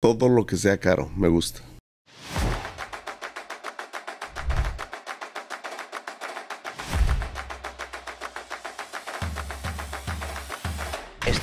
Todo lo que sea caro, me gusta.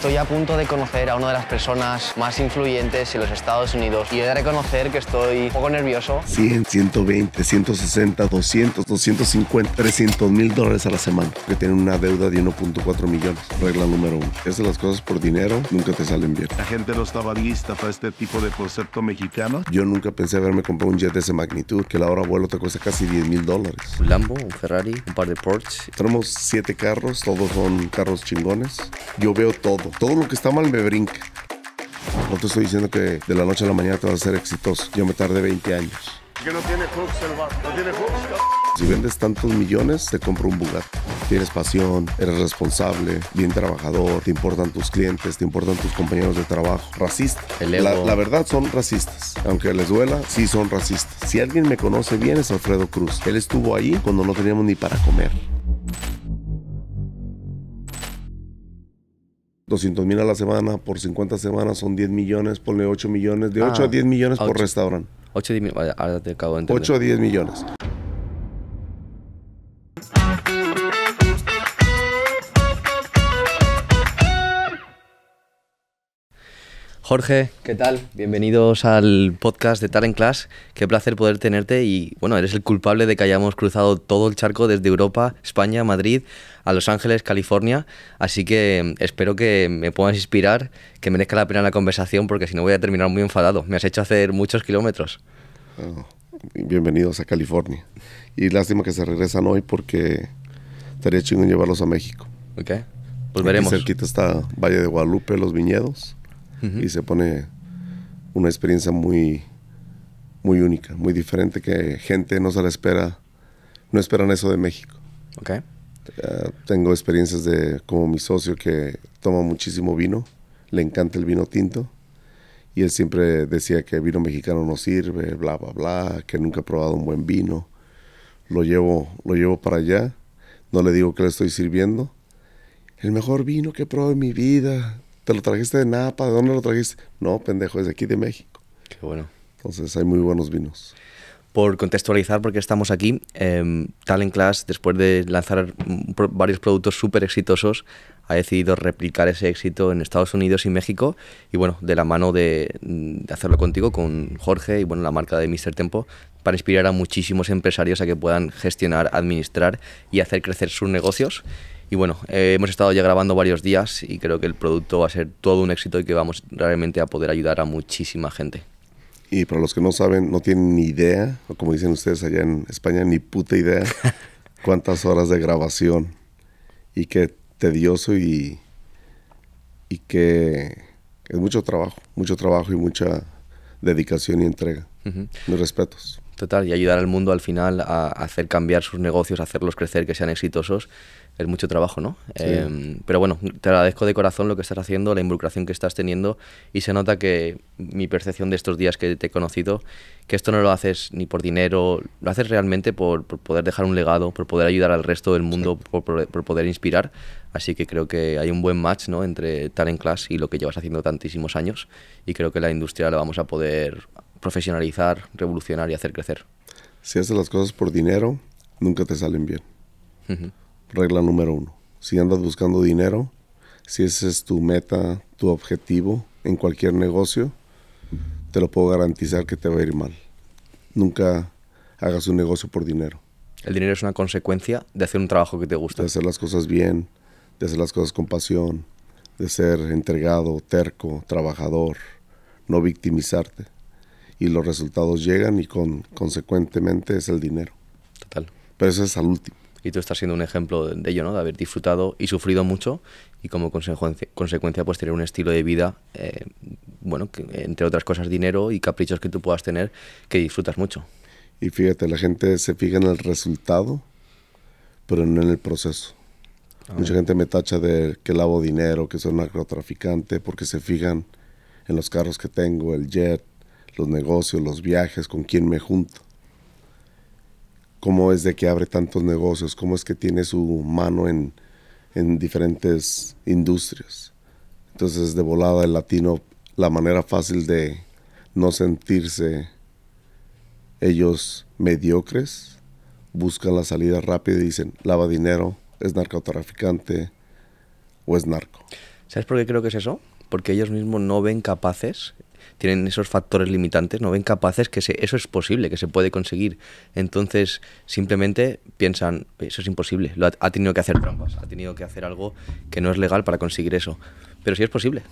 Estoy a punto de conocer a una de las personas más influyentes en los Estados Unidos y he de reconocer que estoy un poco nervioso. 100, 120, 160, 200, 250, 300 mil dólares a la semana que tienen una deuda de 1.4 millones. Regla número uno. Es de las cosas por dinero nunca te salen bien. La gente no estaba lista para este tipo de concepto mexicano. Yo nunca pensé haberme comprado un jet de esa magnitud, que la hora vuelo te cuesta casi 10 mil dólares. Un Lambo, un Ferrari, un par de Porsche. Tenemos siete carros, todos son carros chingones. Yo veo todo todo lo que está mal me brinca. No te estoy diciendo que de la noche a la mañana te vas a ser exitoso. Yo me tardé 20 años. Que no tiene hooks el No tiene hooks. Si vendes tantos millones, te compro un Bugatti. Tienes pasión, eres responsable, bien trabajador, te importan tus clientes, te importan tus compañeros de trabajo. Racista. La, la, verdad son racistas. Aunque les duela, sí son racistas. Si alguien me conoce bien es Alfredo Cruz. Él estuvo ahí cuando no teníamos ni para comer. 200 mil a la semana, por 50 semanas son 10 millones, ponle 8 millones, de 8 a 10 ah, millones por restaurante. 8 a 10 millones. Jorge, ¿qué tal? Bienvenidos al podcast de Talent Class. Qué placer poder tenerte y bueno, eres el culpable de que hayamos cruzado todo el charco desde Europa, España, Madrid, a Los Ángeles, California. Así que mm, espero que me puedas inspirar, que merezca la pena la conversación porque si no voy a terminar muy enfadado. Me has hecho hacer muchos kilómetros. bienvenidos a California. Y lástima que se regresan hoy porque estaría chingón llevarlos a México. Ok, pues veremos. cerquita está Valle de Guadalupe, los viñedos y se pone una experiencia muy, muy única, muy diferente que gente no se la espera, no esperan eso de México. Ah, tengo experiencias de como mi socio que toma muchísimo vino, le encanta el vino tinto y él siempre decía que vino mexicano no sirve, bla bla bla, que nunca ha probado un buen vino. Lo llevo, lo llevo para allá, no le digo que le estoy sirviendo. El mejor vino que he probado en mi vida, ¿Te lo trajiste de Napa? ¿De dónde lo trajiste? No, pendejo, es de aquí de México. Qué bueno. Entonces hay muy buenos vinos. Por contextualizar, porque estamos aquí, eh, Talent Class, después de lanzar varios productos súper exitosos, ha decidido replicar ese éxito en Estados Unidos y México. Y bueno, de la mano de, de hacerlo contigo, con Jorge y bueno, la marca de Mr. Tempo, para inspirar a muchísimos empresarios a que puedan gestionar, administrar y hacer crecer sus negocios. Y bueno, eh, hemos estado ya grabando varios días y creo que el producto va a ser todo un éxito y que vamos realmente a poder ayudar a muchísima gente. Y para los que no saben, no tienen ni idea, o como dicen ustedes allá en España, ni puta idea, cuántas horas de grabación y qué tedioso y, y que es mucho trabajo, mucho trabajo y mucha dedicación y entrega. los respetos. Total, y ayudar al mundo al final a hacer cambiar sus negocios, hacerlos crecer, que sean exitosos es mucho trabajo, ¿no? Em, pero bueno, te agradezco de corazón lo que estás haciendo, la involucración que estás teniendo y se nota que mi percepción de estos días que te he conocido, que esto no lo haces ni por dinero, lo haces realmente por, poder dejar un legado, por poder ayudar al resto del mundo, por, poder inspirar. Así que creo que hay un buen match ¿no? entre Talent Class y lo que llevas haciendo tantísimos años y creo que la industria la vamos a poder profesionalizar, revolucionar y hacer crecer. Si haces las cosas por dinero, nunca te salen bien regla número uno. Si andas buscando dinero, si ese es tu meta, tu objetivo en cualquier negocio, te lo puedo garantizar que te va a ir mal. Nunca hagas un negocio por dinero. El dinero es una consecuencia de hacer un trabajo que te gusta. De hacer las cosas bien, de hacer las cosas con pasión, de ser entregado, terco, trabajador, no victimizarte. Y los resultados llegan y con, consecuentemente es el dinero. Total. Pero eso es al último y tú estás siendo un ejemplo de ello, ¿no? de haber disfrutado y sufrido mucho y como consecuencia, consecuencia pues tener un estilo de vida, eh, bueno, que, entre otras cosas dinero y caprichos que tú puedas tener que disfrutas mucho. Y fíjate, la gente se fija en el resultado, pero no en el proceso. Ah. Mucha gente me tacha de que lavo dinero, que soy un narcotraficante, porque se fijan en los carros que tengo, el jet, los negocios, los viajes, con quién me junto cómo es de que abre tantos negocios, cómo es que tiene su mano en, diferentes industrias. Entonces, de volada, el latino, la manera fácil de no sentirse ellos mediocres, buscan la salida rápida y dicen, lava dinero, es narcotraficante o es narco. ¿Sabes por qué creo que es eso? Porque ellos mismos no ven capaces tienen esos factores limitantes, no ven capaces que se, eso es posible, que se puede conseguir. Entonces simplemente piensan, eso es imposible, Lo ha, tenido que hacer trampas, ha tenido que hacer algo que no es legal para conseguir eso. Pero si es posible.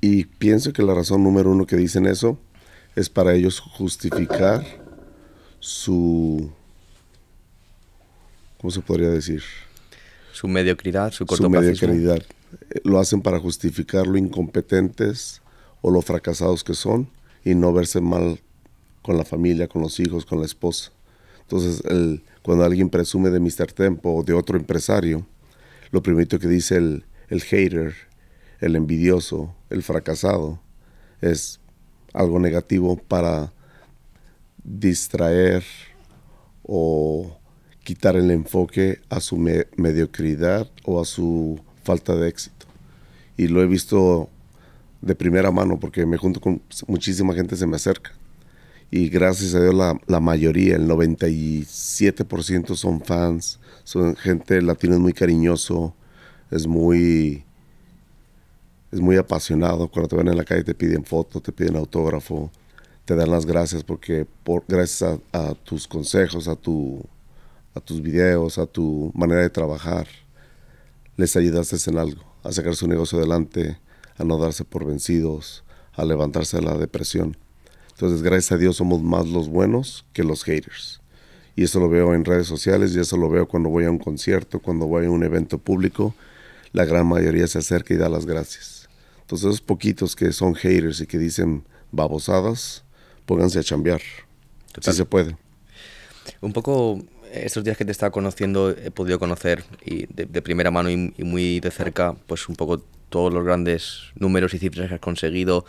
Y pienso que la razón número uno que dicen eso es para ellos justificar su... ¿Cómo se podría decir? Su mediocridad, su cortoplacismo. Su mediocridad. Lo hacen para justificar lo incompetentes o lo fracasados que son y no verse mal con la familia, con los hijos, con la esposa. Entonces, cuando alguien presume de Mr. Tempo o de otro empresario, lo primero que dice el, el hater, el envidioso, el fracasado, es algo negativo para distraer o quitar el enfoque a su mediocridad o a su falta de éxito. Y lo he visto de primera mano, porque me junto con muchísima gente, se me acerca. Y gracias a Dios la, mayoría, el 97% son fans, son gente, latina es muy cariñoso, es muy, es muy apasionado. Cuando te ven en la calle te piden foto, te piden autógrafo, te dan las gracias porque por, gracias a, tus consejos, a, tu, a tus videos, a tu manera de trabajar, les ayudaste en algo, a sacar su negocio adelante, a no darse por vencidos, a levantarse de la depresión. Entonces, gracias a Dios somos más los buenos que los haters. Y eso lo veo en redes sociales y eso lo veo cuando voy a un concierto, cuando voy a un evento público. La gran mayoría se acerca y da las gracias. Entonces, esos poquitos que son haters y que dicen babosadas, pónganse a chambear. si Sí se puede. Un poco estos días que te estaba conociendo he podido conocer y de, primera mano y, y, muy de cerca, pues un poco todos los grandes números y cifras que has conseguido.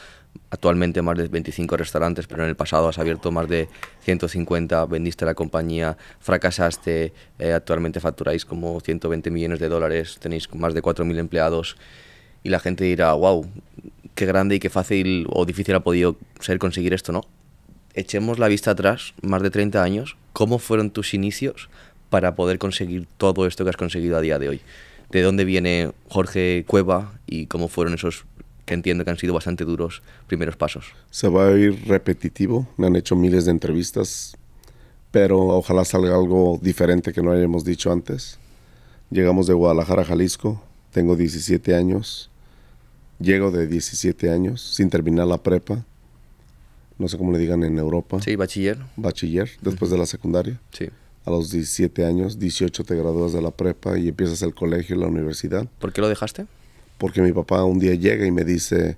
Actualmente más de 25 restaurantes, pero en el pasado has abierto más de 150, vendiste la compañía, fracasaste, eh, actualmente facturáis como 120 millones de dólares, tenéis más de 4.000 empleados y la gente dirá, wow, qué grande y qué fácil o difícil ha podido ser conseguir esto, ¿no? Echemos la vista atrás, más de 30 años, ¿cómo fueron tus inicios para poder conseguir todo esto que has conseguido a día de hoy? de dónde viene Jorge Cueva y cómo fueron esos que entiendo que han sido bastante duros primeros pasos. Se va a ir repetitivo, me han hecho miles de entrevistas, pero ojalá salga algo diferente que no hayamos dicho antes. Llegamos de Guadalajara a Jalisco, tengo 17 años, llego de 17 años sin terminar la prepa, no sé cómo le digan en Europa. Sí, bachiller. Bachiller, después de la secundaria. Sí a los 17 años, 18 te gradúas de la prepa y empiezas el colegio y la universidad. ¿Por qué lo dejaste? Porque mi papá un día llega y me dice,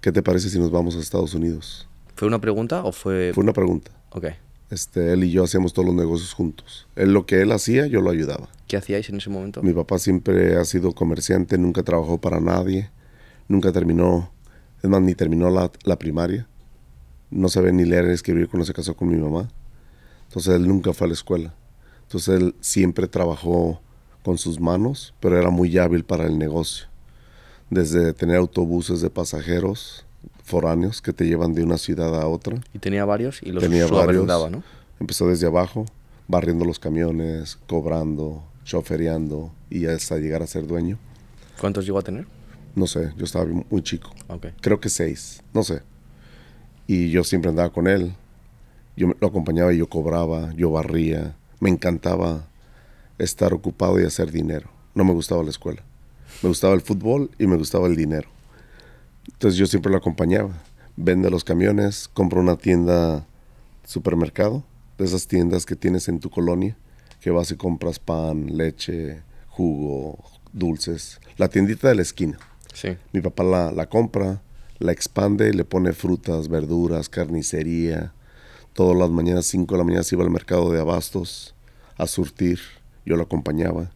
¿qué te parece si nos vamos a Estados Unidos? ¿Fue una pregunta o fue...? Fue una pregunta. Ok. Este, él y yo hacíamos todos los negocios juntos. Él, lo que él hacía, yo lo ayudaba. ¿Qué hacíais en ese momento? Mi papá siempre ha sido comerciante, nunca trabajó para nadie, nunca terminó, es más, ni terminó la, la primaria. No sabe ni leer ni escribir cuando se casó con mi mamá. Entonces él nunca fue a la escuela. Entonces él siempre trabajó con sus manos, pero era muy hábil para el negocio. Desde tener autobuses de pasajeros foráneos que te llevan de una ciudad a otra. Y tenía varios y los tenía ¿no? Empezó desde abajo, barriendo los camiones, cobrando, chofereando y hasta llegar a ser dueño. ¿Cuántos llegó a tener? No sé, yo estaba muy chico. Creo que seis, no sé. Y yo siempre andaba con él yo lo acompañaba y yo cobraba, yo barría. Me encantaba estar ocupado y hacer dinero. No me gustaba la escuela. Me gustaba el fútbol y me gustaba el dinero. Entonces yo siempre lo acompañaba. Vende los camiones, compra una tienda supermercado, de esas tiendas que tienes en tu colonia, que vas y compras pan, leche, jugo, dulces. La tiendita de la esquina. Mi papá la, la compra, la expande, le pone frutas, verduras, carnicería, Todas las mañanas, 5 de la mañana, se iba al mercado de abastos a surtir. Yo lo acompañaba. O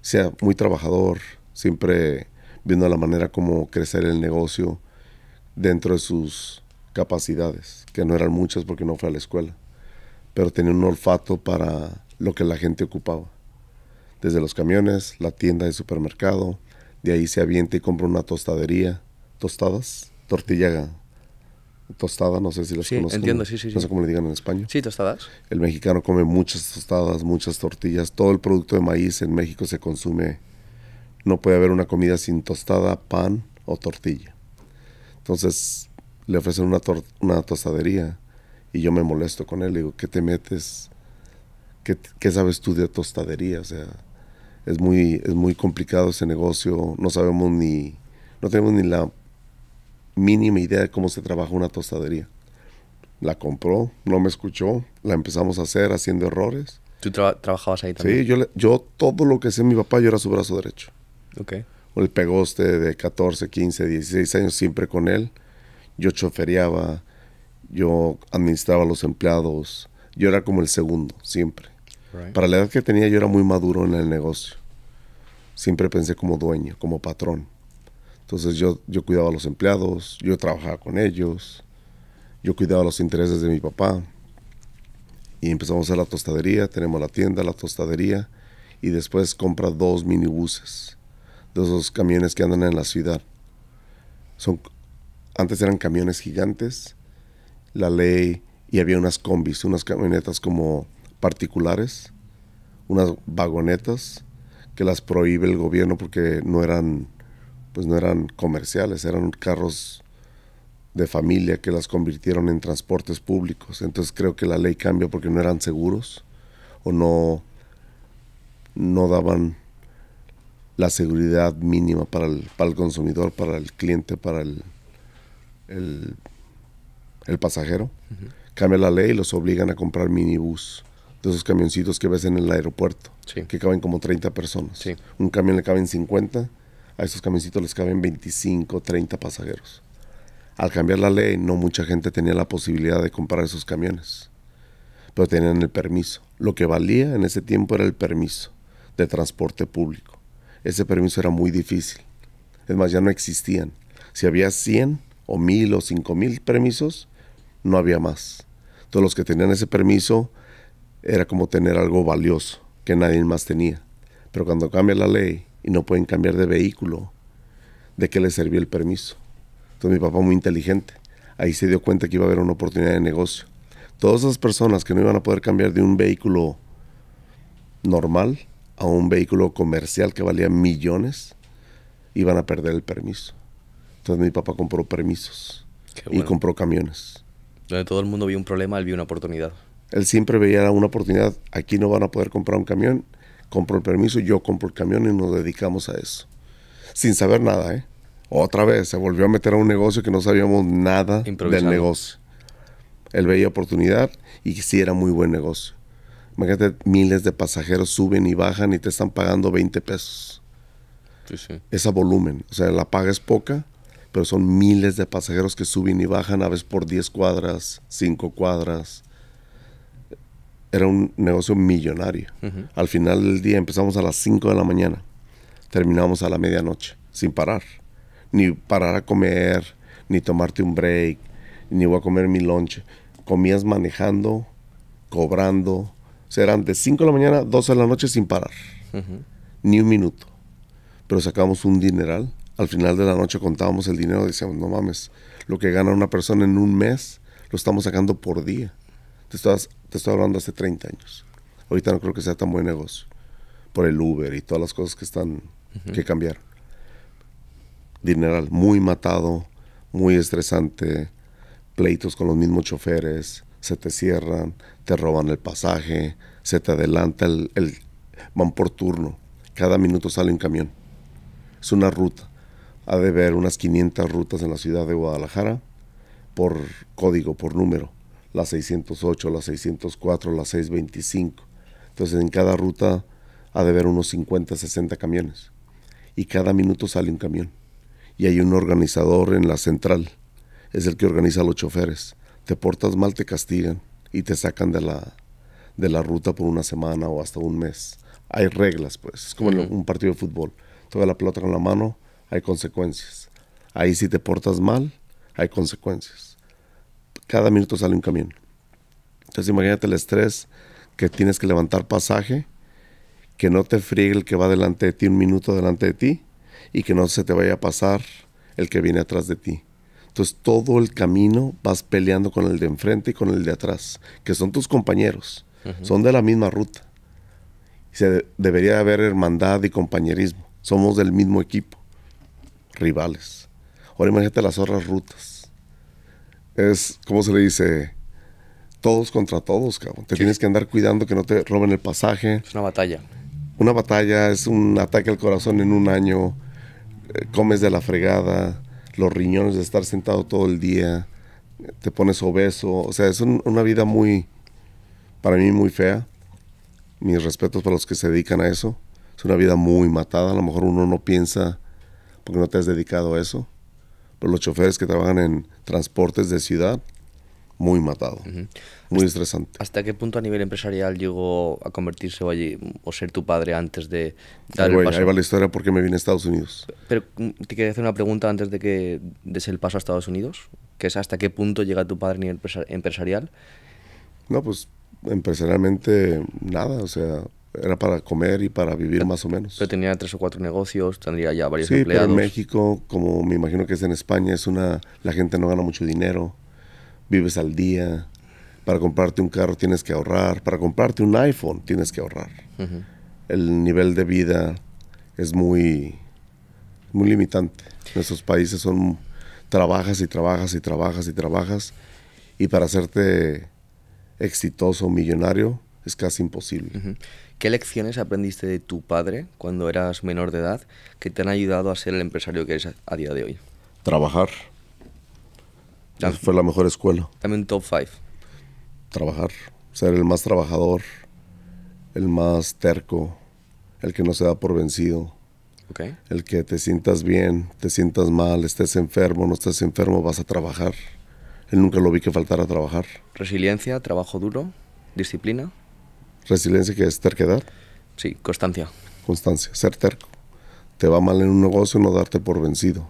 sea, muy trabajador, siempre viendo la manera como crecer el negocio dentro de sus capacidades, que no eran muchas porque no fue a la escuela, pero tenía un olfato para lo que la gente ocupaba. Desde los camiones, la tienda de supermercado, de ahí se avienta y compra una tostadería, tostadas, tortilla tostada, no sé si las sí, Entiendo, sí, sí, No sé cómo le digan en español. Sí, tostadas. El mexicano come muchas tostadas, muchas tortillas. Todo el producto de maíz en México se consume. No puede haber una comida sin tostada, pan o tortilla. Entonces le ofrecen una, tostadería y yo me molesto con él. Le digo, ¿qué te metes? ¿Qué, sabes tú de tostadería? O sea, es muy, es muy complicado ese negocio. No sabemos ni, no tenemos ni la mínima idea de cómo se trabaja una tostadería. La compró, no me escuchó, la empezamos a hacer haciendo errores. ¿Tú trabajabas ahí también? Sí, yo, yo todo lo que hacía mi papá, yo era su brazo derecho. Ok. El pegoste de 14, 15, 16 años, siempre con él. Yo choferiaba, yo administraba a los empleados, yo era como el segundo, siempre. Para la edad que tenía yo era muy maduro en el negocio. Siempre pensé como dueño, como patrón. Entonces yo, yo cuidaba a los empleados, yo trabajaba con ellos, yo cuidaba los intereses de mi papá. Y empezamos a la tostadería, tenemos la tienda, la tostadería, y después compra dos minibuses, dos camiones que andan en la ciudad. Son, antes eran camiones gigantes, la ley, y había unas combis, unas camionetas como particulares, unas vagonetas que las prohíbe el gobierno porque no eran pues no eran comerciales, eran carros de familia que las convirtieron en transportes públicos. Entonces creo que la ley cambia porque no eran seguros o no, no daban la seguridad mínima para el, consumidor, para el cliente, para el, el, el pasajero. Cambia la ley y los obligan a comprar minibús de esos camioncitos que ves en el aeropuerto, que caben como 30 personas. Un camión le caben 50 a esos camioncitos les caben 25, 30 pasajeros. Al cambiar la ley, no mucha gente tenía la posibilidad de comprar esos camiones, pero tenían el permiso. Lo que valía en ese tiempo era el permiso de transporte público. Ese permiso era muy difícil. Es más, ya no existían. Si había 100 o 1000 o 5000 permisos, no había más. Todos los que tenían ese permiso era como tener algo valioso que nadie más tenía. Pero cuando cambia la ley y no pueden cambiar de vehículo, ¿de qué les servía el permiso? Entonces mi papá muy inteligente, ahí se dio cuenta que iba a haber una oportunidad de negocio. Todas esas personas que no iban a poder cambiar de un vehículo normal a un vehículo comercial que valía millones, iban a perder el permiso. Entonces mi papá compró permisos y compró camiones. Donde todo el mundo vio un problema, él vio una oportunidad. Él siempre veía una oportunidad. Aquí no van a poder comprar un camión, compro el permiso, yo compro el camión y nos dedicamos a eso. Sin saber nada, ¿eh? Otra vez se volvió a meter a un negocio que no sabíamos nada del negocio. Él veía oportunidad y sí era muy buen negocio. Imagínate, miles de pasajeros suben y bajan y te están pagando 20 pesos. Sí, volumen. O sea, la paga es poca, pero son miles de pasajeros que suben y bajan a veces por 10 cuadras, 5 cuadras era un negocio millonario. Al final del día empezamos a las 5 de la mañana, terminamos a la medianoche, sin parar. Ni parar a comer, ni tomarte un break, ni voy a comer mi lunch. Comías manejando, cobrando. O sea, de 5 de la mañana a 12 de la noche sin parar. Ni un minuto. Pero sacamos un dineral. Al final de la noche contábamos el dinero decíamos, no mames, lo que gana una persona en un mes lo estamos sacando por día. Entonces, te estoy hablando hace 30 años. Ahorita no creo que sea tan buen negocio por el Uber y todas las cosas que están que cambiaron. Dineral muy matado, muy estresante, pleitos con los mismos choferes, se te cierran, te roban el pasaje, se te adelanta el, van por turno. Cada minuto sale un camión. Es una ruta. Ha de haber unas 500 rutas en la ciudad de Guadalajara por código, por número la 608, la 604, la 625. Entonces en cada ruta ha de haber unos 50, 60 camiones. Y cada minuto sale un camión. Y hay un organizador en la central. Es el que organiza a los choferes. Te portas mal, te castigan y te sacan de la, de la ruta por una semana o hasta un mes. Hay reglas, pues. Es como un partido de fútbol. Toda la pelota con la mano, hay consecuencias. Ahí si te portas mal, hay consecuencias. Cada minuto sale un camión. Entonces imagínate el estrés que tienes que levantar pasaje, que no te friegue el que va delante de ti un minuto delante de ti y que no se te vaya a pasar el que viene atrás de ti. Entonces todo el camino vas peleando con el de enfrente y con el de atrás, que son tus compañeros, son de la misma ruta. Se debería haber hermandad y compañerismo. Somos del mismo equipo, rivales. Ahora imagínate las otras rutas es, ¿cómo se le dice? Todos contra todos, cabrón. Te tienes que andar cuidando que no te roben el pasaje. Es una batalla. Una batalla es un ataque al corazón en un año. Eh, comes de la fregada, los riñones de estar sentado todo el día, te pones obeso. O sea, es una vida muy, para mí, muy fea. Mis respetos para los que se dedican a eso. Es una vida muy matada. A lo mejor uno no piensa porque no te has dedicado a eso pero los choferes que trabajan en transportes de ciudad, muy matado, muy estresante. ¿Hasta qué punto a nivel empresarial llegó a convertirse o, ser tu padre antes de dar el paso? Ahí va la historia porque me vine a Estados Unidos. Pero mm, te quería hacer una pregunta antes de que des el paso a Estados Unidos, que es hasta qué punto llega tu padre a nivel empresarial. No, pues empresarialmente nada, o sea, era para comer y para vivir más o menos. Pero tenía tres o cuatro negocios, tendría ya varios sí, Pero en México, como me imagino que es en España, es una la gente no gana mucho dinero, vives al día. Para comprarte un carro tienes que ahorrar, para comprarte un iPhone tienes que ahorrar. El nivel de vida es muy muy limitante. Nuestros países son trabajas y trabajas y trabajas y trabajas y para hacerte exitoso, millonario es casi imposible. ¿Qué lecciones aprendiste de tu padre cuando eras menor de edad que te han ayudado a ser el empresario que eres a día de hoy? Trabajar. fue la mejor escuela. También top five. Trabajar. Ser el más trabajador, el más terco, el que no se da por vencido. Okay. El que te sientas bien, te sientas mal, estés enfermo, no estés enfermo, vas a trabajar. Él nunca lo vi que faltara a trabajar. Resiliencia, trabajo duro, disciplina. Resiliencia, que es terquedad. Sí, constancia. Constancia, ser terco. Te va mal en un negocio no darte por vencido.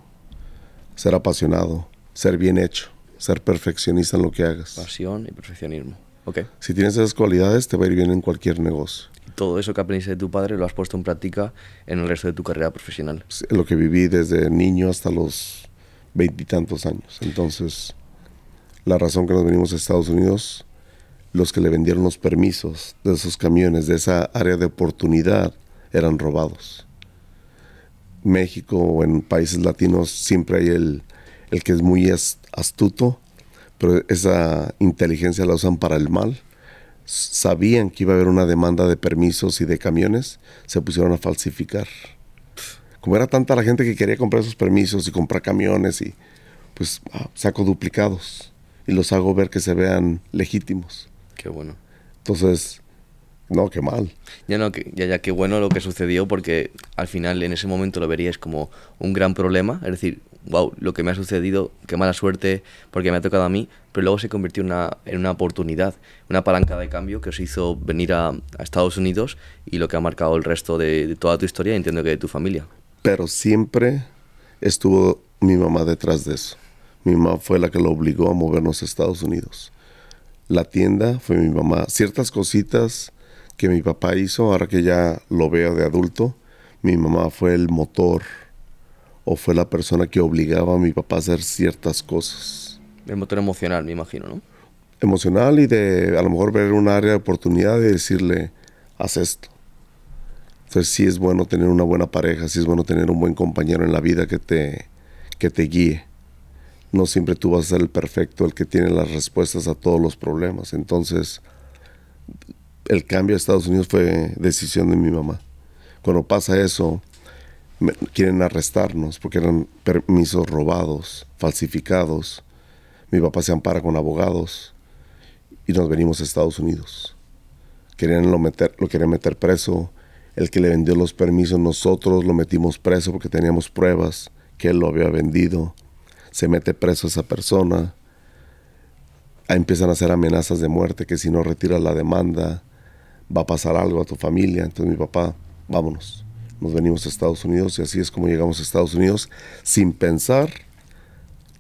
Ser apasionado, ser bien hecho, ser perfeccionista en lo que hagas. Pasión y perfeccionismo. ok. Si tienes esas cualidades, te va a ir bien en cualquier negocio. todo eso que aprendiste de tu padre lo has puesto en práctica en el resto de tu carrera profesional. lo que viví desde niño hasta los veintitantos años. Entonces, la razón que nos venimos a Estados Unidos los que le vendieron los permisos de esos camiones, de esa área de oportunidad, eran robados. México o en países latinos siempre hay el, el que es muy astuto, pero esa inteligencia la usan para el mal. Sabían que iba a haber una demanda de permisos y de camiones, se pusieron a falsificar. Como era tanta la gente que quería comprar esos permisos y comprar camiones, y pues ah, saco duplicados y los hago ver que se vean legítimos. Qué bueno. Entonces, no, qué mal. Ya, no, ya, ya, qué bueno lo que sucedió, porque al final en ese momento lo verías como un gran problema. Es decir, wow, lo que me ha sucedido, qué mala suerte, porque me ha tocado a mí. Pero luego se convirtió en una oportunidad, una palanca de cambio que os hizo venir a, Estados Unidos y lo que ha marcado el resto de, de toda tu historia, entiendo que de tu familia. Pero siempre estuvo mi mamá detrás de eso. Mi mamá fue la que lo obligó a movernos a Estados Unidos la tienda fue mi mamá. Ciertas cositas que mi papá hizo, ahora que ya lo veo de adulto, mi mamá fue el motor o fue la persona que obligaba a mi papá a hacer ciertas cosas. El motor emocional, me imagino, ¿no? Emocional y de a lo mejor ver un área de oportunidad y decirle, haz esto. Entonces sí es bueno tener una buena pareja, sí es bueno tener un buen compañero en la vida que te, que te guíe no siempre tú vas a ser el perfecto, el que tiene las respuestas a todos los problemas. Entonces, el cambio a Estados Unidos fue decisión de mi mamá. Cuando pasa eso, quieren arrestarnos porque eran permisos robados, falsificados. Mi papá se ampara con abogados y nos venimos a Estados Unidos. Querían lo, meter, lo querían meter preso. El que le vendió los permisos, nosotros lo metimos preso porque teníamos pruebas que él lo había vendido se mete preso esa persona, empiezan a hacer amenazas de muerte, que si no retiras la demanda, va a pasar algo a tu familia. Entonces mi papá, vámonos, nos venimos a Estados Unidos y así es como llegamos a Estados Unidos sin pensar.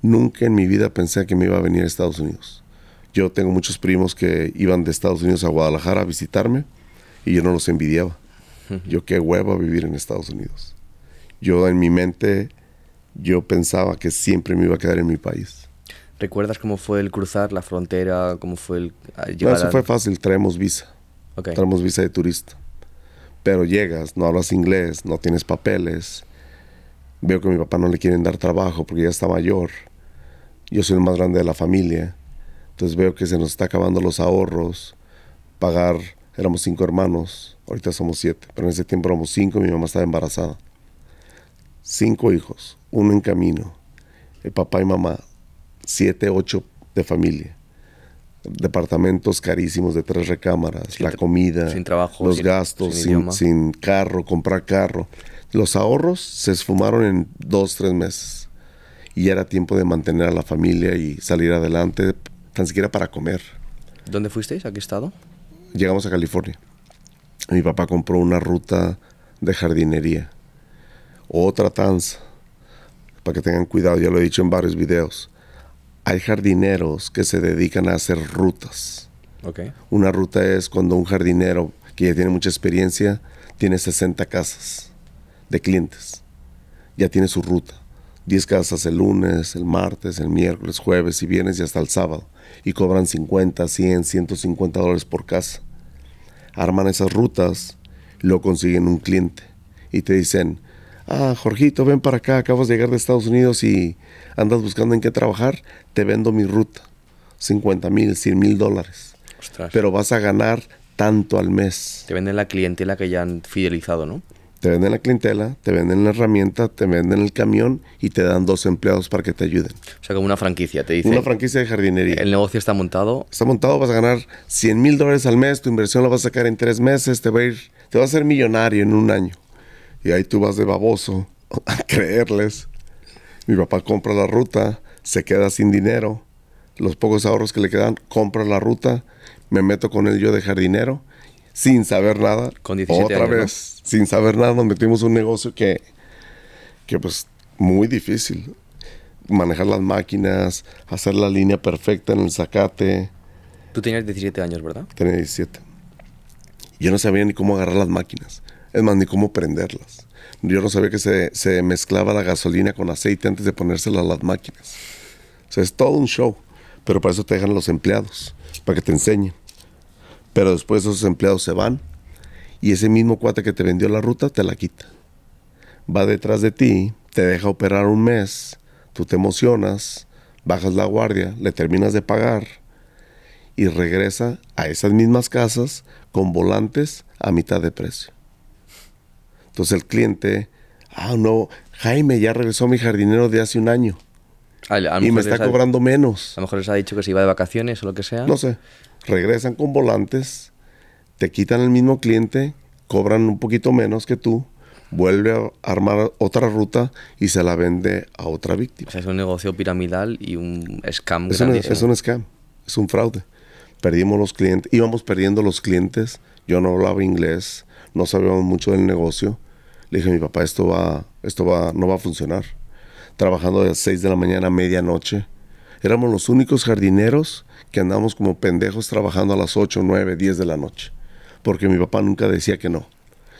Nunca en mi vida pensé que me iba a venir a Estados Unidos. Yo tengo muchos primos que iban de Estados Unidos a Guadalajara a visitarme y yo no los envidiaba. Yo qué hueva vivir en Estados Unidos. Yo en mi mente yo pensaba que siempre me iba a quedar en mi país. ¿Recuerdas cómo fue el cruzar la frontera? ¿Cómo fue el ah, llegar no, eso fue fácil, traemos visa. Traemos visa de turista. Pero llegas, no hablas inglés, no tienes papeles. Veo que a mi papá no le quieren dar trabajo porque ya está mayor. Yo soy el más grande de la familia. Entonces veo que se nos está acabando los ahorros. Pagar, éramos cinco hermanos, ahorita somos siete, pero en ese tiempo éramos cinco y mi mamá estaba embarazada. Cinco hijos uno en camino, el papá y mamá, siete, ocho de familia, departamentos carísimos de tres recámaras, la comida, sin trabajo, los gastos, sin, carro, comprar carro. Los ahorros se esfumaron en dos, tres meses. Y era tiempo de mantener a la familia y salir adelante, tan siquiera para comer. ¿Dónde fuisteis? ¿A qué estado? Llegamos a California. Mi papá compró una ruta de jardinería, otra tanza, para que tengan cuidado, ya lo he dicho en varios videos, hay jardineros que se dedican a hacer rutas. Una ruta es cuando un jardinero que ya tiene mucha experiencia tiene 60 casas de clientes. Ya tiene su ruta. 10 casas el lunes, el martes, el miércoles, jueves y viernes y hasta el sábado. Y cobran 50, 100, 150 dólares por casa. Arman esas rutas, lo consiguen un cliente y te dicen, ah, Jorgito, ven para acá, acabas de llegar de Estados Unidos y andas buscando en qué trabajar, te vendo mi ruta, 50 mil, 100 mil dólares. Pero vas a ganar tanto al mes. Te venden la clientela que ya han fidelizado, ¿no? Te venden la clientela, te venden la herramienta, te venden el camión y te dan dos empleados para que te ayuden. O sea, como una franquicia, te dicen. Una franquicia de jardinería. El negocio está montado. Está montado, vas a ganar 100 mil dólares al mes, tu inversión la vas a sacar en tres meses, te va a ir, te va a ser millonario en un año. Y ahí tú vas de baboso a creerles. Mi papá compra la ruta, se queda sin dinero. Los pocos ahorros que le quedan, compra la ruta. Me meto con él yo de jardinero, sin saber nada. Otra vez, sin saber nada, nos metimos un negocio que, que pues muy difícil. Manejar las máquinas, hacer la línea perfecta en el zacate. Tú tenías 17 años, ¿verdad? Tenía 17. Yo no sabía ni cómo agarrar las máquinas. Es más, ni cómo prenderlas. Yo no sabía que se, mezclaba la gasolina con aceite antes de ponérselas a las máquinas. O sea, es todo un show. Pero para eso te dejan los empleados, para que te enseñen. Pero después esos empleados se van y ese mismo cuate que te vendió la ruta te la quita. Va detrás de ti, te deja operar un mes, tú te emocionas, bajas la guardia, le terminas de pagar y regresa a esas mismas casas con volantes a mitad de precio. Entonces el cliente, ah, no, Jaime, ya regresó mi jardinero de hace un año. Ah, y me está cobrando menos. A lo mejor les ha dicho que se iba de vacaciones o lo que sea. No sé. Regresan con volantes, te quitan el mismo cliente, cobran un poquito menos que tú, vuelve a armar otra ruta y se la vende a otra víctima. O sea, es un negocio piramidal y un scam. Es, un, es un scam, es un fraude. Perdimos los clientes, íbamos perdiendo los clientes, yo no hablaba inglés, no sabíamos mucho del negocio. Le dije a mi papá, esto va, esto va, no va a funcionar. Trabajando de las 6 de la mañana a medianoche. Éramos los únicos jardineros que andábamos como pendejos trabajando a las 8, 9, 10 de la noche. Porque mi papá nunca decía que no.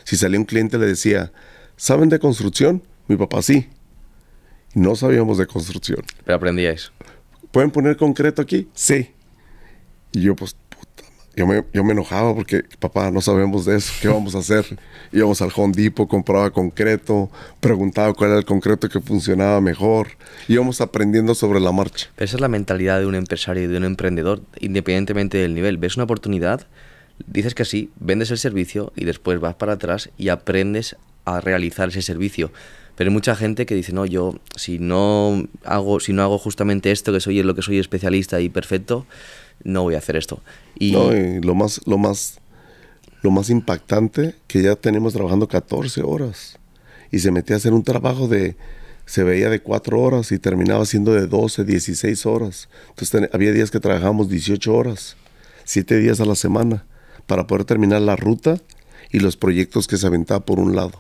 Si salía un cliente le decía, ¿saben de construcción? Mi papá sí. no sabíamos de construcción. Pero aprendíais. ¿Pueden poner concreto aquí? Sí. Y yo pues yo me, enojaba porque, papá, no sabemos de eso, ¿qué vamos a hacer? Íbamos al Home Depot, compraba concreto, preguntaba cuál era el concreto que funcionaba mejor, íbamos aprendiendo sobre la marcha. esa es la mentalidad de un empresario y de un emprendedor, independientemente del nivel. Ves una oportunidad, dices que sí, vendes el servicio y después vas para atrás y aprendes a realizar ese servicio. Pero hay mucha gente que dice, no, yo si no hago, si no hago justamente esto que soy en lo que soy especialista y perfecto, no voy a hacer esto. Y, lo más, lo más, lo más impactante, que ya tenemos trabajando 14 horas y se metía a hacer un trabajo de, se veía de 4 horas y terminaba siendo de 12, 16 horas. Entonces había días que trabajábamos 18 horas, 7 días a la semana, para poder terminar la ruta y los proyectos que se aventaba por un lado.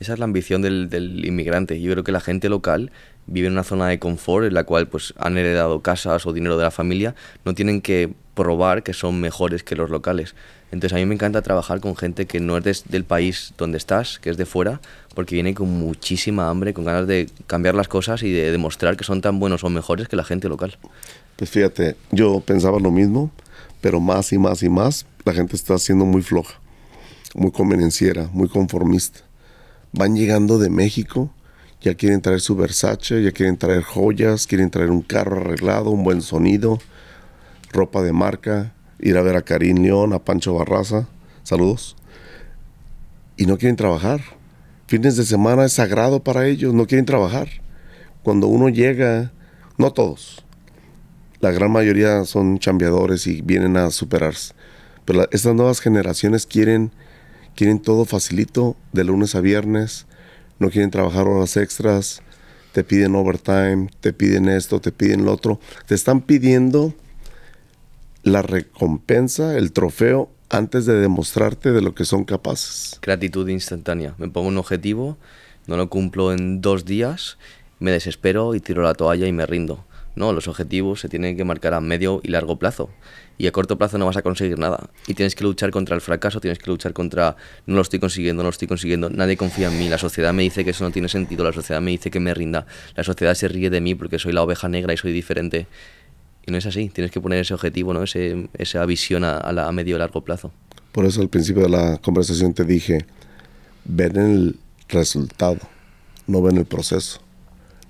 Esa es la ambición del, del inmigrante. Yo creo que la gente local viven en una zona de confort en la cual pues, han heredado casas o dinero de la familia, no tienen que probar que son mejores que los locales. Entonces a mí me encanta trabajar con gente que no es del país donde estás, que es de fuera, porque viene con muchísima hambre, con ganas de cambiar las cosas y de demostrar que son tan buenos o mejores que la gente local. Pues fíjate, yo pensaba lo mismo, pero más y más y más la gente está siendo muy floja, muy convenenciera, muy conformista. Van llegando de México ya quieren traer su Versace, ya quieren traer joyas, quieren traer un carro arreglado, un buen sonido, ropa de marca, ir a ver a Karim León, a Pancho Barraza, saludos. Y no quieren trabajar. Fines de semana es sagrado para ellos, no quieren trabajar. Cuando uno llega, no todos, la gran mayoría son chambeadores y vienen a superarse. Pero estas nuevas generaciones quieren, quieren todo facilito, de lunes a viernes, no quieren trabajar horas extras, te piden overtime, te piden esto, te piden lo otro. Te están pidiendo la recompensa, el trofeo, antes de demostrarte de lo que son capaces. Gratitud instantánea. Me pongo un objetivo, no lo cumplo en dos días, me desespero y tiro la toalla y me rindo. No, los objetivos se tienen que marcar a medio y largo plazo. Y a corto plazo no vas a conseguir nada. Y tienes que luchar contra el fracaso, tienes que luchar contra no lo estoy consiguiendo, no lo estoy consiguiendo, nadie confía en mí, la sociedad me dice que eso no tiene sentido, la sociedad me dice que me rinda, la sociedad se ríe de mí porque soy la oveja negra y soy diferente. Y no es así, tienes que poner ese objetivo, ¿no? Ese, esa visión a, medio y largo plazo. Por eso al principio de la conversación te dije, ven el resultado, no ven el proceso.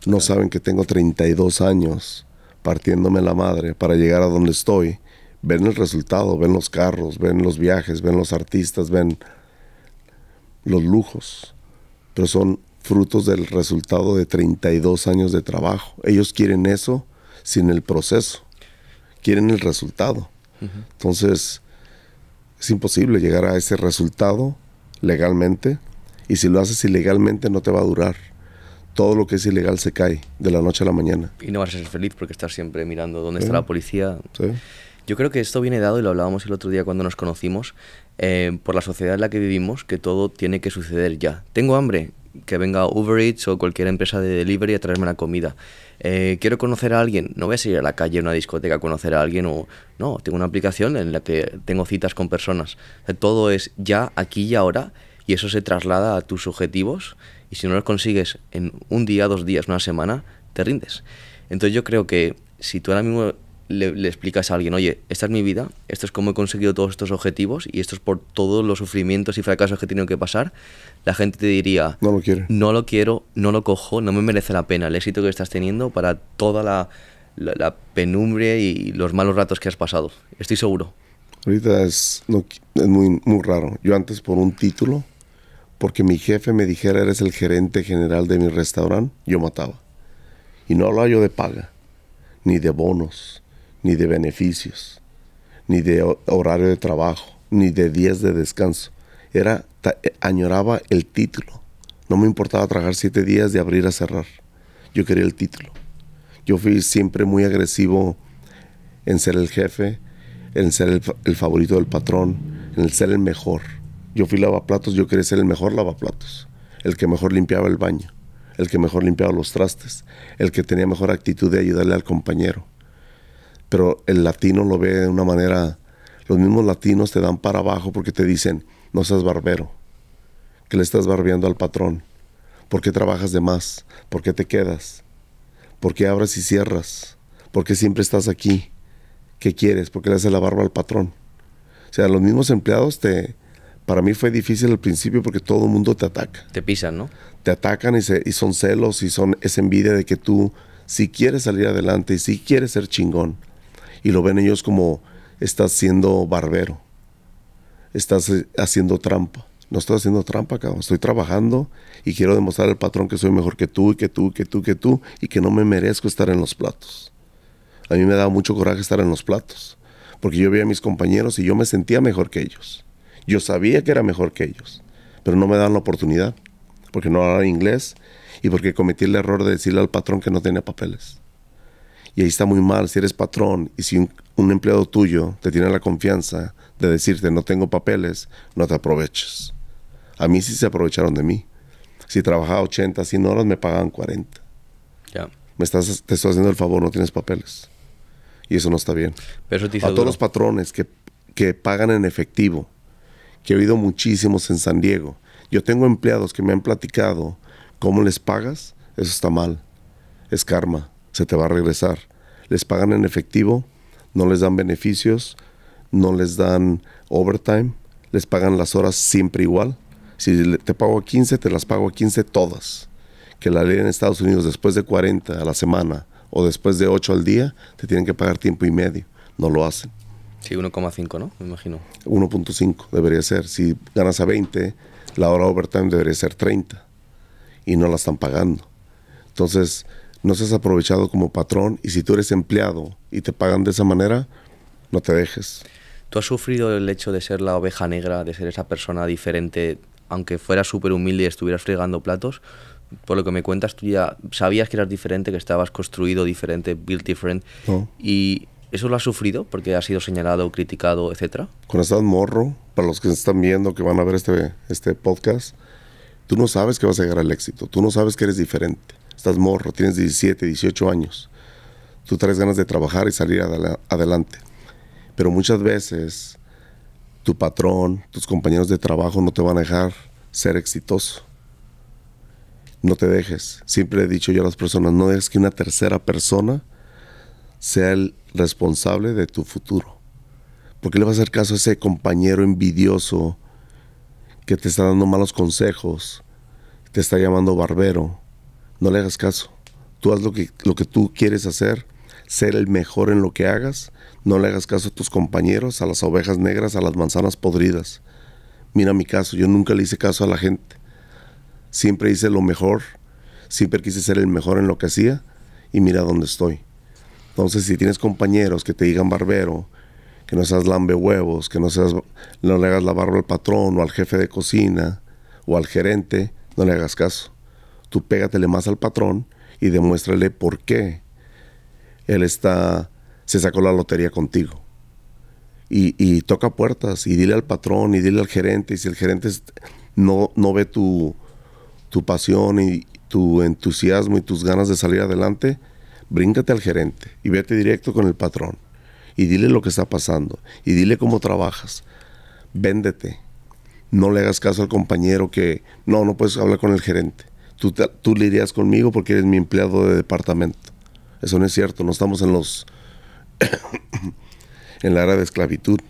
No saben que tengo 32 años partiéndome la madre para llegar a donde estoy. Ven el resultado, ven los carros, ven los viajes, ven los artistas, ven los lujos. Pero son frutos del resultado de 32 años de trabajo. Ellos quieren eso sin el proceso. Quieren el resultado. Entonces, es imposible llegar a ese resultado legalmente. Y si lo haces ilegalmente no te va a durar todo lo que es ilegal se cae de la noche a la mañana. Y no vas a ser feliz porque estás siempre mirando dónde está la policía. Yo creo que esto viene dado, y lo hablábamos el otro día cuando nos conocimos, eh, por la sociedad en la que vivimos, que todo tiene que suceder ya. Tengo hambre, que venga Uber Eats o cualquier empresa de delivery a traerme la comida. Eh, quiero conocer a alguien, no voy a salir a la calle, a una discoteca a conocer a alguien o no, tengo una aplicación en la que tengo citas con personas. todo es ya, aquí y ahora y eso se traslada a tus objetivos y si no lo consigues en un día, dos días, una semana, te rindes. Entonces yo creo que si tú ahora mismo le, explicas a alguien, oye, esta es mi vida, esto es cómo he conseguido todos estos objetivos y esto es por todos los sufrimientos y fracasos que he tenido que pasar, la gente te diría, no lo quiero, no lo, quiero, no lo cojo, no me merece la pena el éxito que estás teniendo para toda la, penumbre y los malos ratos que has pasado. Estoy seguro. Ahorita es, es muy, muy raro. Yo antes por un título porque mi jefe me dijera eres el gerente general de mi restaurante, yo mataba. Y no hablaba yo de paga, ni de bonos, ni de beneficios, ni de horario de trabajo, ni de días de descanso. Era, eh, añoraba el título. No me importaba trabajar siete días de abrir a cerrar. Yo quería el título. Yo fui siempre muy agresivo en ser el jefe, en ser el favorito del patrón, en ser el mejor yo fui lavaplatos, yo quería ser el mejor lavaplatos, el que mejor limpiaba el baño, el que mejor limpiaba los trastes, el que tenía mejor actitud de ayudarle al compañero. Pero el latino lo ve de una manera, los mismos latinos te dan para abajo porque te dicen, no seas barbero, que le estás barbeando al patrón, ¿por qué trabajas de más? ¿Por qué te quedas? ¿Por qué abres y cierras? ¿Por qué siempre estás aquí? ¿Qué quieres? ¿Por qué le haces la barba al patrón? O sea, los mismos empleados te, para mí fue difícil al principio porque todo el mundo te ataca. Te pisan, ¿no? Te atacan y, son celos y son esa envidia de que tú si quieres salir adelante y si quieres ser chingón. Y lo ven ellos como estás siendo barbero, estás eh, haciendo trampa. No estoy haciendo trampa, cabrón. Estoy trabajando y quiero demostrar al patrón que soy mejor que tú y que tú, que tú, que tú y que no me merezco estar en los platos. A mí me daba mucho coraje estar en los platos porque yo veía a mis compañeros y yo me sentía mejor que ellos. Yo sabía que era mejor que ellos, pero no me daban la oportunidad, porque no hablaba inglés y porque cometí el error de decirle al patrón que no tenía papeles. Y ahí está muy mal si eres patrón y si un, empleado tuyo te tiene la confianza de decirte no tengo papeles, no te aproveches. A mí sí se aprovecharon de mí. Si trabajaba 80, 100 horas, me pagaban 40. Ya. Me estás, te estoy haciendo el favor, no tienes papeles. Y eso no está bien. a todos los patrones que, que pagan en efectivo, que he habido muchísimos en San Diego. Yo tengo empleados que me han platicado cómo les pagas, eso está mal, es karma, se te va a regresar. Les pagan en efectivo, no les dan beneficios, no les dan overtime, les pagan las horas siempre igual. Si te pago a 15, te las pago a 15 todas. Que la ley en Estados Unidos después de 40 a la semana o después de 8 al día, te tienen que pagar tiempo y medio. No lo hacen. Sí, 1,5, ¿no? Me imagino. 1.5 debería ser. Si ganas a 20, la hora overtime debería ser 30 y no la están pagando. Entonces, no has aprovechado como patrón y si tú eres empleado y te pagan de esa manera, no te dejes. ¿Tú has sufrido el hecho de ser la oveja negra, de ser esa persona diferente, aunque fuera súper humilde y estuvieras fregando platos? Por lo que me cuentas, tú ya sabías que eras diferente, que estabas construido diferente, built different. Y ¿Eso lo has sufrido? Porque ha sido señalado, criticado, etcétera. Cuando estás morro, para los que se están viendo, que van a ver este, este podcast, tú no sabes que vas a llegar al éxito. Tú no sabes que eres diferente. Estás morro, tienes 17, 18 años. Tú traes ganas de trabajar y salir adelante. Pero muchas veces tu patrón, tus compañeros de trabajo no te van a dejar ser exitoso. No te dejes. Siempre he dicho yo a las personas, no dejes que una tercera persona sea el responsable de tu futuro. ¿Por qué le vas a hacer caso a ese compañero envidioso que te está dando malos consejos, te está llamando barbero? No le hagas caso. Tú haz lo que, lo que tú quieres hacer, ser el mejor en lo que hagas. No le hagas caso a tus compañeros, a las ovejas negras, a las manzanas podridas. Mira mi caso, yo nunca le hice caso a la gente. Siempre hice lo mejor, siempre quise ser el mejor en lo que hacía y mira dónde estoy. Entonces, si tienes compañeros que te digan barbero, que no seas lambe huevos, que no, seas, no le hagas la barba al patrón o al jefe de cocina o al gerente, no le hagas caso. Tú pégatele más al patrón y demuéstrale por qué él está, se sacó la lotería contigo. Y, toca puertas y dile al patrón y dile al gerente. Y si el gerente no, no ve tu, tu pasión y tu entusiasmo y tus ganas de salir adelante, bríncate al gerente y vete directo con el patrón y dile lo que está pasando y dile cómo trabajas. Véndete. No le hagas caso al compañero que no, no puedes hablar con el gerente. Tú, tú le irías conmigo porque eres mi empleado de departamento. Eso no es cierto, no estamos en los en la era de esclavitud.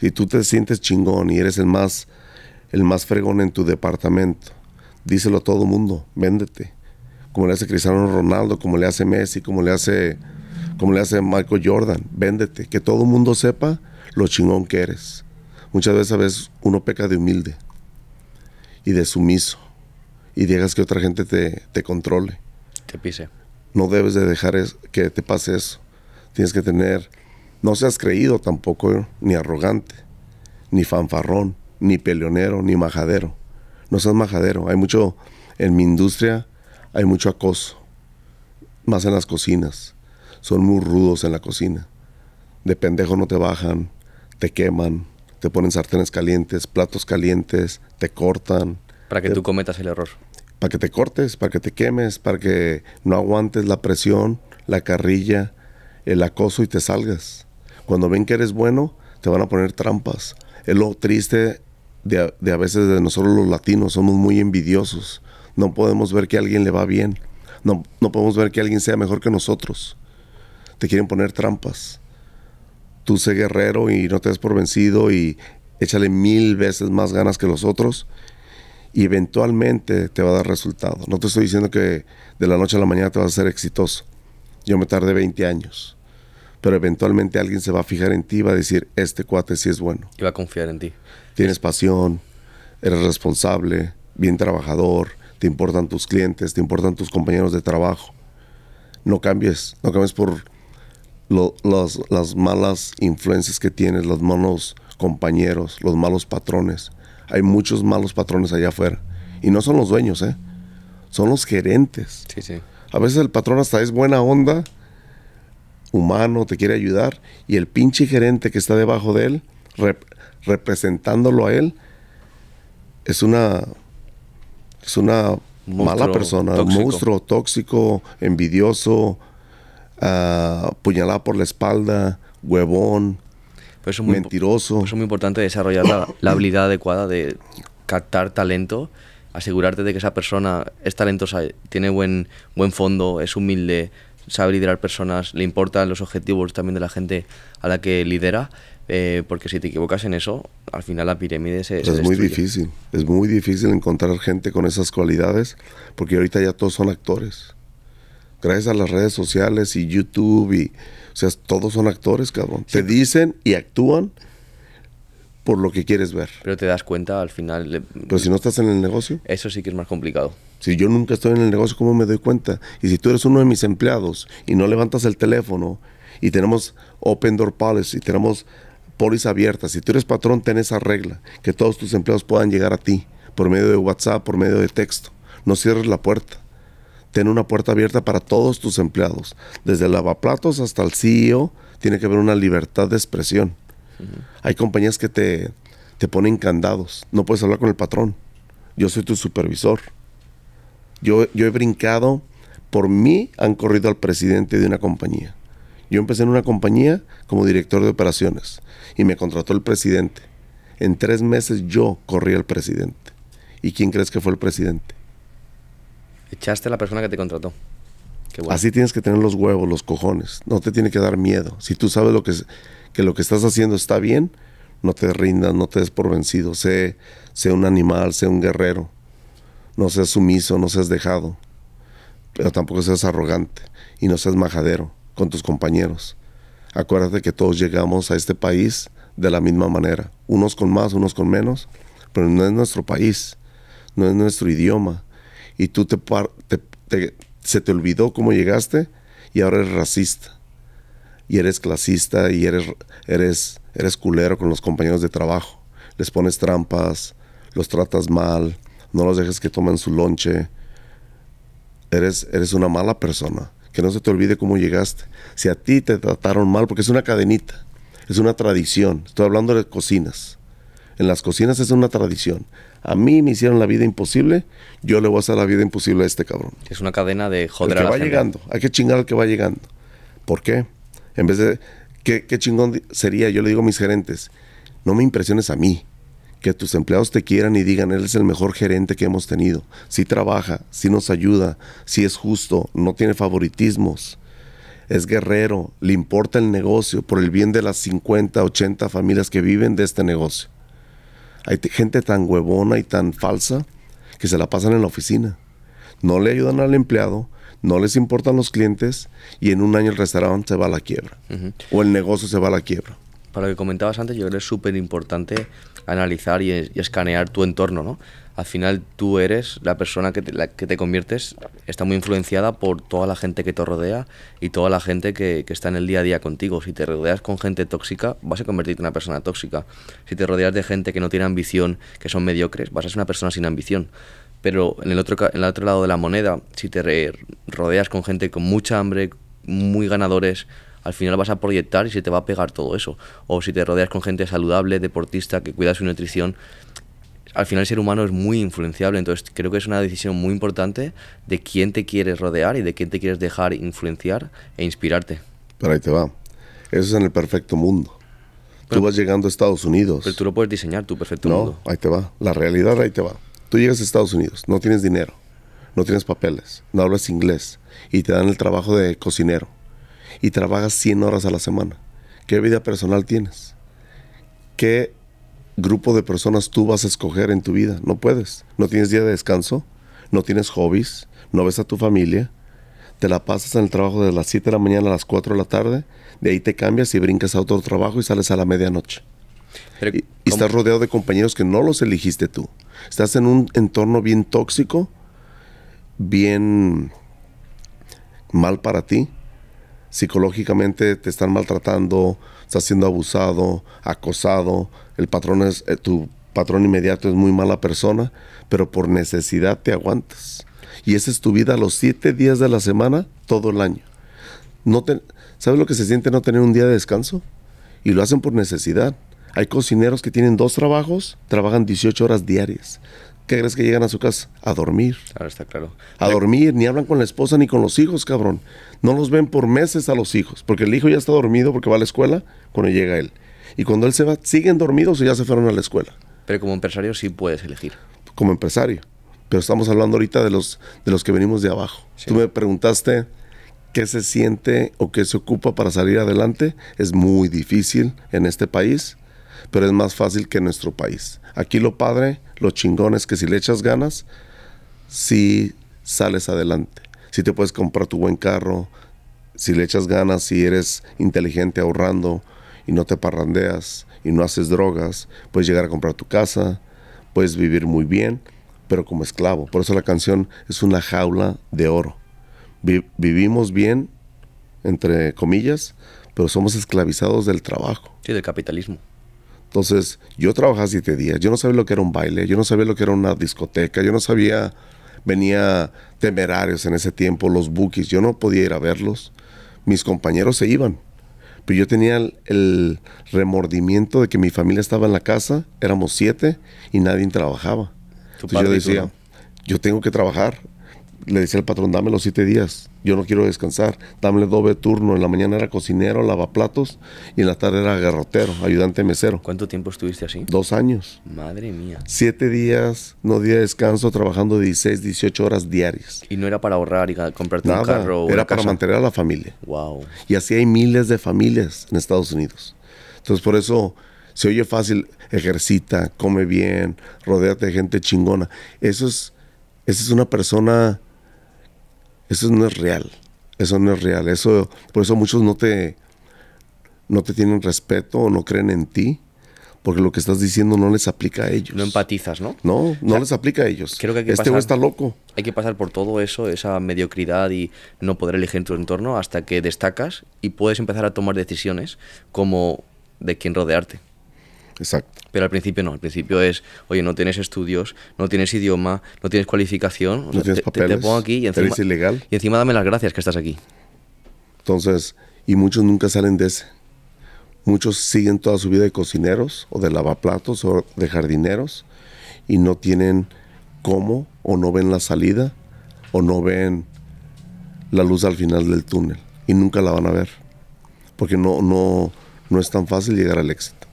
Si tú te sientes chingón y eres el más el más fregón en tu departamento, díselo a todo mundo, véndete como le hace Cristiano Ronaldo, como le hace Messi, como le hace, como le hace Michael Jordan. Véndete, que todo el mundo sepa lo chingón que eres. Muchas veces a veces uno peca de humilde y de sumiso y digas que otra gente te, te controle. Te pise. No debes de dejar es, que te pase eso. Tienes que tener, no seas creído tampoco, eh, ni arrogante, ni fanfarrón, ni peleonero, ni majadero. No seas majadero. Hay mucho en mi industria hay mucho acoso, más en las cocinas. Son muy rudos en la cocina. De pendejo no te bajan, te queman, te ponen sartenes calientes, platos calientes, te cortan. Para que tú eh, cometas el error. Para que te cortes, para que te quemes, para que no aguantes la presión, la carrilla, el acoso y te salgas. Cuando ven que eres bueno, te van a poner trampas. Es lo triste de, de a veces de nosotros los latinos, somos muy envidiosos. No podemos ver que a alguien le va bien. No, no podemos ver que alguien sea mejor que nosotros. Te quieren poner trampas. Tú sé guerrero y no te des por vencido y échale mil veces más ganas que los otros y eventualmente te va a dar resultado. No te estoy diciendo que de la noche a la mañana te vas a ser exitoso. Yo me tardé 20 años. Pero eventualmente alguien se va a fijar en ti y va a decir, este cuate sí es bueno. Y va a confiar en ti. Tienes pasión, eres responsable, bien trabajador, te importan tus clientes, te importan tus compañeros de trabajo. No cambies, no cambies por las, malas influencias que tienes, los malos compañeros, los malos patrones. Hay muchos malos patrones allá afuera. Y no son los dueños, ¿eh? son los gerentes. A veces el patrón hasta es buena onda, humano, te quiere ayudar, y el pinche gerente que está debajo de él, representándolo a él, es una es una mala persona, monstruo tóxico, envidioso, uh, por la espalda, huevón, mentiroso. es muy importante desarrollar la, la habilidad adecuada de captar talento asegurarte de que esa persona es talentosa, tiene buen, buen fondo, es humilde, sabe liderar personas, le importan los objetivos también de la gente a la que lidera, eh, porque si te equivocas en eso, al final la pirámide se... es muy difícil, es muy difícil encontrar gente con esas cualidades, porque ahorita ya todos son actores. Gracias a las redes sociales y YouTube y... O sea, todos son actores, cabrón. Te dicen y actúan por lo que quieres ver. Pero te das cuenta al final... Pero si no estás en el negocio. Eso sí que es más complicado. Si yo nunca estoy en el negocio, ¿cómo me doy cuenta? Y si tú eres uno de mis empleados y no levantas el teléfono y tenemos open door policy, tenemos polis abiertas, si tú eres patrón, ten esa regla, que todos tus empleados puedan llegar a ti por medio de WhatsApp, por medio de texto. No cierres la puerta. Ten una puerta abierta para todos tus empleados. Desde el lavaplatos hasta el CEO, tiene que haber una libertad de expresión. Hay compañías que te, te ponen candados. No puedes hablar con el patrón. Yo soy tu supervisor. Yo, he brincado, por mí han corrido al presidente de una compañía. Yo empecé en una compañía como director de operaciones y me contrató el presidente. En tres meses yo corrí al presidente. ¿Y quién crees que fue el presidente? Echaste a la persona que te contrató. Así tienes que tener los huevos, los cojones. No te tiene que dar miedo. Si tú sabes lo que, que lo que estás haciendo está bien, no te rindas, no te des por vencido. Sé, sé un animal, sé un guerrero. No seas sumiso, no seas dejado, pero tampoco seas arrogante y no seas majadero con tus compañeros. Acuérdate que todos llegamos a este país de la misma manera, unos con más, unos con menos, pero no es nuestro país, no es nuestro idioma. Y tú te, se te olvidó cómo llegaste y ahora eres racista y eres clasista y eres, eres, eres culero con los compañeros de trabajo. Les pones trampas, los tratas mal, no los dejes que tomen su lonche. Eres, eres una mala persona. Que no se te olvide cómo llegaste. Si a ti te trataron mal, porque es una cadenita, es una tradición. Estoy hablando de cocinas. En las cocinas es una tradición. A mí me hicieron la vida imposible, yo le voy a hacer la vida imposible a este cabrón. Es una cadena de joder el va llegando, hay que chingar al que va llegando. ¿Por qué? En vez de, ¿qué, qué chingón sería? Yo le digo a mis gerentes, no me impresiones a mí, que tus empleados te quieran y digan, él es el mejor gerente que hemos tenido. Si trabaja, si nos ayuda, si es justo, no tiene favoritismos, es guerrero, le importa el negocio por el bien de las 50, 80 familias que viven de este negocio. Hay gente tan huevona y tan falsa que se la pasan en la oficina. No le ayudan al empleado, no les importan los clientes y en un año el restaurante se va a la quiebra o el negocio se va a la quiebra. Para lo que comentabas antes, yo creo que es súper importante analizar y, escanear tu entorno, ¿no? Al final tú eres la persona que te, la que te conviertes, está muy influenciada por toda la gente que te rodea y toda la gente que, está en el día a día contigo. Si te rodeas con gente tóxica, vas a convertirte en una persona tóxica. Si te rodeas de gente que no tiene ambición, que son mediocres, vas a ser una persona sin ambición pero en el otro en el otro lado de la moneda si te rodeas con gente con mucha hambre muy ganadores al final vas a proyectar y se te va a pegar todo eso. O si te rodeas con gente saludable, deportista, que cuida su nutrición, al final el ser humano es muy influenciable, entonces creo que es una decisión muy importante de quién te quieres rodear y de quién te quieres dejar influenciar e inspirarte. Pero ahí te va. Eso es en el perfecto mundo. tú vas llegando a Estados Unidos. Pero tú lo puedes diseñar, tu perfecto mundo. No, ahí te va. La realidad ahí te va. Tú llegas a Estados Unidos, no tienes dinero, no tienes papeles, no hablas inglés y te dan el trabajo de cocinero y trabajas 100 horas a la semana? ¿Qué vida personal tienes? ¿Qué grupo de personas tú vas a escoger en tu vida? No puedes. No tienes día de descanso, no tienes hobbies, no ves a tu familia, te la pasas en el trabajo de las 7 de la mañana a las 4 de la tarde, de ahí te cambias y brincas a otro trabajo y sales a la medianoche. y, y estás rodeado de compañeros que no los eligiste tú. Estás en un entorno bien tóxico, bien mal para ti, psicológicamente te están maltratando, estás siendo abusado, acosado, el patrón es, eh, tu patrón inmediato es muy mala persona, pero por necesidad te aguantas. Y esa es tu vida los siete días de la semana, todo el año. No te, ¿Sabes lo que se siente no tener un día de descanso? Y lo hacen por necesidad. Hay cocineros que tienen dos trabajos, trabajan 18 horas diarias. ¿Qué crees que llegan a su casa? A dormir. Ahora está claro. A dormir, ni hablan con la esposa ni con los hijos, cabrón. No los ven por meses a los hijos, porque el hijo ya está dormido porque va a la escuela cuando llega él. Y cuando él se va, siguen dormidos o ya se fueron a la escuela. Pero como empresario sí puedes elegir. Como empresario. Pero estamos hablando ahorita de los, de los que venimos de abajo. Tú me preguntaste qué se siente o qué se ocupa para salir adelante. Es muy difícil en este país, pero es más fácil que en nuestro país Aquí lo padre, lo chingón es que si le echas ganas, si sales adelante. Si te puedes comprar tu buen carro, si le echas ganas, si eres inteligente ahorrando y no te parrandeas y no haces drogas, puedes llegar a comprar tu casa, puedes vivir muy bien, pero como esclavo. Por eso la canción es una jaula de oro. vivimos bien, entre comillas, pero somos esclavizados del trabajo. Sí, del capitalismo. Entonces, yo trabajaba siete días, yo no sabía lo que era un baile, yo no sabía lo que era una discoteca, yo no sabía, venía temerarios en ese tiempo, los bookies, yo no podía ir a verlos, mis compañeros se iban, pero yo tenía el, remordimiento de que mi familia estaba en la casa, éramos siete y nadie trabajaba. yo decía, yo tengo que trabajar, le decía al patrón, dame los siete días, yo no quiero descansar, dame doble turno. En la mañana era cocinero, lavaplatos y en la tarde era garrotero, ayudante mesero. ¿Cuánto tiempo estuviste así? Dos años. Madre mía. Siete días, no día descanso, trabajando 16, 18 horas diarias. ¿Y no era para ahorrar y comprarte un carro? era para mantener a la familia. Wow. Y así hay miles de familias en Estados Unidos. Entonces por eso se oye fácil, ejercita, come bien, rodeate de gente chingona. Eso es, eso es una persona eso no es real. Eso no es real. Eso, por eso muchos no te, no te tienen respeto o no creen en ti, porque lo que estás diciendo no les aplica a ellos. No empatizas, ¿no? No, no les aplica a ellos. Creo que, este güey está loco. Hay que pasar por todo eso, esa mediocridad y no poder elegir tu entorno hasta que destacas y puedes empezar a tomar decisiones como de quién rodearte. Exacto. Pero al principio no, al principio es, oye, no tienes estudios, no tienes idioma, no tienes cualificación, no te, tienes papeles, te, pongo aquí y encima, y encima dame las gracias que estás aquí. Entonces, y muchos nunca salen de ese. Muchos siguen toda su vida de cocineros o de lavaplatos o de jardineros y no tienen cómo o no ven la salida o no ven la luz al final del túnel y nunca la van a ver porque no, no, no es tan fácil llegar al éxito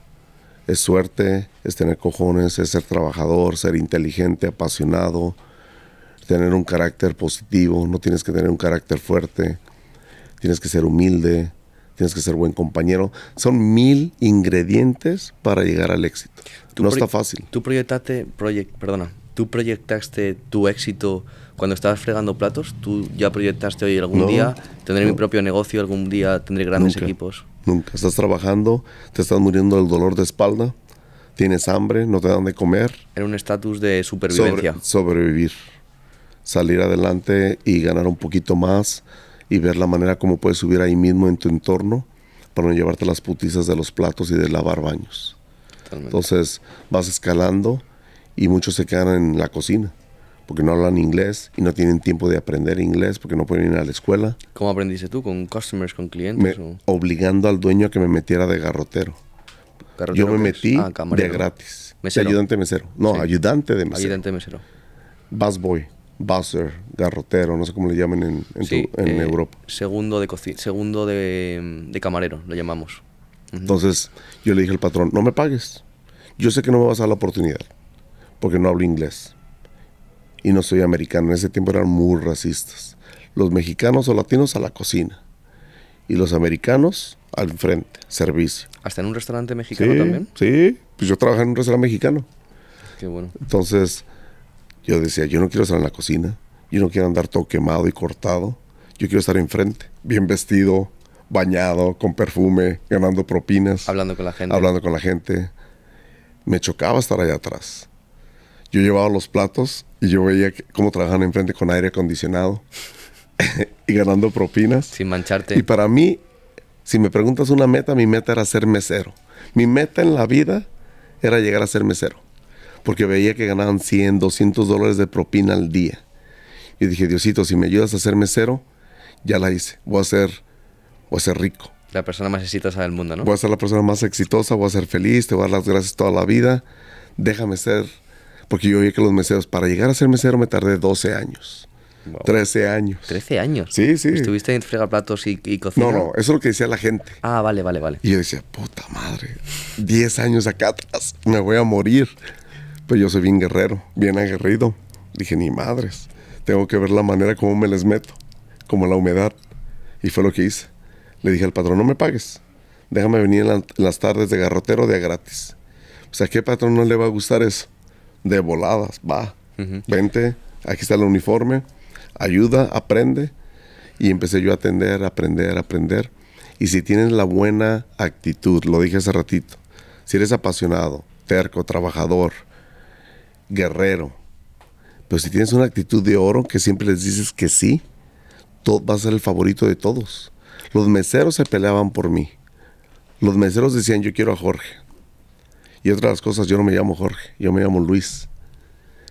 es suerte, es tener cojones, es ser trabajador, ser inteligente, apasionado, tener un carácter positivo, no tienes que tener un carácter fuerte, tienes que ser humilde, tienes que ser buen compañero. Son mil ingredientes para llegar al éxito. no está fácil. Tú proyectate proyect, perdona, ¿Tú proyectaste tu éxito cuando estabas fregando platos? ¿Tú ya proyectaste hoy algún día tendré mi propio negocio, algún día tendré grandes equipos? Nunca. Estás trabajando, te estás muriendo del dolor de espalda, tienes hambre, no te dan de comer. Era un estatus de supervivencia. sobrevivir. Salir adelante y ganar un poquito más y ver la manera como puedes subir ahí mismo en tu entorno para no llevarte las putizas de los platos y de lavar baños. Totalmente. Entonces vas escalando y muchos se quedan en la cocina porque no hablan inglés y no tienen tiempo de aprender inglés porque no pueden ir a la escuela. ¿Cómo aprendiste tú? ¿Con customers, con clientes? obligando al dueño a que me metiera de garrotero. Yo me metí ah, de gratis. Mesero. ayudante mesero. No, ayudante de mesero. Ayudante mesero. Busboy, buzzer, garrotero, no sé cómo le llaman en, en, eh, Europa. Segundo de segundo de, de, camarero, lo llamamos. Entonces yo le dije al patrón, no me pagues. Yo sé que no me vas a dar la oportunidad porque no hablo inglés y no soy americano. En ese tiempo eran muy racistas. Los mexicanos o latinos a la cocina y los americanos al frente, servicio. ¿Hasta en un restaurante mexicano también? Sí, pues yo trabajé en un restaurante mexicano. Qué bueno. Entonces yo decía, yo no quiero estar en la cocina, yo no quiero andar todo quemado y cortado, yo quiero estar enfrente, bien vestido, bañado, con perfume, ganando propinas. Hablando con la gente. Hablando con la gente. Me chocaba estar allá atrás yo llevaba los platos y yo veía cómo trabajaban enfrente con aire acondicionado y ganando propinas. Sin mancharte. Y para mí, si me preguntas una meta, mi meta era ser mesero. Mi meta en la vida era llegar a ser mesero. Porque veía que ganaban 100, 200 dólares de propina al día. Y dije, Diosito, si me ayudas a ser mesero, ya la hice. Voy a ser, voy a ser rico. La persona más exitosa del mundo, ¿no? Voy a ser la persona más exitosa, voy a ser feliz, te voy a dar las gracias toda la vida. Déjame ser porque yo vi que los meseros, para llegar a ser mesero me tardé 12 años. 13 años. 13 años. Sí, sí. Estuviste en fregaplatos y, y cocina. No, no, eso es lo que decía la gente. Ah, vale, vale, vale. Y yo decía, puta madre, 10 años acá atrás, me voy a morir. Pero pues yo soy bien guerrero, bien aguerrido. Dije, ni madres, tengo que ver la manera como me les meto, como la humedad. Y fue lo que hice. Le dije al patrón, no me pagues, déjame venir en, las tardes de garrotero de a gratis. O sea, ¿qué patrón no le va a gustar eso? de voladas, va, vente, aquí está el uniforme, ayuda, aprende. Y empecé yo a atender, aprender, aprender. Y si tienes la buena actitud, lo dije hace ratito, si eres apasionado, terco, trabajador, guerrero, pero si tienes una actitud de oro que siempre les dices que sí, todo va a ser el favorito de todos. Los meseros se peleaban por mí. Los meseros decían, yo quiero a Jorge. Y otra de las cosas, yo no me llamo Jorge, yo me llamo Luis.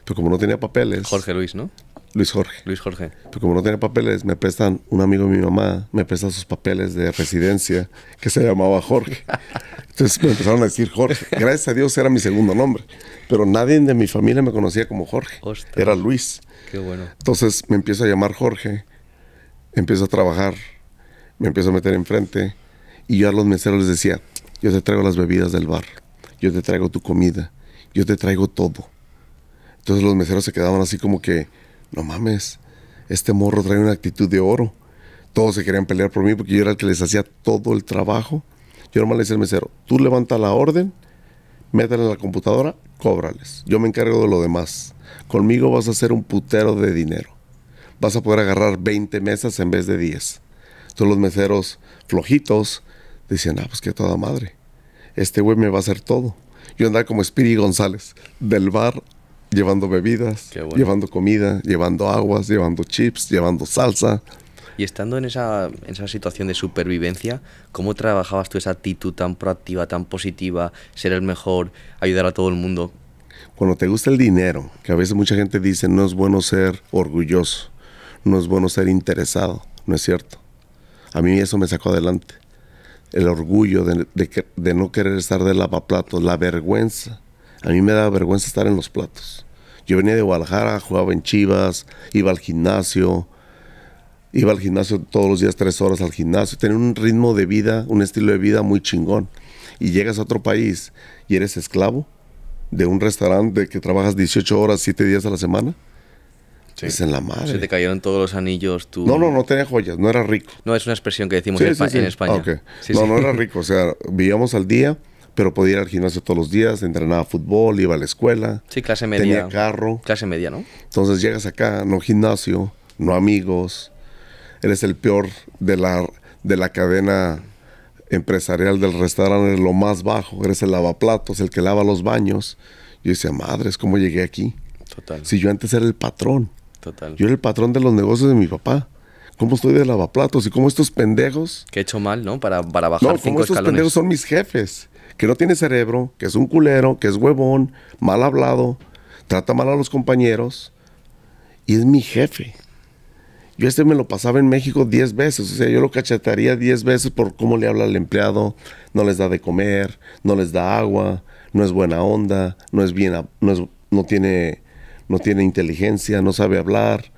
Pero como no tenía papeles... Jorge Luis, ¿no? Luis Jorge. Luis Jorge. Pero como no tenía papeles, me prestan, un amigo de mi mamá me prestan sus papeles de residencia que se llamaba Jorge. Entonces me empezaron a decir Jorge. Gracias a Dios era mi segundo nombre. Pero nadie de mi familia me conocía como Jorge. era Luis. Qué bueno. Entonces me empiezo a llamar Jorge, empiezo a trabajar, me empiezo a meter enfrente y yo a los meseros les decía, yo te traigo las bebidas del bar yo te traigo tu comida, yo te traigo todo. Entonces los meseros se quedaban así como que, no mames, este morro trae una actitud de oro. Todos se querían pelear por mí porque yo era el que les hacía todo el trabajo. Yo normal le decía al mesero, tú levanta la orden, métela a la computadora, cóbrales. Yo me encargo de lo demás. Conmigo vas a hacer un putero de dinero. Vas a poder agarrar 20 mesas en vez de 10. Entonces los meseros flojitos decían, ah, pues qué toda madre este güey me va a hacer todo. Yo andaba como Spiri González, del bar, llevando bebidas, llevando comida, llevando aguas, llevando chips, llevando salsa. Y estando en esa, en esa situación de supervivencia, ¿cómo trabajabas tú esa actitud tan proactiva, tan positiva, ser el mejor, ayudar a todo el mundo? Cuando te gusta el dinero, que a veces mucha gente dice no es bueno ser orgulloso, no es bueno ser interesado, no es cierto. A mí eso me sacó adelante el orgullo de, no querer estar de lavaplatos, la vergüenza. A mí me daba vergüenza estar en los platos. Yo venía de Guadalajara, jugaba en Chivas, iba al gimnasio, iba al gimnasio todos los días tres horas al gimnasio, tenía un ritmo de vida, un estilo de vida muy chingón. Y llegas a otro país y eres esclavo de un restaurante que trabajas 18 horas, 7 días a la semana. Es en la madre. Se te cayeron todos los anillos. Tú... No, no, no tenía joyas, no era rico. No, es una expresión que decimos en, España. no, no era rico, o sea, vivíamos al día, pero podía ir al gimnasio todos los días, entrenaba fútbol, iba a la escuela. Sí, clase media. Tenía carro. Clase media, ¿no? Entonces llegas acá, no gimnasio, no amigos, eres el peor de la, de la cadena empresarial del restaurante, eres lo más bajo, eres el lavaplatos, el que lava los baños. Yo decía, madre, es como llegué aquí. Total. Si yo antes era el patrón. Yo era el patrón de los negocios de mi papá. ¿Cómo estoy de lavaplatos? ¿Y cómo estos pendejos? Que he hecho mal, ¿no? Para, bajar cinco cinco estos pendejos son mis jefes. Que no tiene cerebro, que es un culero, que es huevón, mal hablado, trata mal a los compañeros. Y es mi jefe. Yo este me lo pasaba en México diez veces. O sea, yo lo cachetaría diez veces por cómo le habla al empleado. No les da de comer, no les da agua, no es buena onda, no es bien, no, es, no tiene no tiene inteligencia, no sabe hablar.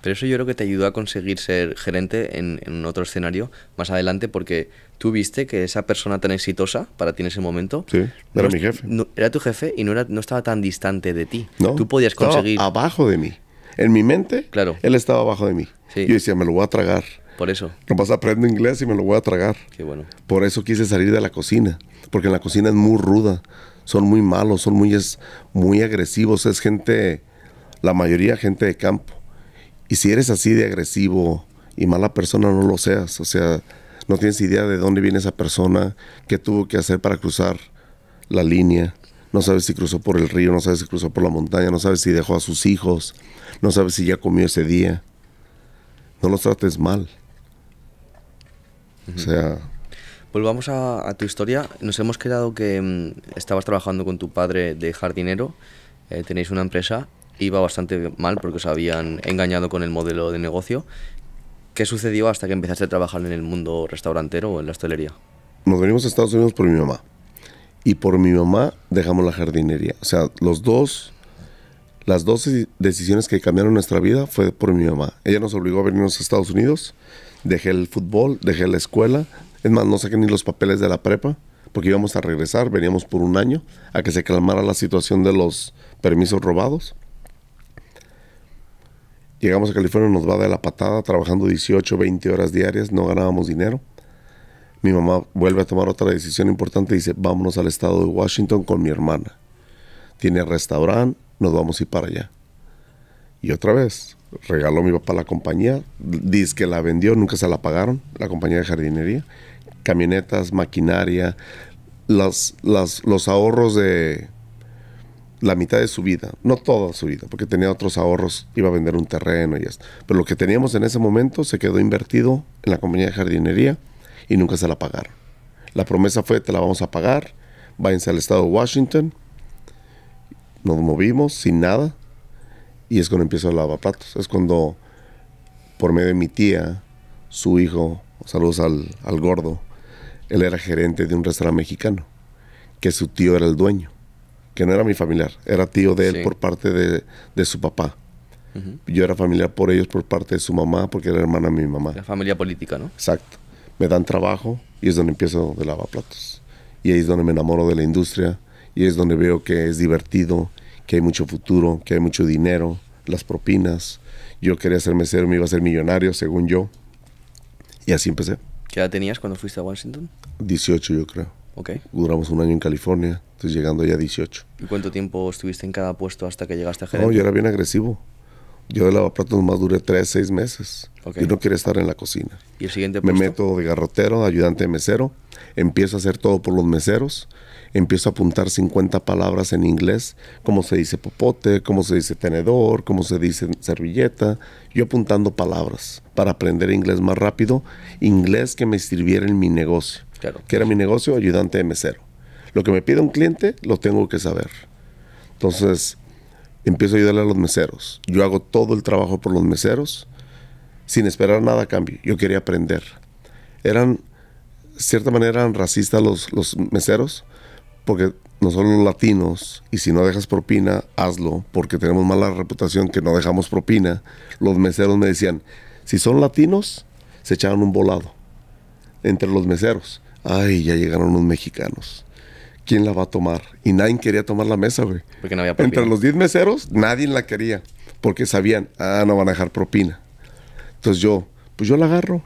Pero eso yo creo que te ayudó a conseguir ser gerente en, otro escenario más adelante porque tú viste que esa persona tan exitosa para ti en ese momento... Sí, era mi jefe. era tu jefe y no, era, no estaba tan distante de ti. No, tú podías conseguir... abajo de mí. En mi mente, claro. él estaba abajo de mí. Sí. Yo decía, me lo voy a tragar. Por eso. vas a aprender inglés y me lo voy a tragar. Qué bueno. Por eso quise salir de la cocina, porque en la cocina es muy ruda, son muy malos, son muy, es, muy agresivos, es gente la mayoría gente de campo. Y si eres así de agresivo y mala persona, no lo seas. O sea, no tienes idea de dónde viene esa persona, qué tuvo que hacer para cruzar la línea. No sabes si cruzó por el río, no sabes si cruzó por la montaña, no sabes si dejó a sus hijos, no sabes si ya comió ese día. No los trates mal. O sea, Volvamos a, tu historia. Nos hemos quedado que mm, estabas trabajando con tu padre de jardinero, eh, tenéis una empresa iba bastante mal porque se habían engañado con el modelo de negocio. ¿Qué sucedió hasta que empezaste a trabajar en el mundo restaurantero o en la hostelería? Nos venimos a Estados Unidos por mi mamá. Y por mi mamá dejamos la jardinería. O sea, los dos, las dos decisiones que cambiaron nuestra vida fue por mi mamá. Ella nos obligó a venirnos a Estados Unidos. Dejé el fútbol, dejé la escuela. Es más, no saqué ni los papeles de la prepa porque íbamos a regresar, veníamos por un año a que se calmara la situación de los permisos robados. Llegamos a California, nos va de la patada, trabajando 18, 20 horas diarias, no ganábamos dinero. Mi mamá vuelve a tomar otra decisión importante, dice, vámonos al estado de Washington con mi hermana. Tiene restaurante, nos vamos a ir para allá. Y otra vez, regaló mi papá la compañía, dice que la vendió, nunca se la pagaron, la compañía de jardinería, camionetas, maquinaria, las, los ahorros de, la mitad de su vida, no toda su vida, porque tenía otros ahorros, iba a vender un terreno y esto. Pero lo que teníamos en ese momento se quedó invertido en la compañía de jardinería y nunca se la pagaron. La promesa fue, te la vamos a pagar, váyanse al estado de Washington. Nos movimos sin nada y es cuando empiezo a platos, Es cuando, por medio de mi tía, su hijo, saludos al gordo, él era gerente de un restaurante mexicano, que su tío era el dueño que no era mi familiar, era tío de él por parte de, de su papá. Yo era familiar por ellos por parte de su mamá, porque era hermana de mi mamá. La familia política, ¿no? Exacto. Me dan trabajo y es donde empiezo de lavaplatos. Y ahí es donde me enamoro de la industria y es donde veo que es divertido, que hay mucho futuro, que hay mucho dinero, las propinas. Yo quería ser mesero, me iba a ser millonario, según yo. Y así empecé. ¿Qué edad tenías cuando fuiste a Washington? 18, yo creo. Duramos un año en California, estoy llegando ya a 18. ¿Y cuánto tiempo estuviste en cada puesto hasta que llegaste a gerente? No, yo era bien agresivo. Yo de lavaplatos más duré 3, 6 meses. Okay. Yo no quería estar en la cocina. ¿Y el siguiente puesto? Me meto de garrotero, ayudante de mesero. Empiezo a hacer todo por los meseros. Empiezo a apuntar 50 palabras en inglés. Cómo se dice popote, cómo se dice tenedor, cómo se dice servilleta. Yo apuntando palabras para aprender inglés más rápido. Inglés que me sirviera en mi negocio que era mi negocio, ayudante de mesero. Lo que me pide un cliente, lo tengo que saber. Entonces, empiezo a ayudarle a los meseros. Yo hago todo el trabajo por los meseros sin esperar nada a cambio. Yo quería aprender. Eran, de cierta manera, eran racistas los, los meseros porque no son los latinos, y si no dejas propina, hazlo, porque tenemos mala reputación que no dejamos propina. Los meseros me decían, si son latinos, se echaban un volado entre los meseros ay, ya llegaron unos mexicanos. ¿Quién la va a tomar? Y nadie quería tomar la mesa, güey. Porque había Entre los 10 meseros, nadie la quería. Porque sabían, ah, no van a dejar propina. Entonces yo, pues yo la agarro.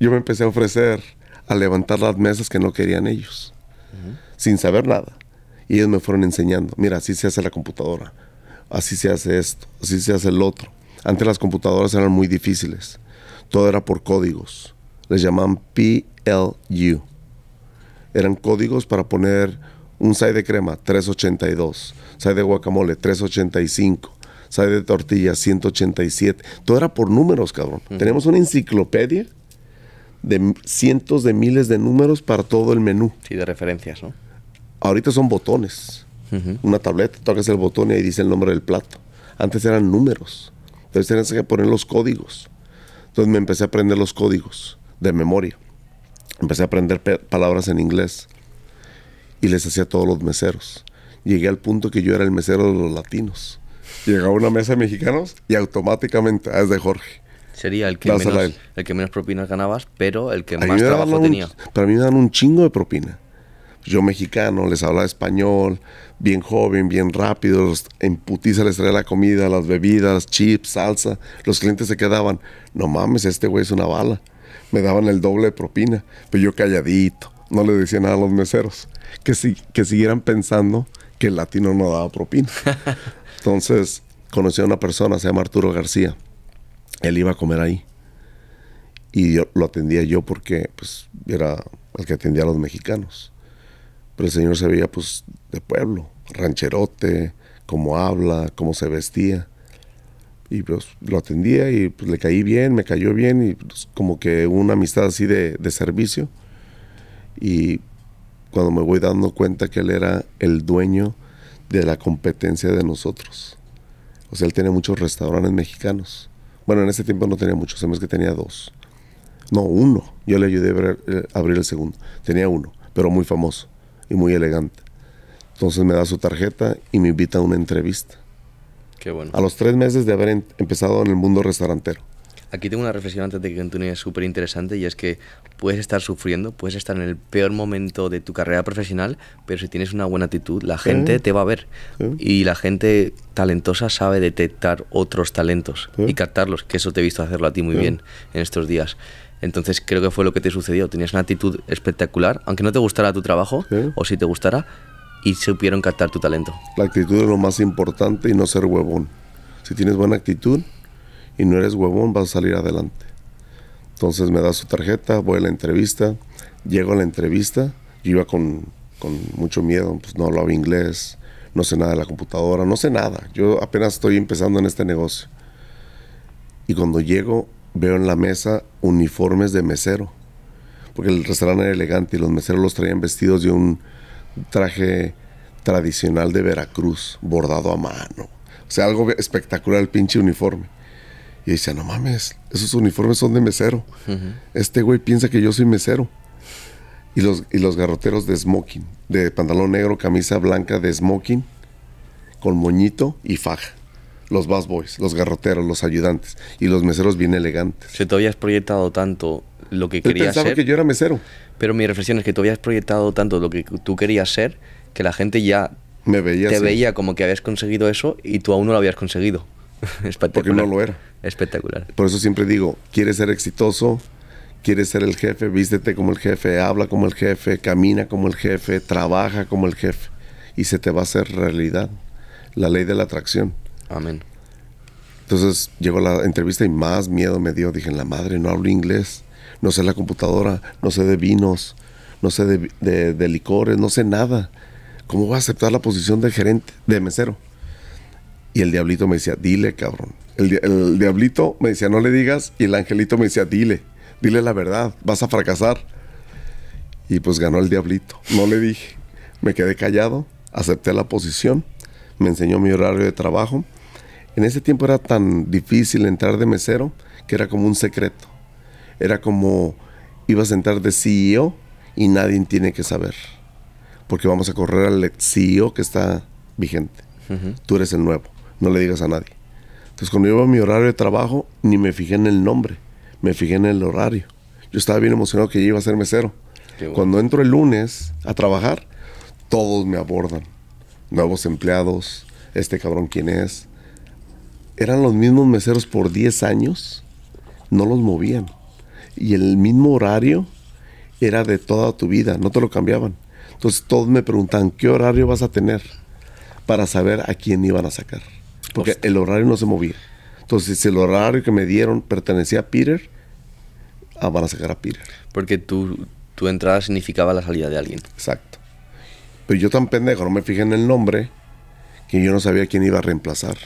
Yo me empecé a ofrecer a levantar las mesas que no querían ellos. Sin saber nada. Y ellos me fueron enseñando. Mira, así se hace la computadora. Así se hace esto. Así se hace el otro. Antes las computadoras eran muy difíciles. Todo era por códigos. Les llamaban PLU eran códigos para poner un side de crema 382, side de guacamole 385, side de tortilla 187. Todo era por números, cabrón. Tenemos una enciclopedia de cientos de miles de números para todo el menú. Sí, de referencias, ¿no? Ahorita son botones. Una tableta, tocas el botón y ahí dice el nombre del plato. Antes eran números. Entonces tenías que poner los códigos. Entonces me empecé a aprender los códigos de memoria empecé a aprender palabras en inglés y les hacía a todos los meseros. Llegué al punto que yo era el mesero de los latinos. Llegaba una mesa de mexicanos y automáticamente ah, es de Jorge. Sería el que, menos, el que menos propinas ganabas, pero el que más trabajo tenía. Para mí me dan un chingo de propina. Yo mexicano, les hablaba español, bien joven, bien rápido, en putiza les traía la comida, las bebidas, chips, salsa. Los clientes se quedaban, no mames, este güey es una bala me daban el doble de propina, pero yo calladito, no le decía nada a los meseros, que, si, que siguieran pensando que el latino no daba propina. Entonces conocí a una persona, se llama Arturo García, él iba a comer ahí y yo, lo atendía yo porque pues, era el que atendía a los mexicanos. Pero el señor se veía pues de pueblo, rancherote, cómo habla, cómo se vestía y pues lo atendía y pues, le caí bien, me cayó bien y pues, como que una amistad así de, servicio. Y cuando me voy dando cuenta que él era el dueño de la competencia de nosotros. O sea, él tenía muchos restaurantes mexicanos. Bueno, en ese tiempo no tenía muchos, es que tenía dos. No, uno. Yo le ayudé a eh, abrir el segundo. Tenía uno, pero muy famoso y muy elegante. Entonces me da su tarjeta y me invita a una entrevista a los tres meses de haber empezado en el mundo restaurantero. Aquí tengo una reflexión antes de que continúes súper interesante y es que puedes estar sufriendo, puedes estar en el peor momento de tu carrera profesional, pero si tienes una buena actitud, la gente te va a ver. Y la gente talentosa sabe detectar otros talentos y captarlos, que eso te he visto hacerlo a ti muy bien en estos días. Entonces creo que fue lo que te sucedió. Tenías una actitud espectacular, aunque no te gustara tu trabajo, o si te gustara, y supieron captar tu talento. La actitud es lo más importante y no ser huevón. Si tienes buena actitud y no eres huevón, vas a salir adelante. Entonces me da su tarjeta, voy a la entrevista, llego a la entrevista, yo iba con, mucho miedo, pues no hablaba inglés, no sé nada de la computadora, no sé nada. Yo apenas estoy empezando en este negocio. Y cuando llego, veo en la mesa uniformes de mesero. Porque el restaurante era elegante y los meseros los traían vestidos de un traje tradicional de Veracruz, bordado a mano. O sea, algo espectacular el pinche uniforme. Y dice, no mames, esos uniformes son de mesero. Este güey piensa que yo soy mesero. Y los, y los garroteros de smoking, de pantalón negro, camisa blanca de smoking, con moñito y faja. Los bus boys, los garroteros, los ayudantes y los meseros bien elegantes. Si te habías proyectado tanto lo que quería pensaba ser. que yo era mesero. Pero mi reflexión es que tú habías proyectado tanto lo que tú querías ser que la gente ya Me veía te veía como que habías conseguido eso y tú aún no lo habías conseguido. Espectacular. Porque no lo era. Espectacular. Por eso siempre digo, quieres ser exitoso, quieres ser el jefe, vístete como el jefe, habla como el jefe, camina como el jefe, trabaja como el jefe y se te va a hacer realidad. La ley de la atracción. Amén. Entonces llegó la entrevista y más miedo me dio. Dije, la madre, no hablo inglés no sé la computadora, no sé de vinos, no sé de, licores, no sé nada. ¿Cómo voy a aceptar la posición de gerente, de mesero? Y el diablito me decía, dile, cabrón. el, diablito me decía, no le digas. Y el angelito me decía, dile, dile la verdad, vas a fracasar. Y pues ganó el diablito. No le dije. Me quedé callado, acepté la posición, me enseñó mi horario de trabajo. En ese tiempo era tan difícil entrar de mesero que era como un secreto era como ibas a entrar de CEO y nadie tiene que saber. Porque vamos a correr al CEO que está vigente. Tú eres el nuevo, no le digas a nadie. Entonces cuando iba a mi horario de trabajo, ni me fijé en el nombre, me fijé en el horario. Yo estaba bien emocionado que yo iba a ser mesero. Cuando entro el lunes a trabajar, todos me abordan. Nuevos empleados, este cabrón quién es. Eran los mismos meseros por 10 años, no los movían y el mismo horario era de toda tu vida, no te lo cambiaban. Entonces todos me preguntaban, ¿qué horario vas a tener? Para saber a quién iban a sacar. Porque el horario no se movía. Entonces el horario que me dieron pertenecía a Peter, a ah, van a sacar a Peter. Porque tu, tu entrada significaba la salida de alguien. Exacto. Pero yo tan pendejo, no me fijé en el nombre, que yo no sabía quién iba a reemplazar.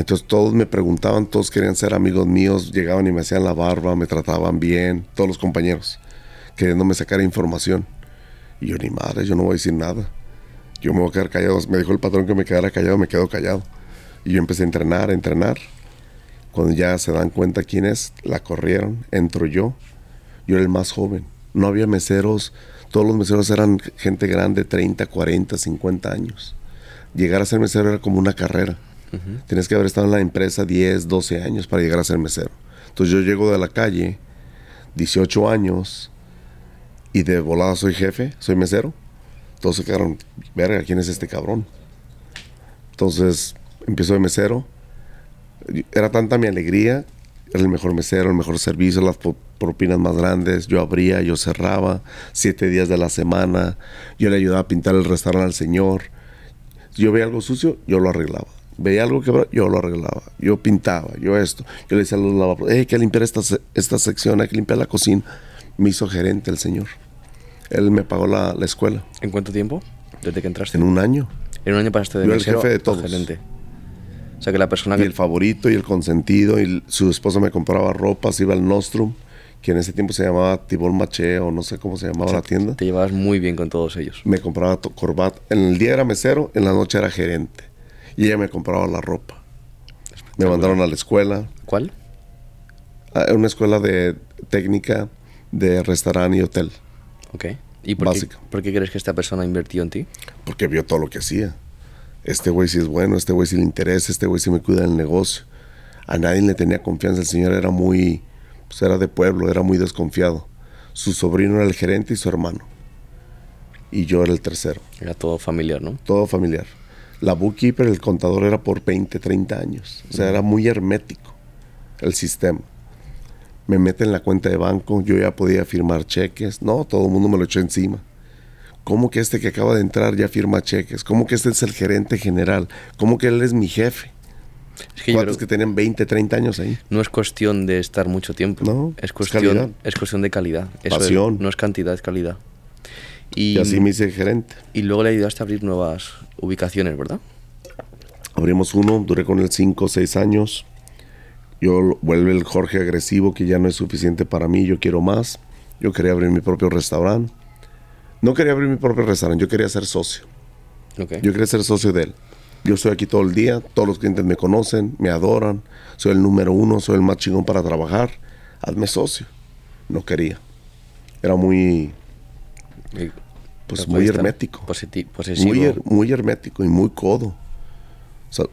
Entonces todos me preguntaban, todos querían ser amigos míos, llegaban y me hacían la barba, me trataban bien, todos los compañeros, queriéndome sacar información. Y yo ni madre, yo no voy a decir nada. Yo me voy a quedar callado. Me dijo el patrón que me quedara callado, me quedo callado. Y yo empecé a entrenar, a entrenar. Cuando ya se dan cuenta quién es, la corrieron, entro yo. Yo era el más joven. No había meseros, todos los meseros eran gente grande, 30, 40, 50 años. Llegar a ser mesero era como una carrera Tienes que haber estado en la empresa 10, 12 años para llegar a ser mesero. Entonces yo llego de la calle, 18 años, y de volada soy jefe, soy mesero. entonces se quedaron, verga, ¿quién es este cabrón? Entonces empiezo de mesero. Era tanta mi alegría, era el mejor mesero, el mejor servicio, las propinas más grandes. Yo abría, yo cerraba, siete días de la semana. Yo le ayudaba a pintar el restaurante al señor. Si yo veía algo sucio, yo lo arreglaba veía algo quebrado, yo lo arreglaba, yo pintaba, yo esto, yo le decía a los lavaplatos, hay que limpiar esta, esta sección, hay que limpiar la cocina. Me hizo gerente el señor. Él me pagó la, escuela. ¿En cuánto tiempo? ¿Desde que entraste? En un año. En un año pasaste de Yo el jefe de todos. Gerente. O sea que la persona Y el favorito y el consentido y su esposa me compraba ropas iba al Nostrum, que en ese tiempo se llamaba Tibor Maché o no sé cómo se llamaba la tienda. Te llevabas muy bien con todos ellos. Me compraba corbat. En el día era mesero, en la noche era gerente y ella me compraba la ropa. Me mandaron a la escuela. ¿Cuál? Ah, una escuela de técnica de restaurante y hotel. Ok. ¿Y por qué, qué, crees que esta persona invirtió en ti? Porque vio todo lo que hacía. Este güey sí es bueno, este güey sí le interesa, este güey sí me cuida el negocio. A nadie le tenía confianza. El señor era muy, pues, era de pueblo, era muy desconfiado. Su sobrino era el gerente y su hermano. Y yo era el tercero. Era todo familiar, ¿no? Todo familiar la bookkeeper, el contador era por 20, 30 años. O sea, era muy hermético el sistema. Me meten en la cuenta de banco, yo ya podía firmar cheques. No, todo el mundo me lo echó encima. ¿Cómo que este que acaba de entrar ya firma cheques? ¿Cómo que este es el gerente general? ¿Cómo que él es mi jefe? Es que, tienen 20, 30 años ahí. No es cuestión de estar mucho tiempo. No, es cuestión, es, cuestión de calidad. Pasión. no es cantidad, es calidad. Y, así me hice gerente. Y luego le ayudaste a abrir nuevas ubicaciones, ¿verdad? Abrimos uno, duré con él cinco o seis años. Yo vuelve el Jorge agresivo que ya no es suficiente para mí, yo quiero más. Yo quería abrir mi propio restaurante. No quería abrir mi propio restaurante, yo quería ser socio. Okay. Yo quería ser socio de él. Yo estoy aquí todo el día, todos los clientes me conocen, me adoran, soy el número uno, soy el más chingón para trabajar. Hazme socio. No quería. Era muy pues muy hermético. Muy, hermético y muy codo.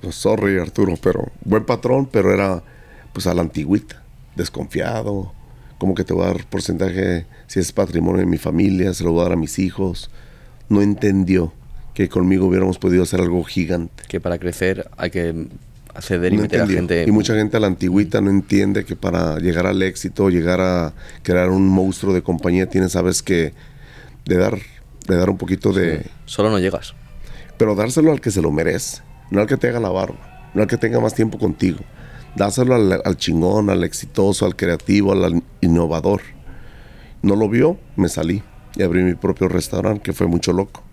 Pues, sorry, Arturo, pero buen patrón, pero era pues a la antigüita, desconfiado. como que te voy a dar porcentaje si es patrimonio de mi familia? ¿Se lo voy a dar a mis hijos? No entendió que conmigo hubiéramos podido hacer algo gigante. Que para crecer hay que acceder y meter a gente. Y mucha gente a la antigüita no entiende que para llegar al éxito, llegar a crear un monstruo de compañía, tienes, sabes que, de dar de dar un poquito de... solo no llegas. Pero dárselo al que se lo merece, no al que te haga la barba, no al que tenga más tiempo contigo. Dárselo al, chingón, al exitoso, al creativo, al, al innovador. No lo vio, me salí y abrí mi propio restaurante, que fue mucho loco.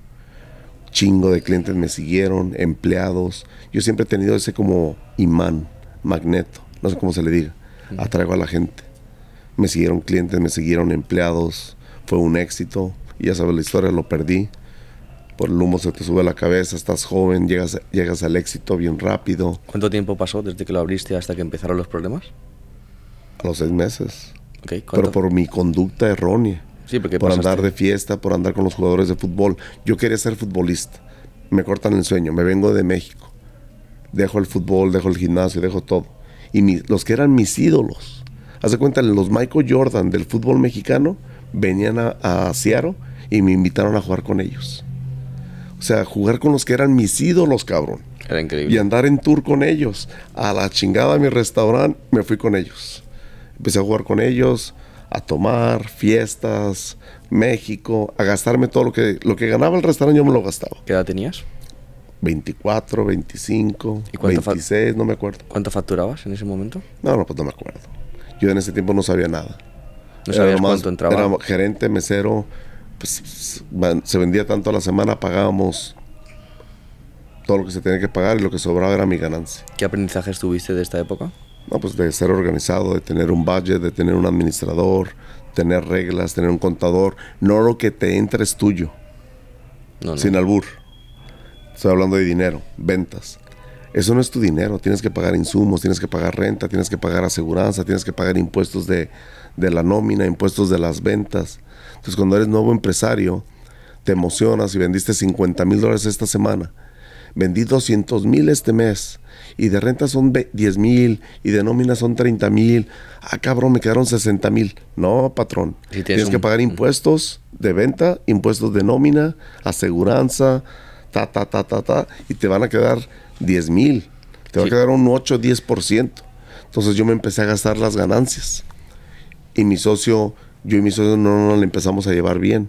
Chingo de clientes me siguieron, empleados. Yo siempre he tenido ese como imán, magneto, no sé cómo se le diga. Atraigo a la gente. Me siguieron clientes, me siguieron empleados. Fue un éxito. Y ya sabes la historia, lo perdí. Por el humo se te sube a la cabeza, estás joven, llegas, llegas al éxito bien rápido. ¿Cuánto tiempo pasó desde que lo abriste hasta que empezaron los problemas? A los seis meses. Pero por mi conducta errónea. Sí, porque por andar de fiesta, por andar con los jugadores de fútbol. Yo quería ser futbolista. Me cortan el sueño, me vengo de México. Dejo el fútbol, dejo el gimnasio, dejo todo. Y los que eran mis ídolos. Hace cuenta, los Michael Jordan del fútbol mexicano, venían a, a y me invitaron a jugar con ellos. O sea, jugar con los que eran mis ídolos, cabrón. Era increíble. Y andar en tour con ellos. A la chingada mi restaurante me fui con ellos. Empecé a jugar con ellos, a tomar, fiestas, México, a gastarme todo lo que, lo que ganaba el restaurante, yo me lo gastaba. ¿Qué edad tenías? 24, 25, 26, no me acuerdo. ¿Cuánto facturabas en ese momento? No, no, pues no me acuerdo. Yo en ese tiempo no sabía nada. No sabías cuánto entraba. Era gerente, mesero. Pues, se vendía tanto a la semana, pagábamos todo lo que se tenía que pagar y lo que sobraba era mi ganancia. ¿Qué aprendizajes tuviste de esta época? No, pues de ser organizado, de tener un budget, de tener un administrador, tener reglas, tener un contador. No lo que te entra es tuyo. Sin albur. Estoy hablando de dinero, ventas. Eso no es tu dinero. Tienes que pagar insumos, tienes que pagar renta, tienes que pagar aseguranza, tienes que pagar impuestos de, de la nómina, impuestos de las ventas. Entonces cuando eres nuevo empresario, te emocionas y vendiste 50 mil dólares esta semana. Vendí 200 mil este mes y de renta son 10 mil y de nómina son 30 mil. Ah, cabrón, me quedaron 60 mil. No, patrón. tienes, que pagar impuestos de venta, impuestos de nómina, aseguranza, ta, ta, ta, ta, ta, y te van a quedar 10 mil. Te van va a quedar un 8 10%. Entonces yo me empecé a gastar las ganancias y mi socio, yo y mi socio no le empezamos a llevar bien.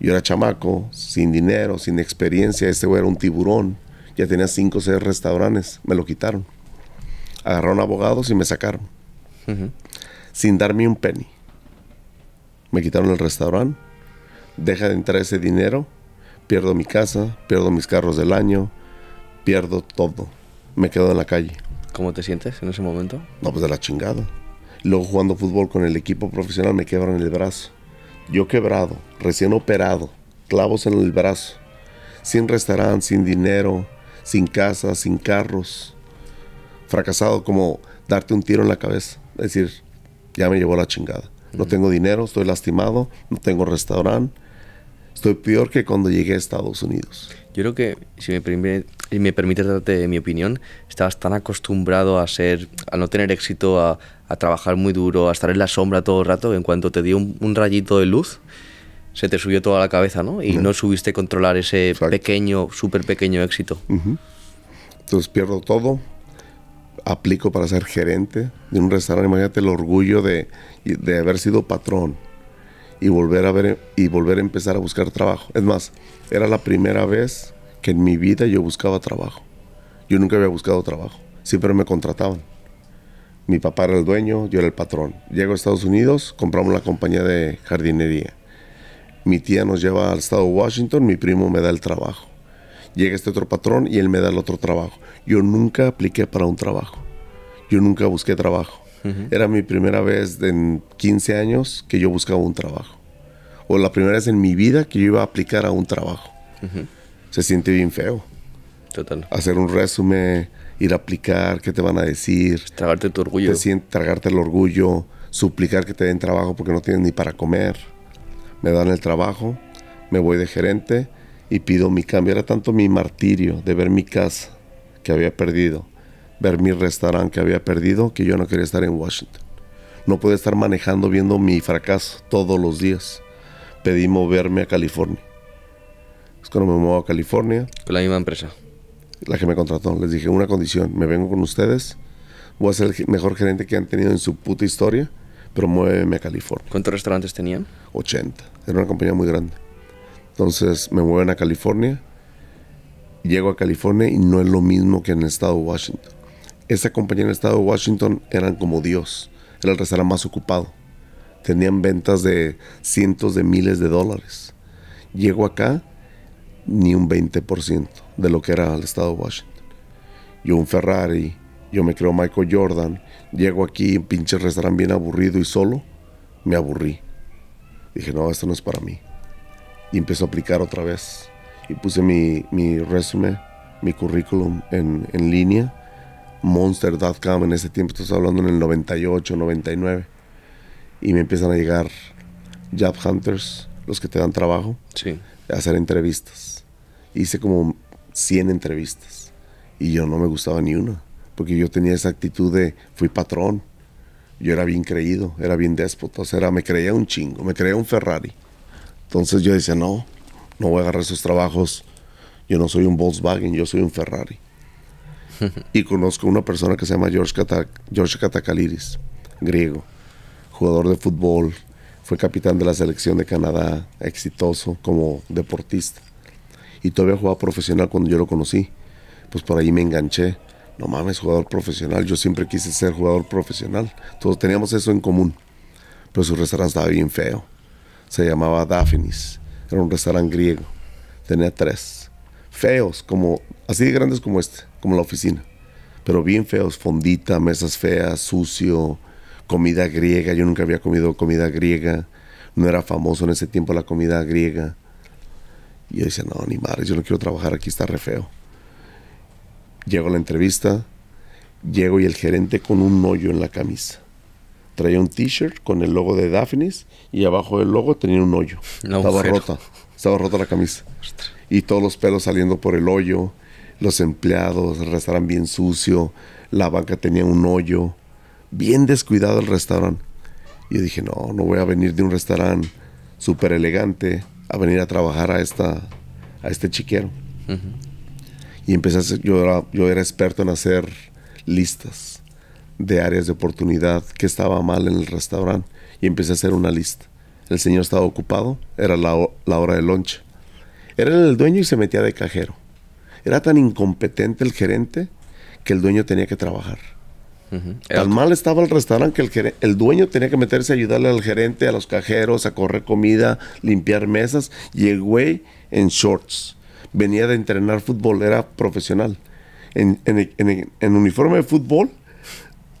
Yo era chamaco, sin dinero, sin experiencia, este güey era un tiburón, ya tenía cinco o seis restaurantes, me lo quitaron. Agarraron abogados y me sacaron, sin darme un penny. Me quitaron el restaurante, deja de entrar ese dinero, pierdo mi casa, pierdo mis carros del año, pierdo todo. Me quedo en la calle. ¿Cómo te sientes en ese momento? No, pues de la chingada. Luego jugando fútbol con el equipo profesional me quebraron el brazo. Yo quebrado, recién operado, clavos en el brazo, sin restaurante, sin dinero, sin casa, sin carros. Fracasado como darte un tiro en la cabeza. Es decir, ya me llevó la chingada. No tengo dinero, estoy lastimado, no tengo restaurante. Estoy peor que cuando llegué a Estados Unidos. Yo creo que, si me, me permites darte mi opinión, estabas tan acostumbrado a ser, a no tener éxito, a, a trabajar muy duro, a estar en la sombra todo el rato, en cuanto te dio un, rayito de luz, se te subió toda la cabeza, ¿no? Y no subiste controlar ese pequeño, súper pequeño éxito. Entonces pierdo todo, aplico para ser gerente de un restaurante, imagínate el orgullo de, de haber sido patrón y volver a ver y volver a empezar a buscar trabajo. Es más, era la primera vez que en mi vida yo buscaba trabajo. Yo nunca había buscado trabajo, siempre me contrataban. Mi papá era el dueño, yo era el patrón. Llego a Estados Unidos, compramos la compañía de jardinería. Mi tía nos lleva al estado de Washington, mi primo me da el trabajo. Llega este otro patrón y él me da el otro trabajo. Yo nunca apliqué para un trabajo. Yo nunca busqué trabajo. Era mi primera vez en 15 años que yo buscaba un trabajo. O la primera vez en mi vida que yo iba a aplicar a un trabajo. Se siente bien feo. Total. Hacer un resumen, ir a aplicar, qué te van a decir. Tragarte tu orgullo. tragarte el orgullo, suplicar que te den trabajo porque no tienes ni para comer. Me dan el trabajo, me voy de gerente y pido mi cambio. Era tanto mi martirio de ver mi casa que había perdido, ver mi restaurante que había perdido, que yo no quería estar en Washington. No podía estar manejando viendo mi fracaso todos los días. Pedí moverme a California. Es cuando me muevo a California. Con la misma empresa la que me contrató, les dije una condición, me vengo con ustedes, voy a ser el mejor gerente que han tenido en su puta historia, pero muéveme a California. ¿Cuántos restaurantes tenían? 80, era una compañía muy grande. Entonces me mueven a California, llego a California y no es lo mismo que en el estado de Washington. Esa compañía en el estado de Washington eran como Dios, era el restaurante más ocupado. Tenían ventas de cientos de miles de dólares. Llego acá ni un 20% de lo que era el estado de Washington. Yo un Ferrari, yo me creo Michael Jordan, llego aquí en pinche restaurante bien aburrido y solo, me aburrí. Dije, no, esto no es para mí. Y empecé a aplicar otra vez. Y puse mi, mi resumen, mi currículum en, en línea. Monster.com en ese tiempo, estás hablando en el 98, 99. Y me empiezan a llegar job hunters, los que te dan trabajo. Sí hacer entrevistas. Hice como 100 entrevistas y yo no me gustaba ni una, porque yo tenía esa actitud de fui patrón. Yo era bien creído, era bien déspota, era, me creía un chingo, me creía un Ferrari. Entonces yo decía, no, no voy a agarrar esos trabajos. Yo no soy un Volkswagen, yo soy un Ferrari. y conozco una persona que se llama George, Cata, George Katakaliris, griego, jugador de fútbol, fue capitán de la selección de Canadá, exitoso como deportista. Y todavía jugaba profesional cuando yo lo conocí. Pues por ahí me enganché. No mames, jugador profesional. Yo siempre quise ser jugador profesional. Todos teníamos eso en común. Pero su restaurante estaba bien feo. Se llamaba Daphnis. Era un restaurante griego. Tenía tres. Feos, como así de grandes como este, como la oficina. Pero bien feos. Fondita, mesas feas, sucio comida griega, yo nunca había comido comida griega, no era famoso en ese tiempo la comida griega. Y yo decía, no, ni madre, yo no quiero trabajar aquí, está re feo. Llego a la entrevista, llego y el gerente con un hoyo en la camisa. Traía un t-shirt con el logo de Daphnis y abajo del logo tenía un hoyo. estaba rota, estaba rota la camisa. Y todos los pelos saliendo por el hoyo, los empleados, el bien sucio, la banca tenía un hoyo bien descuidado el restaurante. Y yo dije, no, no voy a venir de un restaurante súper elegante a venir a trabajar a, esta, a este chiquero. Y empecé a hacer, yo, era, yo era experto en hacer listas de áreas de oportunidad que estaba mal en el restaurante. Y empecé a hacer una lista. El señor estaba ocupado, era la, hora de lunch. Era el dueño y se metía de cajero. Era tan incompetente el gerente que el dueño tenía que trabajar. Tan mal estaba el restaurante que el, dueño tenía que meterse a ayudarle al gerente, a los cajeros, a correr comida, limpiar mesas. Y el güey en shorts. Venía de entrenar fútbol, era profesional. En, uniforme de fútbol,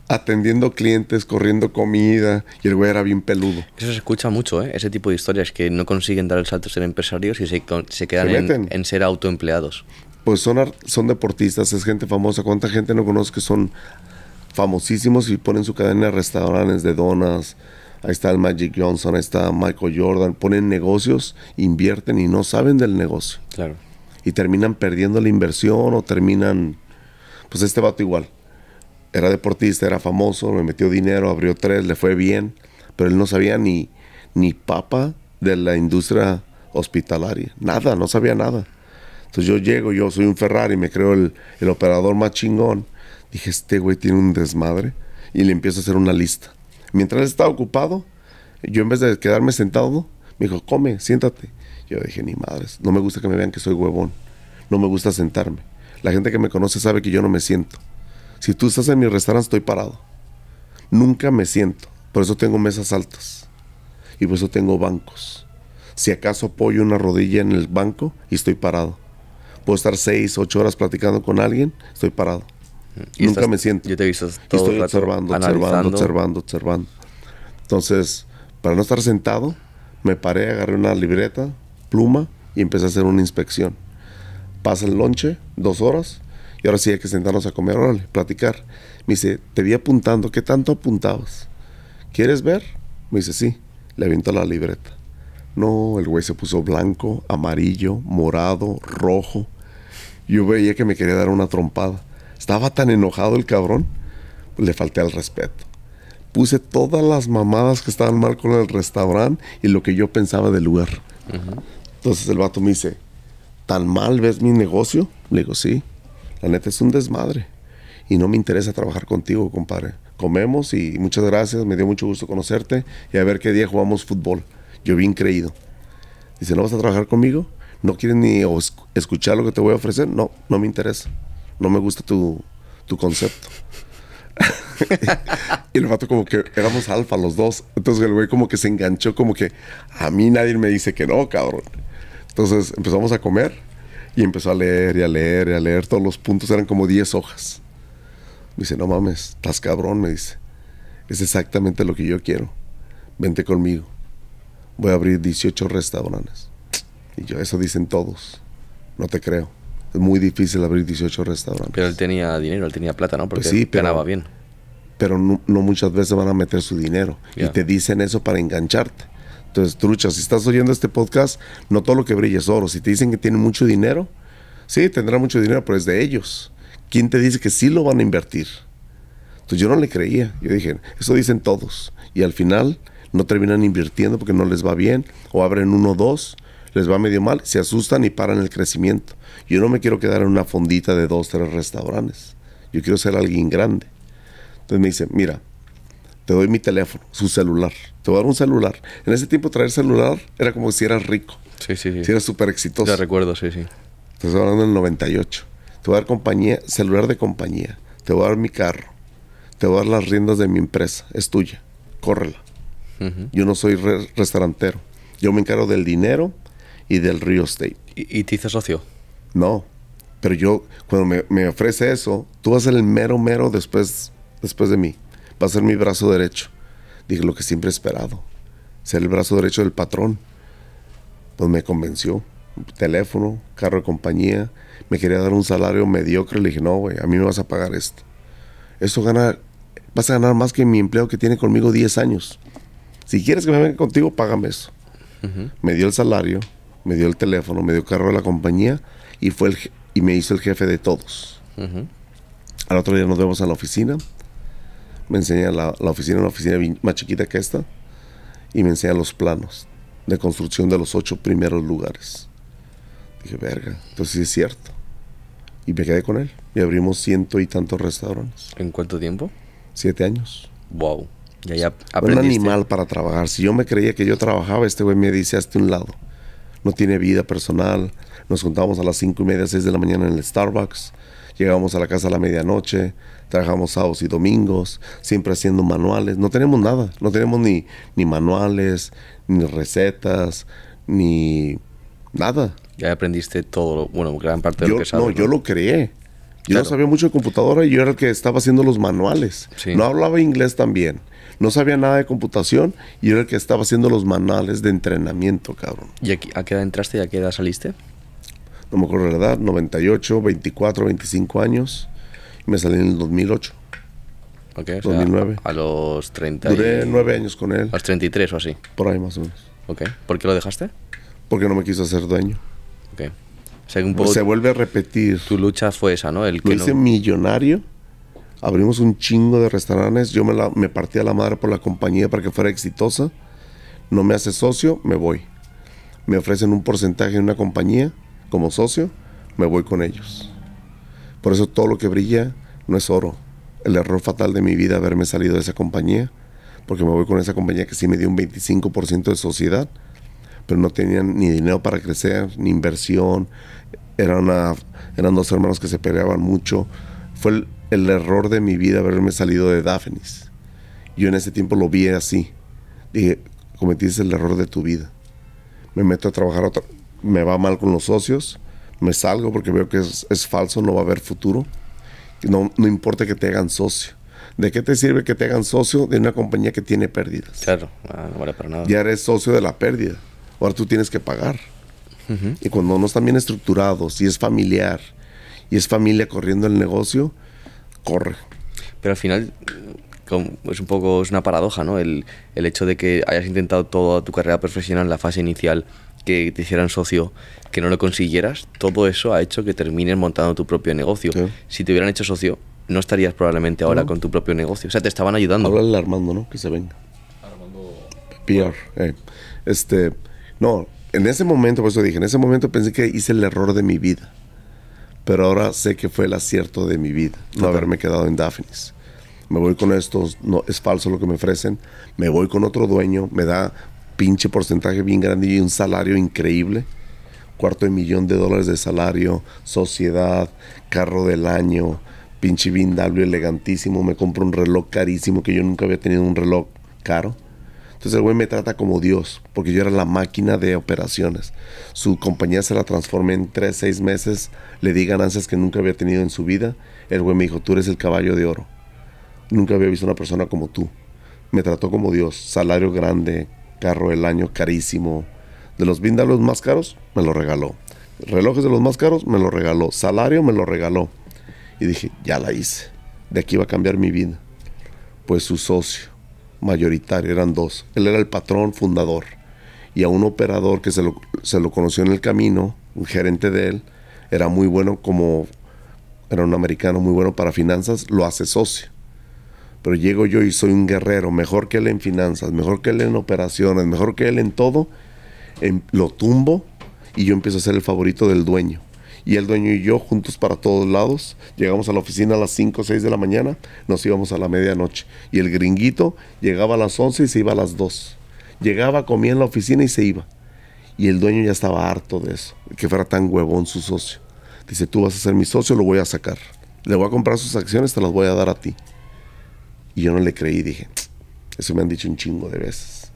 atendiendo clientes, corriendo comida. Y el güey era bien peludo. Eso se escucha mucho, ¿eh? Ese tipo de historias que no consiguen dar el salto a ser empresarios y se, quedan en ser autoempleados pues son, son deportistas, es gente famosa. ¿Cuánta gente no conozco que son famosísimos y ponen su cadena de restaurantes de donas. Ahí está el Magic Johnson, ahí está Michael Jordan. Ponen negocios, invierten y no saben del negocio. Claro. Y terminan perdiendo la inversión o terminan. Pues este vato igual. Era deportista, era famoso, me metió dinero, abrió tres, le fue bien. Pero él no sabía ni, ni papa de la industria hospitalaria. Nada, no sabía nada. Entonces yo llego, yo soy un Ferrari, me creo el, el operador más chingón Dije, este güey tiene un desmadre. Y le empiezo a hacer una lista. Mientras estaba ocupado, yo en vez de quedarme sentado, me dijo, come, siéntate. Yo dije, ni madres, no me gusta que me vean que soy huevón. No me gusta sentarme. La gente que me conoce sabe que yo no me siento. Si tú estás en mi restaurante, estoy parado. Nunca me siento. Por eso tengo mesas altas. Y por eso tengo bancos. Si acaso apoyo una rodilla en el banco y estoy parado. Puedo estar seis, ocho horas platicando con alguien, estoy parado. Nunca me siento. Yo te Estoy observando, observando, observando, observando. Entonces, para no estar sentado, me paré, agarré una libreta, pluma y empecé a hacer una inspección. Pasa el lonche, dos horas, y ahora sí hay que sentarnos a comer, órale, platicar. Me dice, te vi apuntando, ¿qué tanto apuntabas? ¿Quieres ver? Me dice, sí. Le aviento la libreta. No, el güey se puso blanco, amarillo, morado, rojo. Yo veía que me quería dar una trompada. Estaba tan enojado el cabrón, pues le falté al respeto. Puse todas las mamadas que estaban mal con el restaurante y lo que yo pensaba del lugar. Entonces el vato me dice, ¿tan mal ves mi negocio? Le digo, sí, la neta es un desmadre. Y no me interesa trabajar contigo, compadre. Comemos y muchas gracias, me dio mucho gusto conocerte y a ver qué día jugamos fútbol. Yo bien creído. Dice, ¿no vas a trabajar conmigo? ¿No quieres ni escuchar lo que te voy a ofrecer? No, no me interesa no me gusta tu, concepto. y el vato como que éramos alfa los dos. Entonces el güey como que se enganchó como que a mí nadie me dice que no, cabrón. Entonces empezamos a comer y empezó a leer y a leer y a leer. Todos los puntos eran como 10 hojas. Me dice, no mames, estás cabrón, me dice. Es exactamente lo que yo quiero. Vente conmigo. Voy a abrir 18 restaurantes. Y yo, eso dicen todos. No te creo muy difícil abrir 18 restaurantes. Pero él tenía dinero, él tenía plata, ¿no? Porque pues sí, ganaba bien. Pero no, muchas veces van a meter su dinero. Y te dicen eso para engancharte. Entonces, trucha, si estás oyendo este podcast, no todo lo que brilla es oro. Si te dicen que tienen mucho dinero, sí, tendrá mucho dinero, pero es de ellos. ¿Quién te dice que sí lo van a invertir? Entonces yo no le creía. Yo dije, eso dicen todos. Y al final no terminan invirtiendo porque no les va bien. O abren uno o dos, les va medio mal, se asustan y paran el crecimiento. Yo no me quiero quedar en una fondita de dos, tres restaurantes. Yo quiero ser alguien grande. Entonces me dice, mira, te doy mi teléfono, su celular. Te voy a dar un celular. En ese tiempo traer celular era como si eras rico. Sí, sí, sí. Si eras súper exitoso. te recuerdo, sí, sí. Te en el 98. Te voy a dar compañía, celular de compañía. Te voy a dar mi carro. Te voy a dar las riendas de mi empresa. Es tuya. Córrela. Yo no soy restaurantero. Yo me encargo del dinero y del real estate. ¿Y, y te hice socio? No. Pero yo, cuando me, ofrece eso, tú vas a ser el mero, mero después, después de mí. Va a ser mi brazo derecho. Dije lo que siempre he esperado. Ser el brazo derecho del patrón. Pues me convenció. Teléfono, carro de compañía. Me quería dar un salario mediocre. Le dije, no, güey, a mí me vas a pagar esto. eso ganar, vas a ganar más que mi empleo que tiene conmigo 10 años. Si quieres que me venga contigo, págame eso. Me dio el salario, me dio el teléfono, me dio carro de la compañía y, fue el, y me hizo el jefe de todos. Al otro día nos vemos a la oficina. Me enseña la, la oficina, una oficina más chiquita que esta. Y me enseña los planos de construcción de los ocho primeros lugares. Dije, verga, entonces sí es cierto. Y me quedé con él. Y abrimos ciento y tantos restaurantes. ¿En cuánto tiempo? Siete años. Wow. Ya, Un animal para trabajar. Si yo me creía que yo trabajaba, este güey me dice, hasta un lado. No tiene vida personal nos juntábamos a las cinco y media, 6 de la mañana en el Starbucks. Llegábamos a la casa a la medianoche. Trabajamos sábados y domingos, siempre haciendo manuales. No tenemos nada. No tenemos ni, ni manuales, ni recetas, ni nada. Ya aprendiste todo, bueno, gran parte de lo que sabes. No, yo lo creé. Yo no sabía mucho de computadora y yo era el que estaba haciendo los manuales. No hablaba inglés también. No sabía nada de computación y yo era el que estaba haciendo los manuales de entrenamiento, cabrón. ¿Y aquí, a qué edad entraste y a qué edad saliste? no me acuerdo la edad, 98, 24, 25 años. me salí en el 2008. Ok. 2009. a los 30. Duré 9 años con él. A los 33 o así. Por ahí más o menos. Ok. ¿Por qué lo dejaste? Porque no me quiso hacer dueño. Ok. se vuelve a repetir. Tu lucha fue esa, ¿no? El que hice millonario. Abrimos un chingo de restaurantes. Yo me, me partí a la madre por la compañía para que fuera exitosa. No me hace socio, me voy. Me ofrecen un porcentaje en una compañía como socio, me voy con ellos. Por eso todo lo que brilla no es oro. El error fatal de mi vida haberme salido de esa compañía, porque me voy con esa compañía que sí me dio un 25% de sociedad, pero no tenían ni dinero para crecer, ni inversión. eran dos hermanos que se peleaban mucho. Fue el, error de mi vida haberme salido de Daphnis. Yo en ese tiempo lo vi así. Dije, cometiste el error de tu vida. Me meto a trabajar otra, me va mal con los socios, me salgo porque veo que es, falso, no va a haber futuro. No, importa que te hagan socio. ¿De qué te sirve que te hagan socio de una compañía que tiene pérdidas? Claro, ah, no vale para nada. Ya eres socio de la pérdida. Ahora tú tienes que pagar. Y cuando no están bien estructurados y es familiar y es familia corriendo el negocio, corre. Pero al final es un poco es una paradoja, ¿no? El, el hecho de que hayas intentado toda tu carrera profesional en la fase inicial que te hicieran socio, que no lo consiguieras, todo eso ha hecho que termines montando tu propio negocio. Si te hubieran hecho socio, no estarías probablemente ahora con tu propio negocio. O sea, te estaban ayudando. Háblale a Armando, ¿no? Que se venga. Armando. Pior. Eh. Este, no, en ese momento, por eso dije, en ese momento pensé que hice el error de mi vida. Pero ahora sé que fue el acierto de mi vida, no haberme quedado en Daphnis me voy con estos, no, es falso lo que me ofrecen, me voy con otro dueño, me da pinche porcentaje bien grande y un salario increíble. Cuarto de millón de dólares de salario, sociedad, carro del año, pinche bindable, elegantísimo. Me compro un reloj carísimo que yo nunca había tenido un reloj caro. Entonces el güey me trata como Dios, porque yo era la máquina de operaciones. Su compañía se la transformé en tres, seis meses, le di ganancias que nunca había tenido en su vida. El güey me dijo, tú eres el caballo de oro. Nunca había visto una persona como tú. Me trató como Dios, salario grande, carro del año carísimo. De los víndalos más caros, me lo regaló. Relojes de los más caros, me lo regaló. Salario, me lo regaló. Y dije, ya la hice. De aquí va a cambiar mi vida. Pues su socio mayoritario, eran dos. Él era el patrón fundador. Y a un operador que se lo, se lo conoció en el camino, un gerente de él, era muy bueno como, era un americano muy bueno para finanzas, lo hace socio pero llego yo y soy un guerrero, mejor que él en finanzas, mejor que él en operaciones, mejor que él en todo. En, em, lo tumbo y yo empiezo a ser el favorito del dueño. Y el dueño y yo, juntos para todos lados, llegamos a la oficina a las 5 o 6 de la mañana, nos íbamos a la medianoche. Y el gringuito llegaba a las 11 y se iba a las 2. Llegaba, comía en la oficina y se iba. Y el dueño ya estaba harto de eso, que fuera tan huevón su socio. Dice, tú vas a ser mi socio, lo voy a sacar. Le voy a comprar sus acciones, te las voy a dar a ti. Y yo no le creí, dije, eso me han dicho un chingo de veces.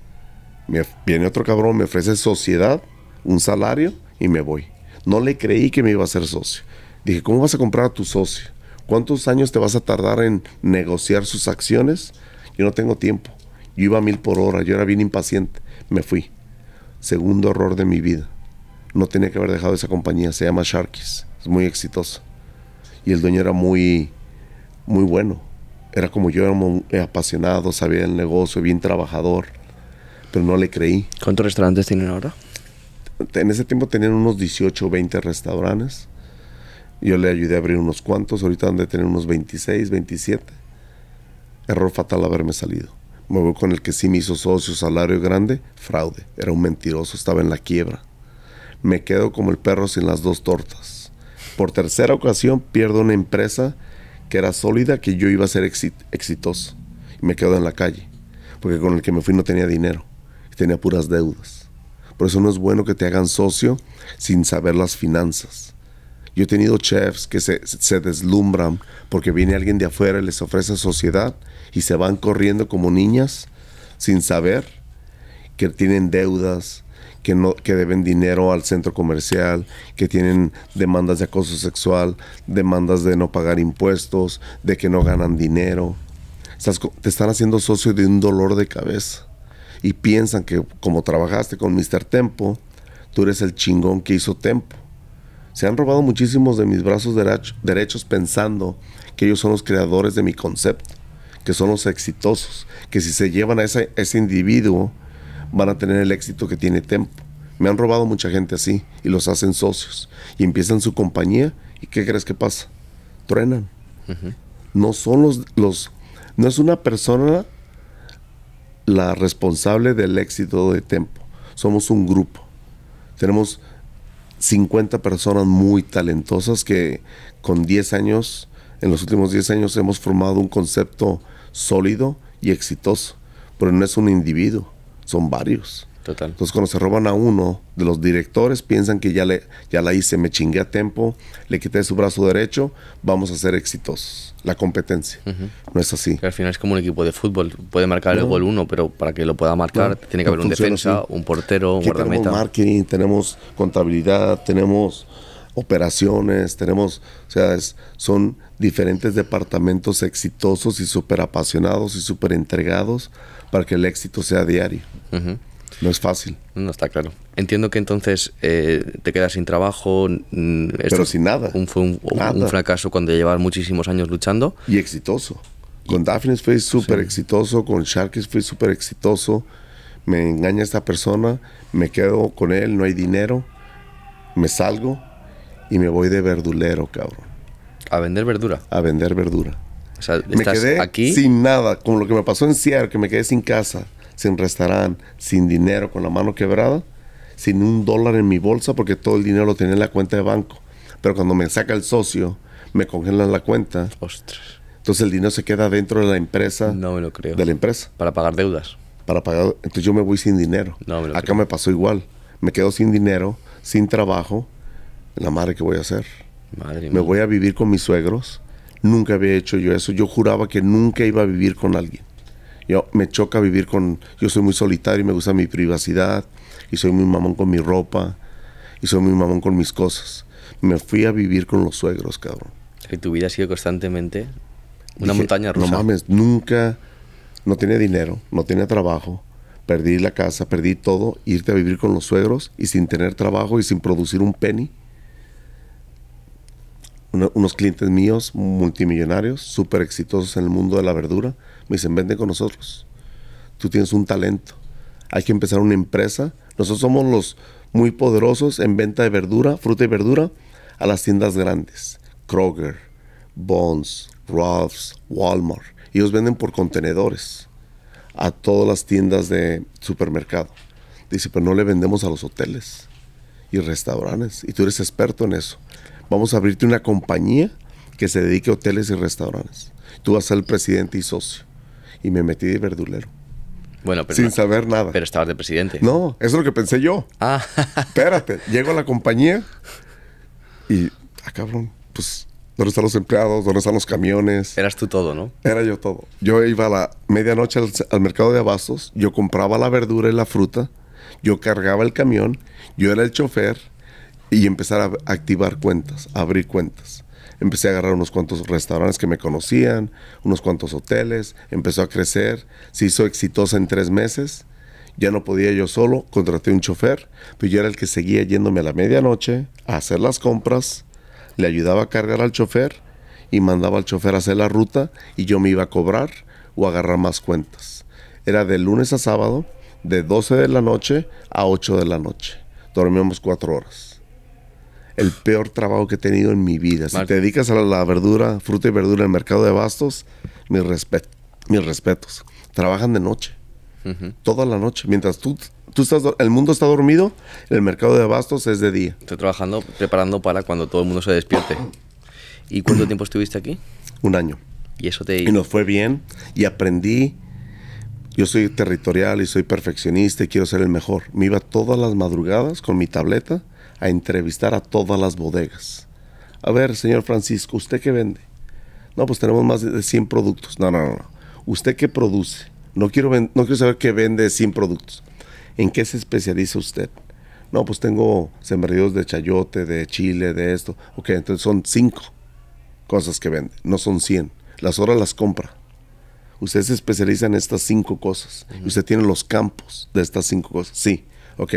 Me, viene otro cabrón, me ofrece sociedad, un salario y me voy. No le creí que me iba a ser socio. Dije, ¿cómo vas a comprar a tu socio? ¿Cuántos años te vas a tardar en negociar sus acciones? Yo no tengo tiempo. Yo iba a mil por hora, yo era bien impaciente. Me fui. Segundo error de mi vida. No tenía que haber dejado esa compañía, se llama Sharkies. Es muy exitoso Y el dueño era muy, muy bueno era como yo, era apasionado, sabía el negocio, bien trabajador, pero no le creí. ¿Cuántos restaurantes tienen ahora? En ese tiempo tenían unos 18 o 20 restaurantes. Yo le ayudé a abrir unos cuantos, ahorita de tener unos 26, 27. Error fatal haberme salido. Me voy con el que sí me hizo socio, salario grande, fraude. Era un mentiroso, estaba en la quiebra. Me quedo como el perro sin las dos tortas. Por tercera ocasión pierdo una empresa que era sólida, que yo iba a ser exit exitoso. Y me quedo en la calle, porque con el que me fui no tenía dinero, tenía puras deudas. Por eso no es bueno que te hagan socio sin saber las finanzas. Yo he tenido chefs que se, se deslumbran porque viene alguien de afuera y les ofrece sociedad y se van corriendo como niñas sin saber que tienen deudas, que, no, que deben dinero al centro comercial, que tienen demandas de acoso sexual, demandas de no pagar impuestos, de que no ganan dinero. te están haciendo socio de un dolor de cabeza. Y piensan que como trabajaste con Mr. Tempo, tú eres el chingón que hizo Tempo. Se han robado muchísimos de mis brazos derechos pensando que ellos son los creadores de mi concepto, que son los exitosos, que si se llevan a ese, ese individuo, van a tener el éxito que tiene Tempo. Me han robado mucha gente así y los hacen socios y empiezan su compañía y ¿qué crees que pasa? Truenan. No son los, los, no es una persona la responsable del éxito de Tempo. Somos un grupo. Tenemos 50 personas muy talentosas que con 10 años, en los últimos 10 años hemos formado un concepto sólido y exitoso, pero no es un individuo son varios. Total. Entonces cuando se roban a uno de los directores, piensan que ya, le, ya la hice, me chingué a tiempo, le quité su brazo derecho, vamos a ser exitosos. La competencia. No es así. al final es como un equipo de fútbol. Puede marcar el gol uno, pero para que lo pueda marcar tiene que haber un defensa, un portero, un guardameta. Tenemos marketing, tenemos contabilidad, tenemos operaciones, tenemos, o sea, son diferentes departamentos exitosos y súper apasionados y súper entregados para que el éxito sea diario. No es fácil. No está claro. Entiendo que entonces eh, te quedas sin trabajo. Pero sin nada. Un, fue un, fracaso cuando llevas muchísimos años luchando. Y exitoso. Con Daphne fue súper exitoso, con Sharkis fue súper exitoso. Me engaña esta persona, me quedo con él, no hay dinero, me salgo, y me voy de verdulero, cabrón. ¿A vender verdura? A vender verdura. me quedé aquí? sin nada, como lo que me pasó en Sierra, que me quedé sin casa, sin restaurante, sin dinero, con la mano quebrada, sin un dólar en mi bolsa porque todo el dinero lo tenía en la cuenta de banco. Pero cuando me saca el socio, me congelan la cuenta. Ostras. Entonces el dinero se queda dentro de la empresa. No me lo creo. De la empresa. Para pagar deudas. Para pagar. Entonces yo me voy sin dinero. No me lo Acá me pasó igual. Me quedo sin dinero, sin trabajo la madre que voy a hacer. Madre me voy a vivir con mis suegros. Nunca había hecho yo eso. Yo juraba que nunca iba a vivir con alguien. Yo me choca vivir con. Yo soy muy solitario y me gusta mi privacidad. Y soy muy mamón con mi ropa. Y soy muy mamón con mis cosas. Me fui a vivir con los suegros, cabrón. ¿Y tu vida ha sido constantemente una montaña rusa? No mames, nunca. No tenía dinero, no tenía trabajo. Perdí la casa, perdí todo. Irte a vivir con los suegros y sin tener trabajo y sin producir un penny unos clientes míos multimillonarios, súper exitosos en el mundo de la verdura, me dicen, vende con nosotros. Tú tienes un talento. Hay que empezar una empresa. Nosotros somos los muy poderosos en venta de verdura, fruta y verdura, a las tiendas grandes. Kroger, Bonds, Ralphs, Walmart. Ellos venden por contenedores a todas las tiendas de supermercado. Dice, pero no le vendemos a los hoteles y restaurantes. Y tú eres experto en eso vamos a abrirte una compañía que se dedique a hoteles y restaurantes. Tú vas a ser el presidente y socio. Y me metí de verdulero. Bueno, pero sin saber nada. Pero estabas de presidente. No, eso es lo que pensé yo. Ah. Espérate, llego a la compañía y, ah, cabrón, pues, ¿dónde están los empleados? ¿Dónde están los camiones? Eras tú todo, ¿no? Era yo todo. Yo iba a la medianoche al, al mercado de abastos, yo compraba la verdura y la fruta, yo cargaba el camión, yo era el chofer y empezar a activar cuentas, abrir cuentas. Empecé a agarrar unos cuantos restaurantes que me conocían, unos cuantos hoteles, empezó a crecer, se hizo exitosa en tres meses, ya no podía yo solo, contraté un chofer, pero yo era el que seguía yéndome a la medianoche a hacer las compras, le ayudaba a cargar al chofer y mandaba al chofer a hacer la ruta y yo me iba a cobrar o agarrar más cuentas. Era de lunes a sábado, de 12 de la noche a 8 de la noche. Dormíamos cuatro horas el peor trabajo que he tenido en mi vida. Si te dedicas a la verdura, fruta y verdura en el mercado de Bastos, mis, respetos. Trabajan de noche, toda la noche. Mientras tú, tú estás, el mundo está dormido, el mercado de Bastos es de día. Estoy trabajando, preparando para cuando todo el mundo se despierte. ¿Y cuánto tiempo estuviste aquí? Un año. Y eso te... Y nos fue bien y aprendí. Yo soy territorial y soy perfeccionista y quiero ser el mejor. Me iba todas las madrugadas con mi tableta a entrevistar a todas las bodegas. A ver, señor Francisco, ¿usted qué vende? No, pues tenemos más de 100 productos. No, no, no. ¿Usted qué produce? No quiero, no quiero saber qué vende 100 productos. ¿En qué se especializa usted? No, pues tengo sembradíos de chayote, de chile, de esto. Ok, entonces son 5 cosas que vende, no son 100. Las horas las compra. Usted se especializa en estas 5 cosas. Usted tiene los campos de estas 5 cosas. Sí, ok.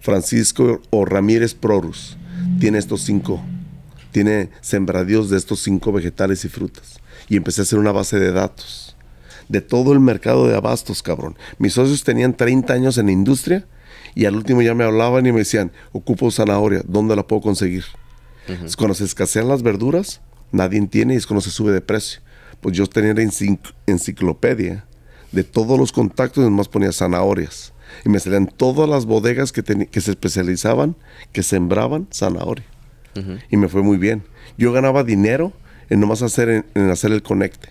Francisco o Ramírez Prorus tiene estos cinco, tiene sembradíos de estos cinco vegetales y frutas. Y empecé a hacer una base de datos de todo el mercado de abastos, cabrón. Mis socios tenían 30 años en la industria y al último ya me hablaban y me decían, ocupo zanahoria, ¿dónde la puedo conseguir? es Cuando se escasean las verduras, nadie tiene y es cuando se sube de precio. Pues yo tenía la enciclopedia de todos los contactos, y más ponía zanahorias y me salían todas las bodegas que, que se especializaban, que sembraban zanahoria. Y me fue muy bien. Yo ganaba dinero en nomás hacer, en, hacer el conecte.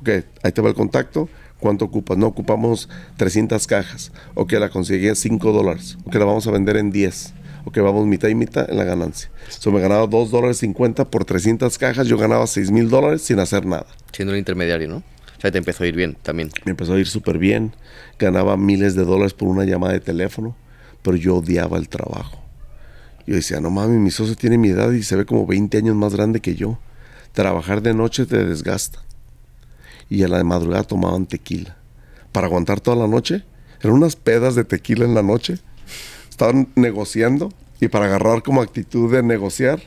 Ok, ahí te va el contacto. ¿Cuánto ocupas? No, ocupamos 300 cajas. Ok, la conseguí cinco 5 dólares. Ok, la vamos a vender en 10. Ok, vamos mitad y mitad en la ganancia. So, me ganaba 2 dólares 50 por 300 cajas. Yo ganaba 6 mil dólares sin hacer nada. Siendo el intermediario, ¿no? O te empezó a ir bien también. Me empezó a ir súper bien. Ganaba miles de dólares por una llamada de teléfono, pero yo odiaba el trabajo. Yo decía, no mami, mi socio tiene mi edad y se ve como 20 años más grande que yo. Trabajar de noche te desgasta. Y a la madrugada tomaban tequila. Para aguantar toda la noche, eran unas pedas de tequila en la noche. Estaban negociando y para agarrar como actitud de negociar,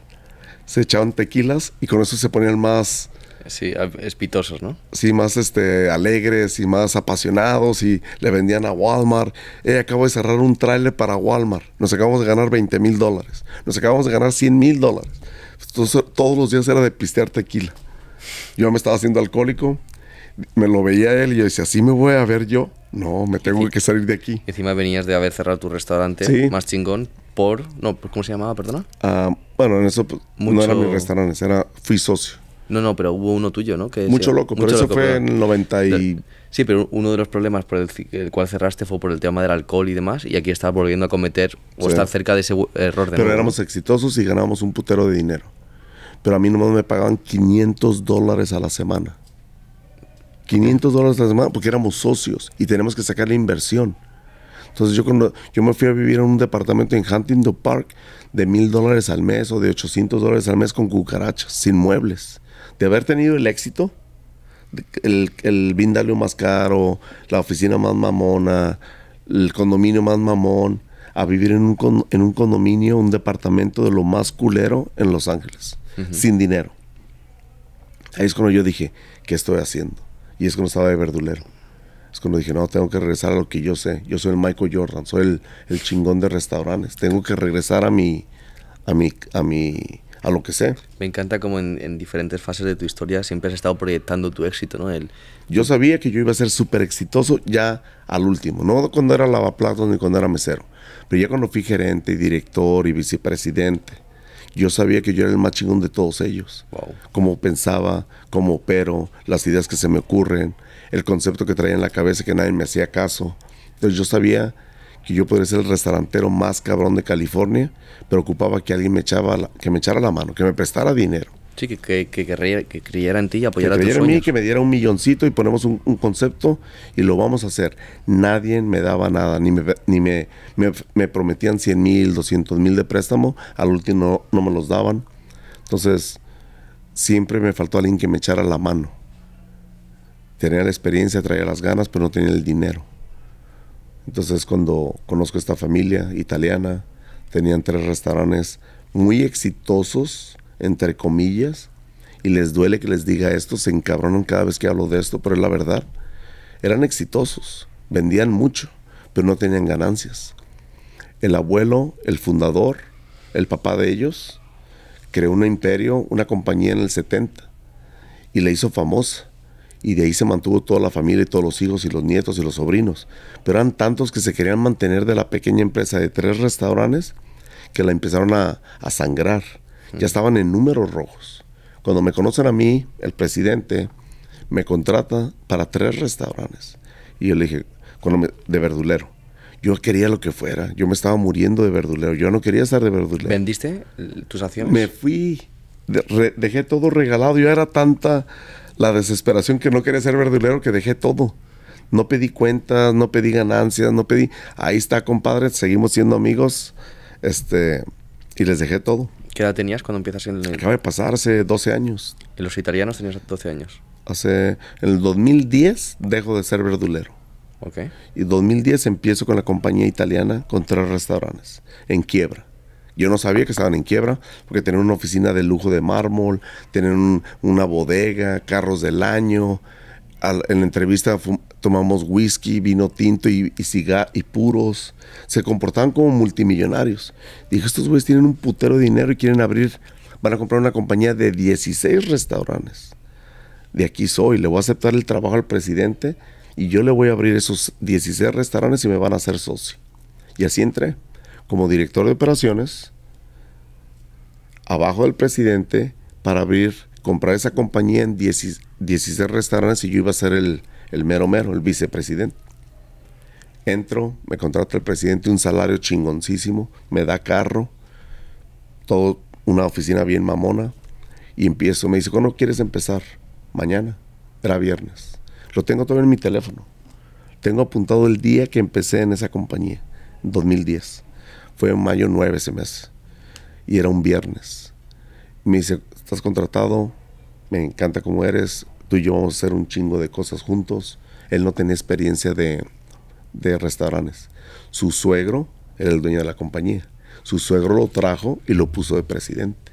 se echaban tequilas y con eso se ponían más, Sí, espitosos, ¿no? Sí, más este, alegres y más apasionados y le vendían a Walmart. Eh, acabo de cerrar un tráiler para Walmart. Nos acabamos de ganar 20 mil dólares. Nos acabamos de ganar 100 mil dólares. todos los días era de pistear tequila. Yo me estaba haciendo alcohólico. Me lo veía él y yo decía, ¿así me voy a ver yo? No, me tengo que salir de aquí. Encima venías de haber cerrado tu restaurante más chingón por... No, ¿cómo se llamaba, perdona? Ah, bueno, en eso pues, no era mi restaurante, fui socio. No, no, pero hubo uno tuyo, ¿no? mucho loco, pero eso fue en 90 y... Sí, pero uno de los problemas por el, cual cerraste fue por el tema del alcohol y demás, y aquí estás volviendo a cometer o estás cerca de ese error de Pero éramos exitosos y ganábamos un putero de dinero. Pero a mí nomás me pagaban 500 dólares a la semana. 500 dólares a la semana porque éramos socios y tenemos que sacar la inversión. Entonces yo cuando yo me fui a vivir en un departamento en Huntington Park de mil dólares al mes o de 800 dólares al mes con cucarachas, sin muebles de haber tenido el éxito, el, el vindalio más caro, la oficina más mamona, el condominio más mamón, a vivir en un, en un condominio, un departamento de lo más culero en Los Ángeles, sin dinero. Ahí es cuando yo dije, ¿qué estoy haciendo? Y es cuando estaba de verdulero. Es cuando dije, no, tengo que regresar a lo que yo sé. Yo soy el Michael Jordan, soy el, el chingón de restaurantes. Tengo que regresar a mi, a mi, a mi, a lo que sé. Me encanta como en, diferentes fases de tu historia siempre has estado proyectando tu éxito, ¿no? El... Yo sabía que yo iba a ser súper exitoso ya al último, no cuando era lavaplatos ni cuando era mesero, pero ya cuando fui gerente, y director y vicepresidente, yo sabía que yo era el más chingón de todos ellos. Wow. Cómo pensaba, cómo opero, las ideas que se me ocurren, el concepto que traía en la cabeza que nadie me hacía caso. Entonces yo sabía que yo podría ser el restaurantero más cabrón de California, preocupaba que alguien me, que me echara la mano, que me prestara dinero. Sí, que, que, en ti y apoyara que mí, que me diera un milloncito y ponemos un, concepto y lo vamos a hacer. Nadie me daba nada, ni me, me, prometían 100 mil, 200 mil de préstamo, al último no me los daban. Entonces, siempre me faltó alguien que me echara la mano. Tenía la experiencia, traía las ganas, pero no tenía el dinero. Entonces cuando conozco esta familia italiana, tenían tres restaurantes muy exitosos, entre comillas, y les duele que les diga esto, se encabronan cada vez que hablo de esto, pero es la verdad. Eran exitosos, vendían mucho, pero no tenían ganancias. El abuelo, el fundador, el papá de ellos, creó un imperio, una compañía en el 70 y la hizo famosa y de ahí se mantuvo toda la familia y todos los hijos y los nietos y los sobrinos. Pero eran tantos que se querían mantener de la pequeña empresa de tres restaurantes que la empezaron a, a sangrar. Ya estaban en números rojos. Cuando me conocen a mí, el presidente me contrata para tres restaurantes. Y yo le dije, de verdulero. Yo quería lo que fuera. Yo me estaba muriendo de verdulero. Yo no quería estar de verdulero. ¿Vendiste eh, tus acciones? Me fui. dejé todo regalado. Yo era tanta la desesperación que no quería ser verdulero, que dejé todo. No pedí cuentas, no pedí ganancias, no pedí. Ahí está, compadre, seguimos siendo amigos. Este, y les dejé todo. ¿Qué edad tenías cuando empiezas en el.? Acaba de pasar hace 12 años. ¿Y los italianos tenías 12 años? Hace. En el 2010 dejo de ser verdulero. Ok. Y 2010 empiezo con la compañía italiana con tres restaurantes en quiebra. Yo no sabía que estaban en quiebra, porque tenían una oficina de lujo de mármol, tenían una bodega, carros del año. en la entrevista tomamos whisky, vino tinto y, y, puros. Se comportaban como multimillonarios. Dije, estos güeyes tienen un putero de dinero y quieren abrir, van a comprar una compañía de 16 restaurantes. De aquí soy, le voy a aceptar el trabajo al presidente y yo le voy a abrir esos 16 restaurantes y me van a hacer socio. Y así entré como director de operaciones abajo del presidente para abrir, comprar esa compañía en 16 restaurantes y yo iba a ser el, mero mero, el vicepresidente. Entro, me contrata el presidente un salario chingoncísimo, me da carro, todo, una oficina bien mamona y empiezo. Me dice, ¿cuándo quieres empezar? Mañana, era viernes. Lo tengo todo en mi teléfono. Tengo apuntado el día que empecé en esa compañía, 2010. Fue en mayo 9 ese mes. Y era un viernes. Me dice, estás contratado, me encanta cómo eres, tú y yo vamos a hacer un chingo de cosas juntos. Él no tenía experiencia de, de restaurantes. Su suegro era el dueño de la compañía. Su suegro lo trajo y lo puso de presidente.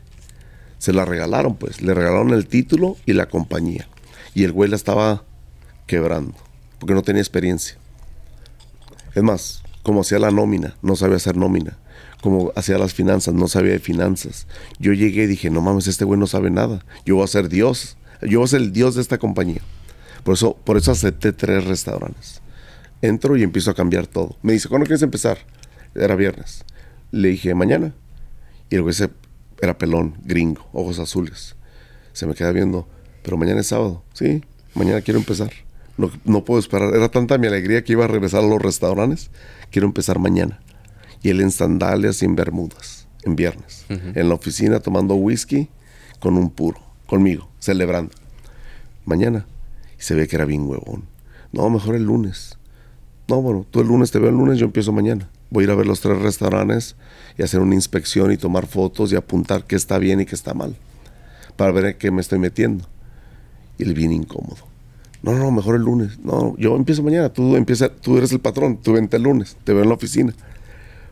Se la regalaron, pues. Le regalaron el título y la compañía. Y el güey la estaba quebrando, porque no tenía experiencia. Es más, como hacía la nómina, no sabía hacer nómina, como hacía las finanzas, no sabía de finanzas. Yo llegué y dije, no mames, este güey no sabe nada, yo voy a ser Dios, yo voy a ser el Dios de esta compañía. Por eso, por eso acepté tres restaurantes. Entro y empiezo a cambiar todo. Me dice, ¿cuándo quieres empezar? Era viernes. Le dije, mañana. Y el güey era pelón, gringo, ojos azules. Se me queda viendo, pero mañana es sábado. Sí, mañana quiero empezar. No, puedo esperar. Era tanta mi alegría que iba a regresar a los restaurantes. Quiero empezar mañana. Y él en sandalias y en bermudas, en viernes. En la oficina tomando whisky con un puro, conmigo, celebrando. Mañana. Y se ve que era bien huevón. No, mejor el lunes. No, bueno, tú el lunes te veo el lunes, yo empiezo mañana. Voy a ir a ver los tres restaurantes y hacer una inspección y tomar fotos y apuntar qué está bien y qué está mal. Para ver en qué me estoy metiendo. Y él bien incómodo no, no, mejor el lunes. No, yo empiezo mañana. Tú, empiezas. tú eres el patrón. Tú vente el lunes. Te veo en la oficina.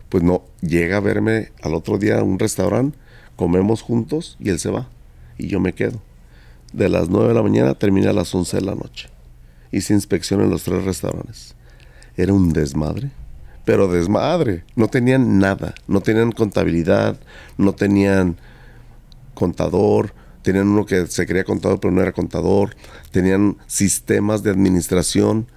Pues no, llega a verme al otro día a un restaurante. Comemos juntos y él se va. Y yo me quedo. De las 9 de la mañana termina a las 11 de la noche. Hice inspección en los tres restaurantes. Era un desmadre. Pero desmadre. No tenían nada. No tenían contabilidad. No tenían contador tenían uno que se creía contador pero no era contador, tenían sistemas de administración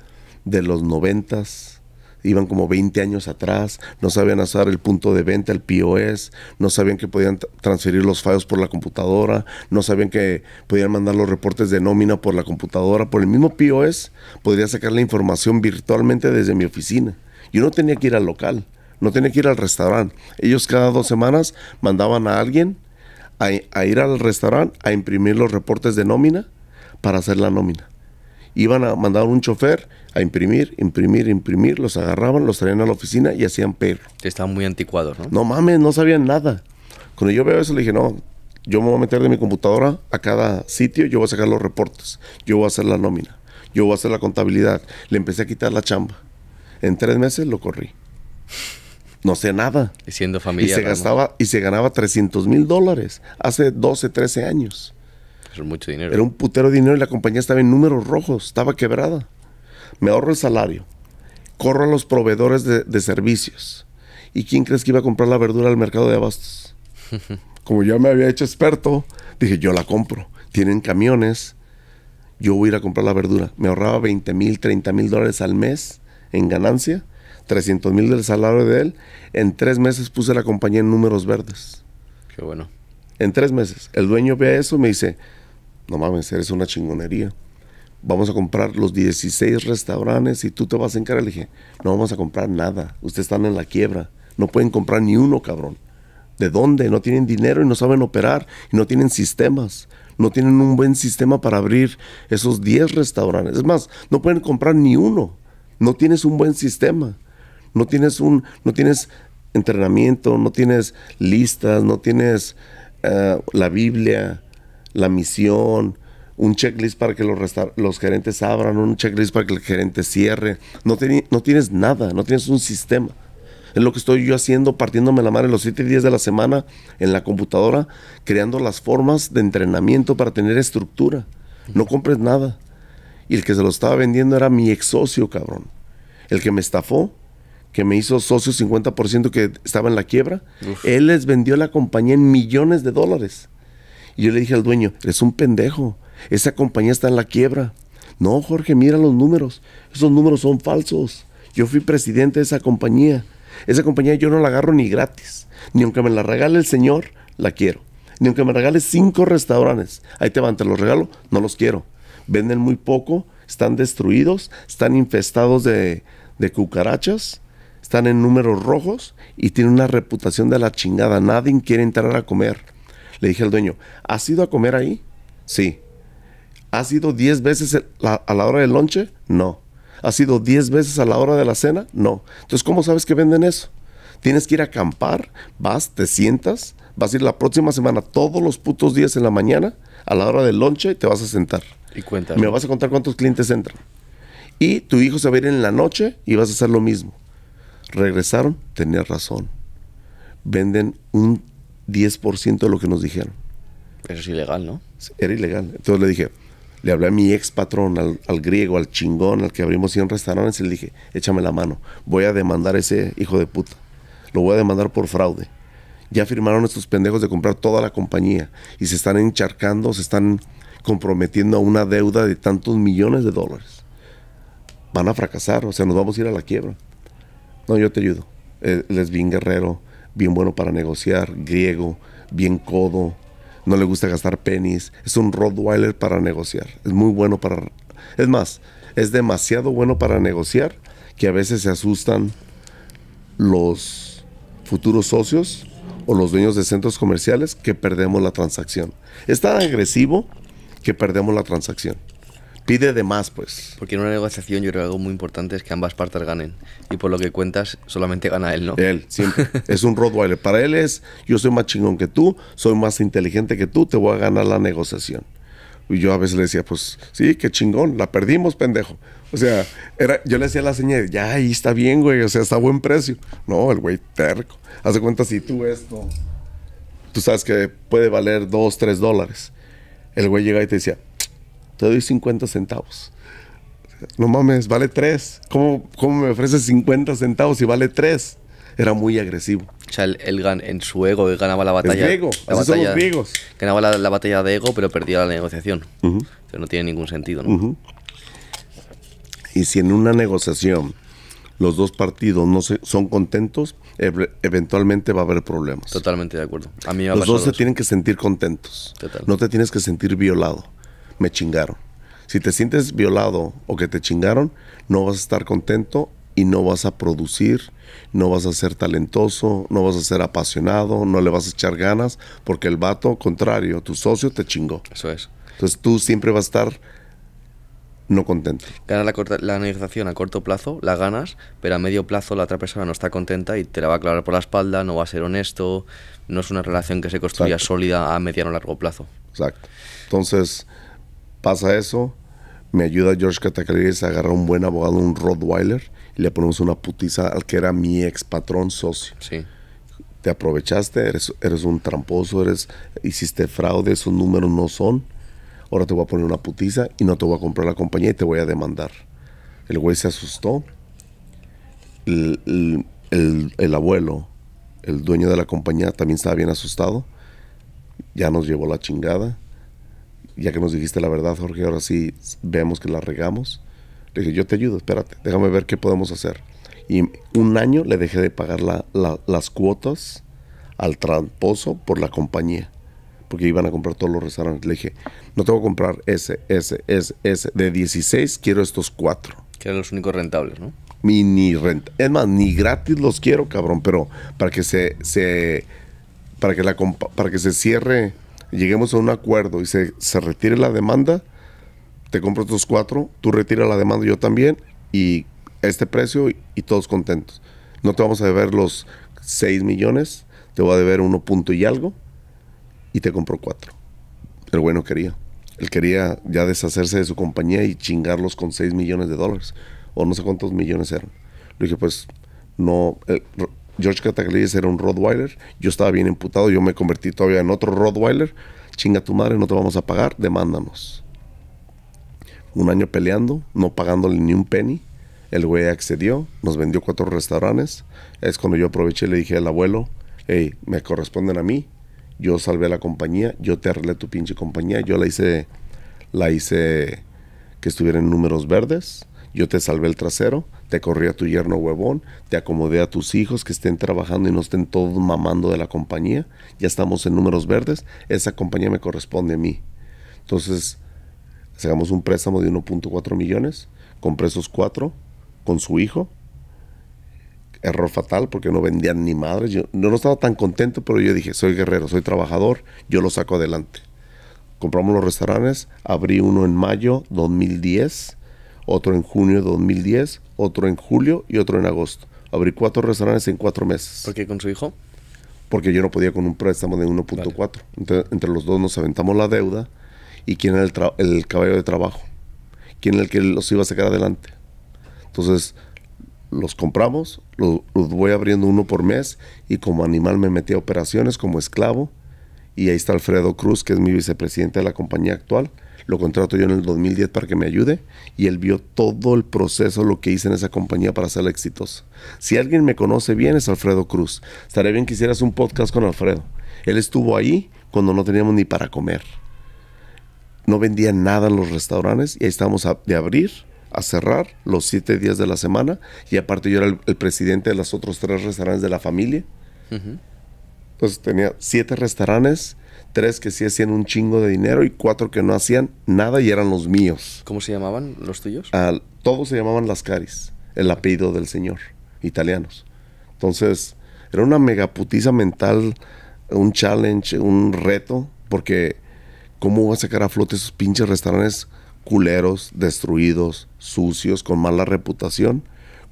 de los noventas, iban como 20 años atrás, no sabían hacer el punto de venta, el POS, no sabían que podían transferir los fallos por la computadora, no sabían que podían mandar los reportes de nómina por la computadora, por el mismo POS podría sacar la información virtualmente desde mi oficina. Yo no tenía que ir al local, no tenía que ir al restaurante. Ellos cada dos semanas mandaban a alguien a, ir al restaurante a imprimir los reportes de nómina para hacer la nómina. Iban a mandar un chofer a imprimir, imprimir, imprimir, los agarraban, los traían a la oficina y hacían perro. Estaba muy anticuados, ¿no? No mames, no sabían nada. Cuando yo veo eso le dije, no, yo me voy a meter de mi computadora a cada sitio, yo voy a sacar los reportes, yo voy a hacer la nómina, yo voy a hacer la contabilidad. Le empecé a quitar la chamba. En tres meses lo corrí no sé nada. Y siendo familia. Y se, gastaba, y se ganaba 300 mil dólares hace 12, 13 años. era mucho dinero. Era un putero de dinero y la compañía estaba en números rojos, estaba quebrada. Me ahorro el salario, corro a los proveedores de, de servicios. ¿Y quién crees que iba a comprar la verdura al mercado de abastos? Como ya me había hecho experto, dije, yo la compro. Tienen camiones, yo voy a ir a comprar la verdura. Me ahorraba 20 mil, 30 mil dólares al mes en ganancia 300 mil del salario de él. En tres meses puse la compañía en números verdes. Qué bueno. En tres meses. El dueño ve eso y me dice, no mames, eres una chingonería. Vamos a comprar los 16 restaurantes y tú te vas a encargar. Le dije, no vamos a comprar nada. Ustedes están en la quiebra. No pueden comprar ni uno, cabrón. ¿De dónde? No tienen dinero y no saben operar. Y no tienen sistemas. No tienen un buen sistema para abrir esos 10 restaurantes. Es más, no pueden comprar ni uno. No tienes un buen sistema. No tienes un, no tienes entrenamiento, no tienes listas, no tienes eh, la Biblia, la misión, un checklist para que los, los gerentes abran, un checklist para que el gerente cierre. No, no tienes nada, no tienes un sistema. Es lo que estoy yo haciendo, partiéndome la madre los 7 días de la semana en la computadora, creando las formas de entrenamiento para tener estructura. No compres nada. Y el que se lo estaba vendiendo era mi ex socio, cabrón. El que me estafó que me hizo socio 50% que estaba en la quiebra, él les vendió la compañía en millones de dólares. Y yo le dije al dueño, eres un pendejo, esa compañía está en la quiebra. No, Jorge, mira los números, esos números son falsos. Yo fui presidente de esa compañía. Esa compañía yo no la agarro ni gratis, ni aunque me la regale el señor, la quiero. Ni aunque me regale cinco restaurantes, ahí te van, te los regalo, no los quiero. Venden muy poco, están destruidos, están infestados de, de cucarachas están en números rojos y tienen una reputación de la chingada. Nadie quiere entrar a comer. Le dije al dueño, ¿has ido a comer ahí? Sí. ¿Has ido 10 veces a la hora del lonche? No. ¿Has ido 10 veces a la hora de la cena? No. Entonces, ¿cómo sabes que venden eso? Tienes que ir a acampar, vas, te sientas, vas a ir la próxima semana todos los putos días en la mañana, a la hora del lonche, y te vas a sentar. Y cuéntame. Me vas a contar cuántos clientes entran. Y tu hijo se va a ir en la noche y vas a hacer lo mismo. Regresaron, tenía razón. Venden un 10% de lo que nos dijeron. Pero es ilegal, ¿no? Era ilegal. Entonces le dije, le hablé a mi ex patrón, al, griego, al chingón, al que abrimos 100 restaurantes, y le dije, échame la mano, voy a demandar a ese hijo de puta. Lo voy a demandar por fraude. Ya firmaron estos pendejos de comprar toda la compañía y se están encharcando, se están comprometiendo a una deuda de tantos millones de dólares. Van a fracasar, o sea, nos vamos a ir a la quiebra. No, yo te ayudo. Eh, él, es bien guerrero, bien bueno para negociar, griego, bien codo, no le gusta gastar penis, Es un Rottweiler para negociar. Es muy bueno para... Es más, es demasiado bueno para negociar que a veces se asustan los futuros socios o los dueños de centros comerciales que perdemos la transacción. Es tan agresivo que perdemos la transacción pide de más, pues. Porque en una negociación yo creo que algo muy importante es que ambas partes ganen. Y por lo que cuentas, solamente gana él, ¿no? Él, siempre. es un Rottweiler. Para él es, yo soy más chingón que tú, soy más inteligente que tú, te voy a ganar la negociación. Y yo a veces le decía, pues sí, qué chingón, la perdimos, pendejo. O sea, era, yo le a la señal, ya ahí está bien, güey, o sea, está a buen precio. No, el güey terco. de cuenta si tú esto, tú sabes que puede valer dos, tres dólares. El güey llega y te decía, te doy 50 centavos. No mames, vale 3. ¿Cómo, ¿Cómo, me ofreces 50 centavos y vale 3? Era muy agresivo. O sea, él, en su ego él ganaba la batalla. ego, Ganaba la, batalla de ego, pero perdía la negociación. Pero no tiene ningún sentido, ¿no? Y si en una negociación los dos partidos no se, son contentos, eventualmente va a haber problemas. Totalmente de acuerdo. A mí los dos se tienen que sentir contentos. No te tienes que sentir violado me chingaron. Si te sientes violado o que te chingaron, no vas a estar contento y no vas a producir, no vas a ser talentoso, no vas a ser apasionado, no le vas a echar ganas, porque el vato contrario, tu socio te chingó. Eso es. Entonces tú siempre vas a estar no contento. ganar la, negociación a corto plazo, la ganas, pero a medio plazo la otra persona no está contenta y te la va a clavar por la espalda, no va a ser honesto, no es una relación que se construya sólida a mediano o largo plazo. Exacto. Entonces, Pasa eso, me ayuda George Catacalides a agarrar un buen abogado, un Rottweiler, y le ponemos una putiza al que era mi ex patrón socio. Sí. Te aprovechaste, eres, eres un tramposo, eres, hiciste fraude, esos números no son. Ahora te voy a poner una putiza y no te voy a comprar la compañía y te voy a demandar. El güey se asustó. el abuelo, el dueño de la compañía, también estaba bien asustado. Ya nos llevó la chingada ya que nos dijiste la verdad, Jorge, ahora sí vemos que la regamos. Le dije, yo te ayudo, espérate, déjame ver qué podemos hacer. Y un año le dejé de pagar las cuotas al tramposo por la compañía, porque iban a comprar todos los restaurantes. Le dije, no tengo que comprar ese, ese, ese, ese. De 16 quiero estos cuatro. Que eran los únicos rentables, ¿no? Mini ni renta. Es más, ni gratis los quiero, cabrón, pero para que se, se para que la para que se cierre lleguemos a un acuerdo y se, retire la demanda, te compro estos cuatro, tú retiras la demanda, yo también, y este precio y, todos contentos. No te vamos a deber los 6 millones, te voy a deber uno punto y algo, y te compro cuatro. El bueno quería. Él quería ya deshacerse de su compañía y chingarlos con 6 millones de dólares, o no sé cuántos millones eran. Le dije, pues no, George Cataglides era un Rottweiler, yo estaba bien imputado, yo me convertí todavía en otro Rottweiler, chinga tu madre, no te vamos a pagar, demándanos. Un año peleando, no pagándole ni un penny, el güey accedió, nos vendió cuatro restaurantes, es cuando yo aproveché y le dije al abuelo, hey, me corresponden a mí, yo salvé la compañía, yo te arreglé tu pinche compañía, yo la hice, la hice que estuviera en números verdes, yo te salvé el trasero, te corrí a tu yerno huevón, te acomodé a tus hijos que estén trabajando y no estén todos mamando de la compañía, ya estamos en números verdes, esa compañía me corresponde a mí. Entonces, hagamos un préstamo de 1.4 millones, compré esos cuatro con su hijo, error fatal porque no vendían ni madres, yo no, no estaba tan contento, pero yo dije, soy guerrero, soy trabajador, yo lo saco adelante. Compramos los restaurantes, abrí uno en mayo 2010, otro en junio 2010, otro en julio y otro en agosto. Abrí cuatro restaurantes en cuatro meses. ¿Por qué con su hijo? Porque yo no podía con un préstamo de 1.4. Entre, los dos nos aventamos la deuda y quién era el, caballo de trabajo, quién era el que los iba a sacar adelante. Entonces, los compramos, los, los, voy abriendo uno por mes y como animal me metí a operaciones como esclavo y ahí está Alfredo Cruz, que es mi vicepresidente de la compañía actual lo contrato yo en el 2010 para que me ayude y él vio todo el proceso, lo que hice en esa compañía para ser exitoso. Si alguien me conoce bien es Alfredo Cruz. Estaría bien que hicieras un podcast con Alfredo. Él estuvo ahí cuando no teníamos ni para comer. No vendía nada en los restaurantes y ahí estábamos de abrir a cerrar los siete días de la semana y aparte yo era el, presidente de los otros tres restaurantes de la familia. Entonces tenía siete restaurantes tres que sí hacían un chingo de dinero y cuatro que no hacían nada y eran los míos. ¿Cómo se llamaban los tuyos? Ah, todos se llamaban Las Caris, el apellido del señor, italianos. Entonces, era una megaputiza mental, un challenge, un reto, porque ¿cómo va a sacar a flote esos pinches restaurantes culeros, destruidos, sucios, con mala reputación?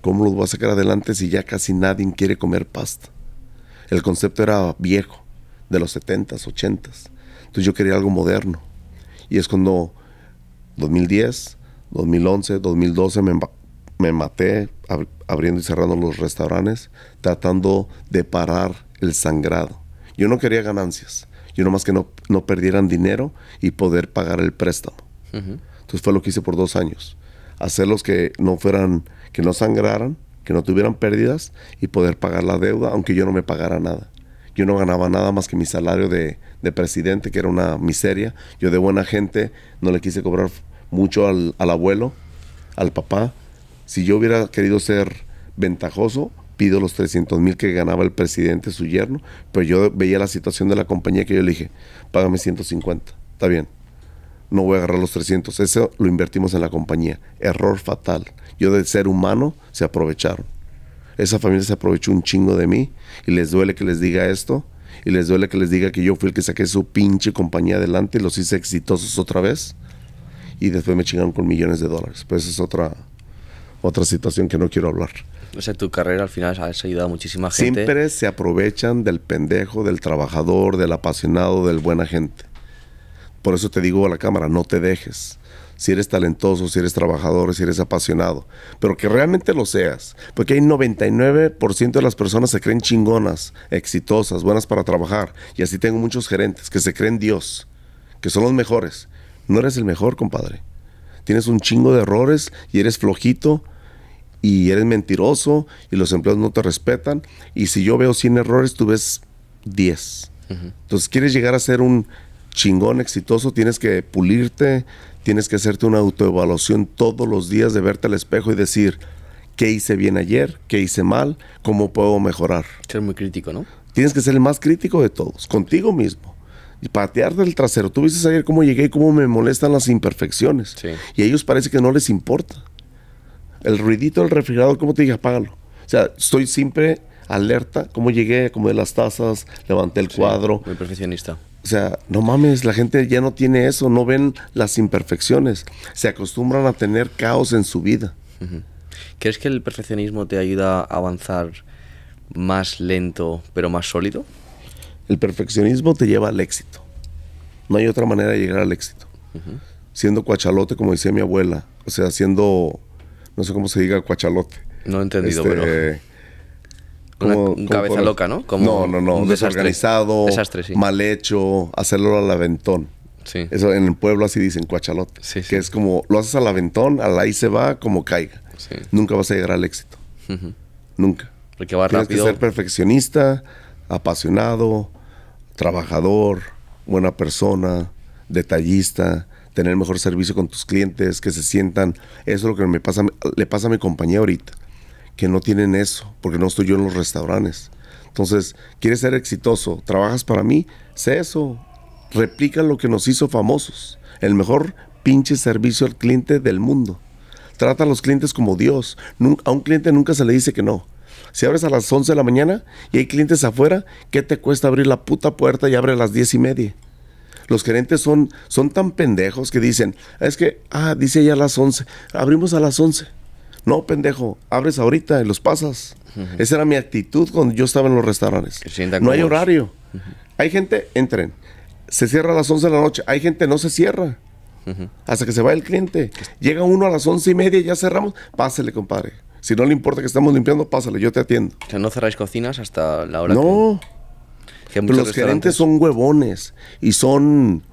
¿Cómo los va a sacar adelante si ya casi nadie quiere comer pasta? El concepto era viejo de los 70s, 80s. Entonces yo quería algo moderno. Y es cuando 2010, 2011, 2012 me, maté abriendo y cerrando los restaurantes, tratando de parar el sangrado. Yo no quería ganancias. Yo nomás que no, no perdieran dinero y poder pagar el préstamo. Entonces fue lo que hice por dos años. Hacerlos que no fueran, que no sangraran, que no tuvieran pérdidas y poder pagar la deuda, aunque yo no me pagara nada. Yo no ganaba nada más que mi salario de, presidente, que era una miseria. Yo de buena gente no le quise cobrar mucho al, al abuelo, al papá. Si yo hubiera querido ser ventajoso, pido los 300 mil que ganaba el presidente, su yerno, pero yo veía la situación de la compañía que yo le dije, págame 150, está bien, no voy a agarrar los 300, eso lo invertimos en la compañía, error fatal. Yo de ser humano se aprovecharon. Esa familia se aprovechó un chingo de mí y les duele que les diga esto y les duele que les diga que yo fui el que saqué su pinche compañía adelante y los hice exitosos otra vez y después me chingaron con millones de dólares. Pues es otra, otra situación que no quiero hablar. O sea, tu carrera al final ha ayudado a muchísima gente. Siempre se aprovechan del pendejo, del trabajador, del apasionado, del buena gente. Por eso te digo a la cámara, no te dejes si eres talentoso, si eres trabajador, si eres apasionado, pero que realmente lo seas, porque hay 99% de las personas se creen chingonas, exitosas, buenas para trabajar, y así tengo muchos gerentes que se creen Dios, que son los mejores. No eres el mejor, compadre. Tienes un chingo de errores y eres flojito y eres mentiroso y los empleados no te respetan. Y si yo veo 100 errores, tú ves 10. Entonces, quieres llegar a ser un chingón exitoso, tienes que pulirte, tienes que hacerte una autoevaluación todos los días de verte al espejo y decir, ¿qué hice bien ayer? ¿Qué hice mal? ¿Cómo puedo mejorar? Ser muy crítico, ¿no? Tienes que ser el más crítico de todos, contigo mismo. Y patear del trasero. Tú viste ayer cómo llegué y cómo me molestan las imperfecciones. Y a ellos parece que no les importa. El ruidito del refrigerador, ¿cómo te dije? Apágalo. O sea, estoy siempre alerta, cómo llegué, cómo de las tazas, levanté el cuadro. Muy perfeccionista. O sea, no mames, la gente ya no tiene eso, no ven las imperfecciones, se acostumbran a tener caos en su vida. ¿Crees que el perfeccionismo te ayuda a avanzar más lento, pero más sólido? El perfeccionismo te lleva al éxito. No hay otra manera de llegar al éxito. Siendo cuachalote, como decía mi abuela, o sea, siendo, no sé cómo se diga cuachalote. No he entendido, este, pero como, cabeza loca, ¿no? Como no, no, no. desorganizado, mal hecho, hacerlo al aventón. Sí. Eso en el pueblo así dicen, cuachalote. que es como, lo haces al aventón, al ahí se va, como caiga. Nunca vas a llegar al éxito. Nunca. Porque va Tienes que ser perfeccionista, apasionado, trabajador, buena persona, detallista, tener mejor servicio con tus clientes, que se sientan. Eso es lo que me pasa, le pasa a mi compañía ahorita que no tienen eso, porque no estoy yo en los restaurantes. Entonces, quieres ser exitoso, trabajas para mí, sé eso, replica lo que nos hizo famosos, el mejor pinche servicio al cliente del mundo. Trata a los clientes como Dios, a un cliente nunca se le dice que no. Si abres a las 11 de la mañana y hay clientes afuera, ¿qué te cuesta abrir la puta puerta y abre a las diez y media? Los gerentes son, son tan pendejos que dicen, es que, ah, dice ya a las 11, abrimos a las 11. No, pendejo, abres ahorita y los pasas. Esa era mi actitud cuando yo estaba en los restaurantes. No hay horario. Hay gente, entren. Se cierra a las 11 de la noche. Hay gente, no se cierra. Hasta que se va el cliente. Llega uno a las once y media, y ya cerramos. Pásale, compadre. Si no le importa que estamos limpiando, pásale, yo te atiendo. O sea, no cerráis cocinas hasta la hora. No. Que, No. los gerentes son huevones y son.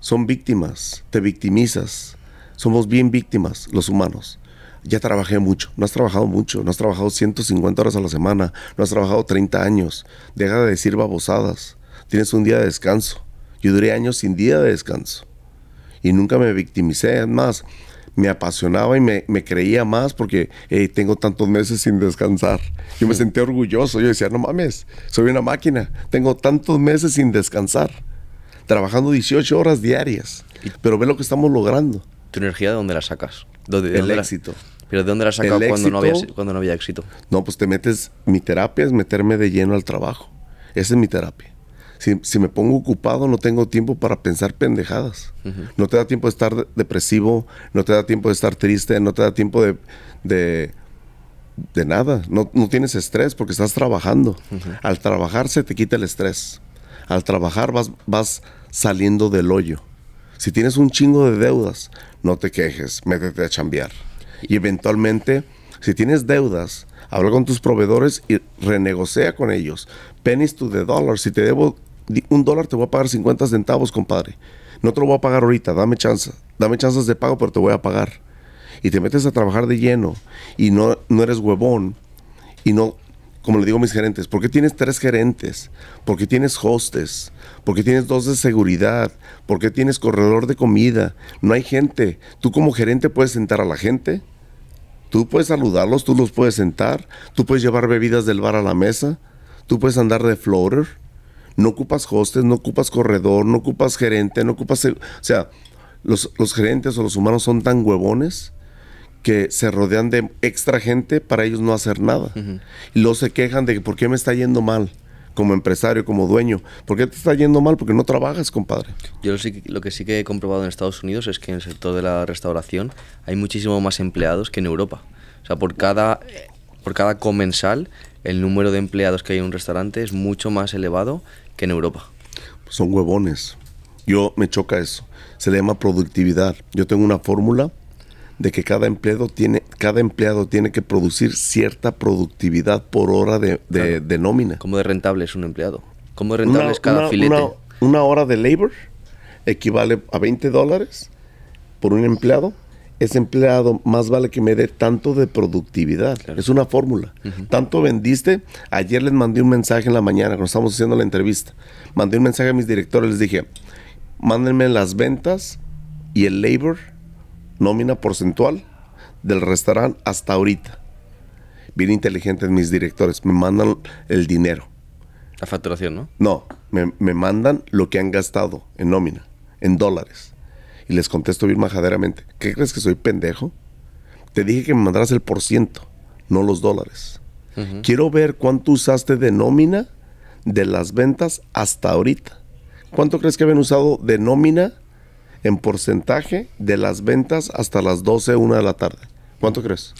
Son víctimas. Te victimizas somos bien víctimas los humanos. Ya trabajé mucho, no has trabajado mucho, no has trabajado 150 horas a la semana, no has trabajado 30 años, deja de decir babosadas, tienes un día de descanso. Yo duré años sin día de descanso y nunca me victimicé, es más, me apasionaba y me, creía más porque tengo tantos meses sin descansar. Yo me sentía orgulloso, yo decía, no mames, soy una máquina, tengo tantos meses sin descansar, trabajando 18 horas diarias, pero ve lo que estamos logrando tu energía de dónde la sacas. dónde, el pero ¿de dónde la sacas cuando, no había, éxito? No, pues te metes, mi terapia es meterme de lleno al trabajo. Esa es mi terapia. Si, me pongo ocupado, no tengo tiempo para pensar pendejadas. No te da tiempo de estar depresivo, no te da tiempo de estar triste, no te da tiempo de, de nada. No, tienes estrés porque estás trabajando. Al trabajar se te quita el estrés. Al trabajar vas, vas saliendo del hoyo. Si tienes un chingo de deudas, no te quejes, métete a chambear. Y eventualmente, si tienes deudas, habla con tus proveedores y renegocia con ellos. Pennies to the dollar. Si te debo un dólar, te voy a pagar 50 centavos, compadre. No te lo voy a pagar ahorita, dame chance. Dame chances de pago, pero te voy a pagar. Y te metes a trabajar de lleno y no, no eres huevón y no como le digo a mis gerentes, ¿por qué tienes tres gerentes? ¿Por qué tienes hostes? ¿Por qué tienes dos de seguridad? ¿Por qué tienes corredor de comida? No hay gente. Tú como gerente puedes sentar a la gente, tú puedes saludarlos, tú los puedes sentar, tú puedes llevar bebidas del bar a la mesa, tú puedes andar de floater. No ocupas hostes, no ocupas corredor, no ocupas gerente, no ocupas... O sea, los, los gerentes o los humanos son tan huevones que se rodean de extra gente para ellos no hacer nada. Y luego se quejan de por qué me está yendo mal como empresario, como dueño. ¿Por qué te está yendo mal? Porque no trabajas, compadre. Yo lo, sí, lo que sí que he comprobado en Estados Unidos es que en el sector de la restauración hay muchísimo más empleados que en Europa. O sea, por cada, por cada comensal, el número de empleados que hay en un restaurante es mucho más elevado que en Europa. son huevones. Yo me choca eso. Se le llama productividad. Yo tengo una fórmula de que cada empleado tiene, cada empleado tiene que producir cierta productividad por hora de, de, nómina. ¿Cómo de rentable es un empleado? ¿Cómo es rentable es cada filete? Una, hora de labor equivale a 20 dólares por un empleado. Ese empleado más vale que me dé tanto de productividad. Es una fórmula. Tanto vendiste. Ayer les mandé un mensaje en la mañana, cuando estábamos haciendo la entrevista. Mandé un mensaje a mis directores, les dije, mándenme las ventas y el labor nómina porcentual del restaurante hasta ahorita. Bien inteligentes mis directores, me mandan el dinero. La facturación, ¿no? No, me, mandan lo que han gastado en nómina, en dólares. Y les contesto bien majaderamente, ¿qué crees que soy pendejo? Te dije que me mandaras el por ciento, no los dólares. Quiero ver cuánto usaste de nómina de las ventas hasta ahorita. ¿Cuánto crees que habían usado de nómina en porcentaje de las ventas hasta las 12, 1 de la tarde. ¿Cuánto crees?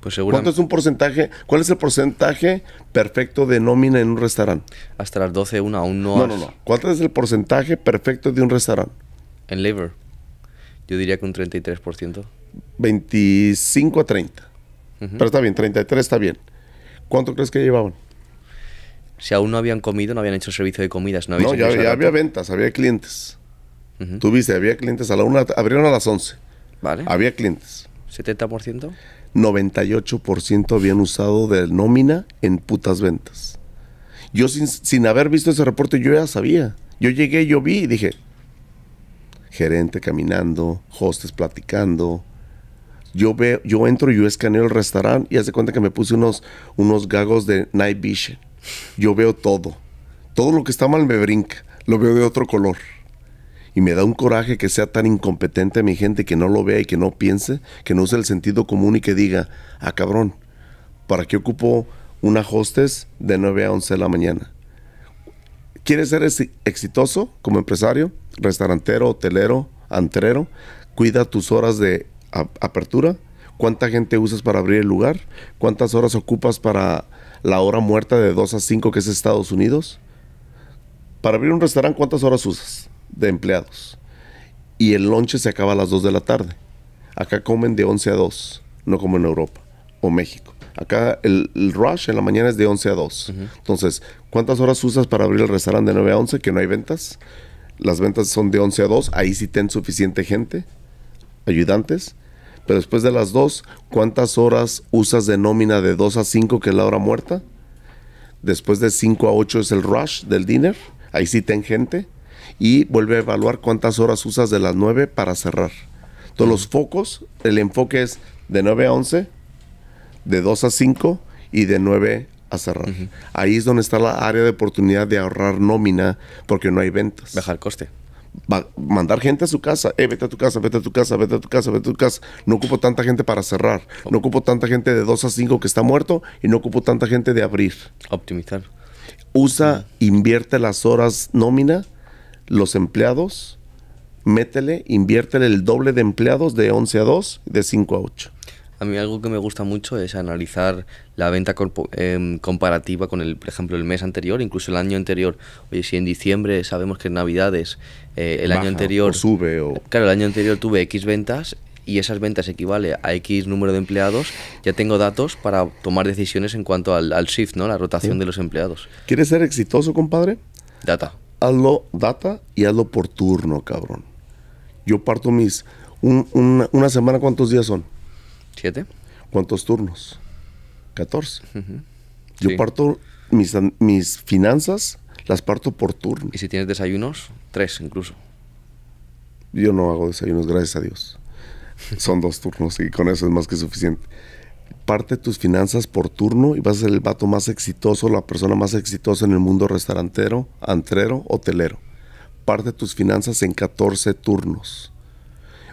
Pues ¿Cuánto es un porcentaje? ¿Cuál es el porcentaje perfecto de nómina en un restaurante? Hasta las 12, 1 aún no. No, no, no. ¿Cuánto es el porcentaje perfecto de un restaurante? En labor. Yo diría que un 33%. 25 a 30. Pero está bien, 33 está bien. ¿Cuánto crees que llevaban? Si aún no habían comido, no habían hecho servicio de comidas. No, no ya había ventas, había clientes viste Tuviste, había clientes a la una, abrieron a las 11. Vale. Había clientes. ¿70%? 98% habían usado de nómina en putas ventas. Yo sin, haber visto ese reporte, yo ya sabía. Yo llegué, yo vi y dije, gerente caminando, hostes platicando. Yo veo, yo entro, yo escaneo el restaurante y hace cuenta que me puse unos, unos gagos de night vision. Yo veo todo. Todo lo que está mal me brinca. Lo veo de otro color. Y me da un coraje que sea tan incompetente mi gente que no lo vea y que no piense, que no use el sentido común y que diga, ah cabrón, ¿para qué ocupo una hostess de 9 a 11 de la mañana? ¿Quieres ser exitoso como empresario, restaurantero, hotelero, antrero? Cuida tus horas de apertura, cuánta gente usas para abrir el lugar, cuántas horas ocupas para la hora muerta de 2 a 5 que es Estados Unidos. Para abrir un restaurante, ¿cuántas horas usas? de empleados. Y el lonche se acaba a las 2 de la tarde. Acá comen de 11 a 2, no como en Europa o México. Acá el, rush en la mañana es de 11 a 2. Entonces, ¿cuántas horas usas para abrir el restaurante de 9 a 11 que no hay ventas? Las ventas son de 11 a 2, ahí sí ten suficiente gente, ayudantes. Pero después de las 2, ¿cuántas horas usas de nómina de 2 a 5 que es la hora muerta? Después de 5 a 8 es el rush del dinner, ahí sí ten gente y vuelve a evaluar cuántas horas usas de las 9 para cerrar. Entonces los focos, el enfoque es de 9 a 11, de 2 a 5 y de 9 a cerrar. Ahí es donde está la área de oportunidad de ahorrar nómina porque no hay ventas. Bajar coste. Va mandar gente a su casa, eh, vete a tu casa, vete a tu casa, vete a tu casa, vete a tu casa. No ocupo tanta gente para cerrar, no ocupo tanta gente de 2 a 5 que está muerto y no ocupo tanta gente de abrir. Optimizar. Usa, invierte las horas nómina los empleados, métele, inviértele el doble de empleados de 11 a 2, de 5 a 8. A mí algo que me gusta mucho es analizar la venta em, comparativa con, el, por ejemplo, el mes anterior, incluso el año anterior. Oye, si en diciembre sabemos que en Navidades eh, el año anterior... sube o... Claro, el año anterior tuve X ventas y esas ventas equivale a X número de empleados, ya tengo datos para tomar decisiones en cuanto al, shift, ¿no? La rotación de los empleados. ¿Quieres ser exitoso, compadre? Data hazlo data y hazlo por turno, cabrón. Yo parto mis... una, semana, ¿cuántos días son? Siete. ¿Cuántos turnos? Catorce. Yo parto mis, mis finanzas, las parto por turno. ¿Y si tienes desayunos? Tres incluso. Yo no hago desayunos, gracias a Dios. Son dos turnos y con eso es más que suficiente parte tus finanzas por turno y vas a ser el vato más exitoso, la persona más exitosa en el mundo restaurantero, antrero, hotelero. Parte tus finanzas en 14 turnos.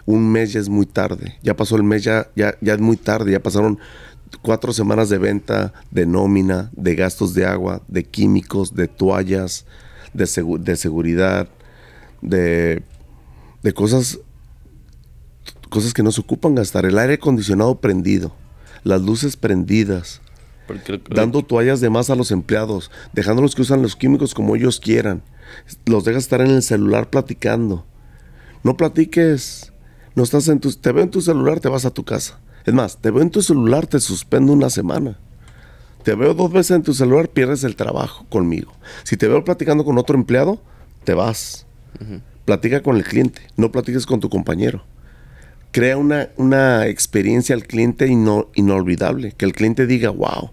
Un mes ya es muy tarde. Ya pasó el mes, ya, ya, es muy tarde. Ya pasaron cuatro semanas de venta, de nómina, de gastos de agua, de químicos, de toallas, de, de seguridad, de, de cosas, cosas que no se ocupan gastar. El aire acondicionado prendido las luces prendidas, dando toallas de más a los empleados, dejándolos que usan los químicos como ellos quieran. Los dejas estar en el celular platicando. No platiques. No estás en tu, te veo en tu celular, te vas a tu casa. Es más, te veo en tu celular, te suspendo una semana. Te veo dos veces en tu celular, pierdes el trabajo conmigo. Si te veo platicando con otro empleado, te vas. Platica con el cliente, no platiques con tu compañero crea una, una experiencia al cliente inolvidable, que el cliente diga, wow,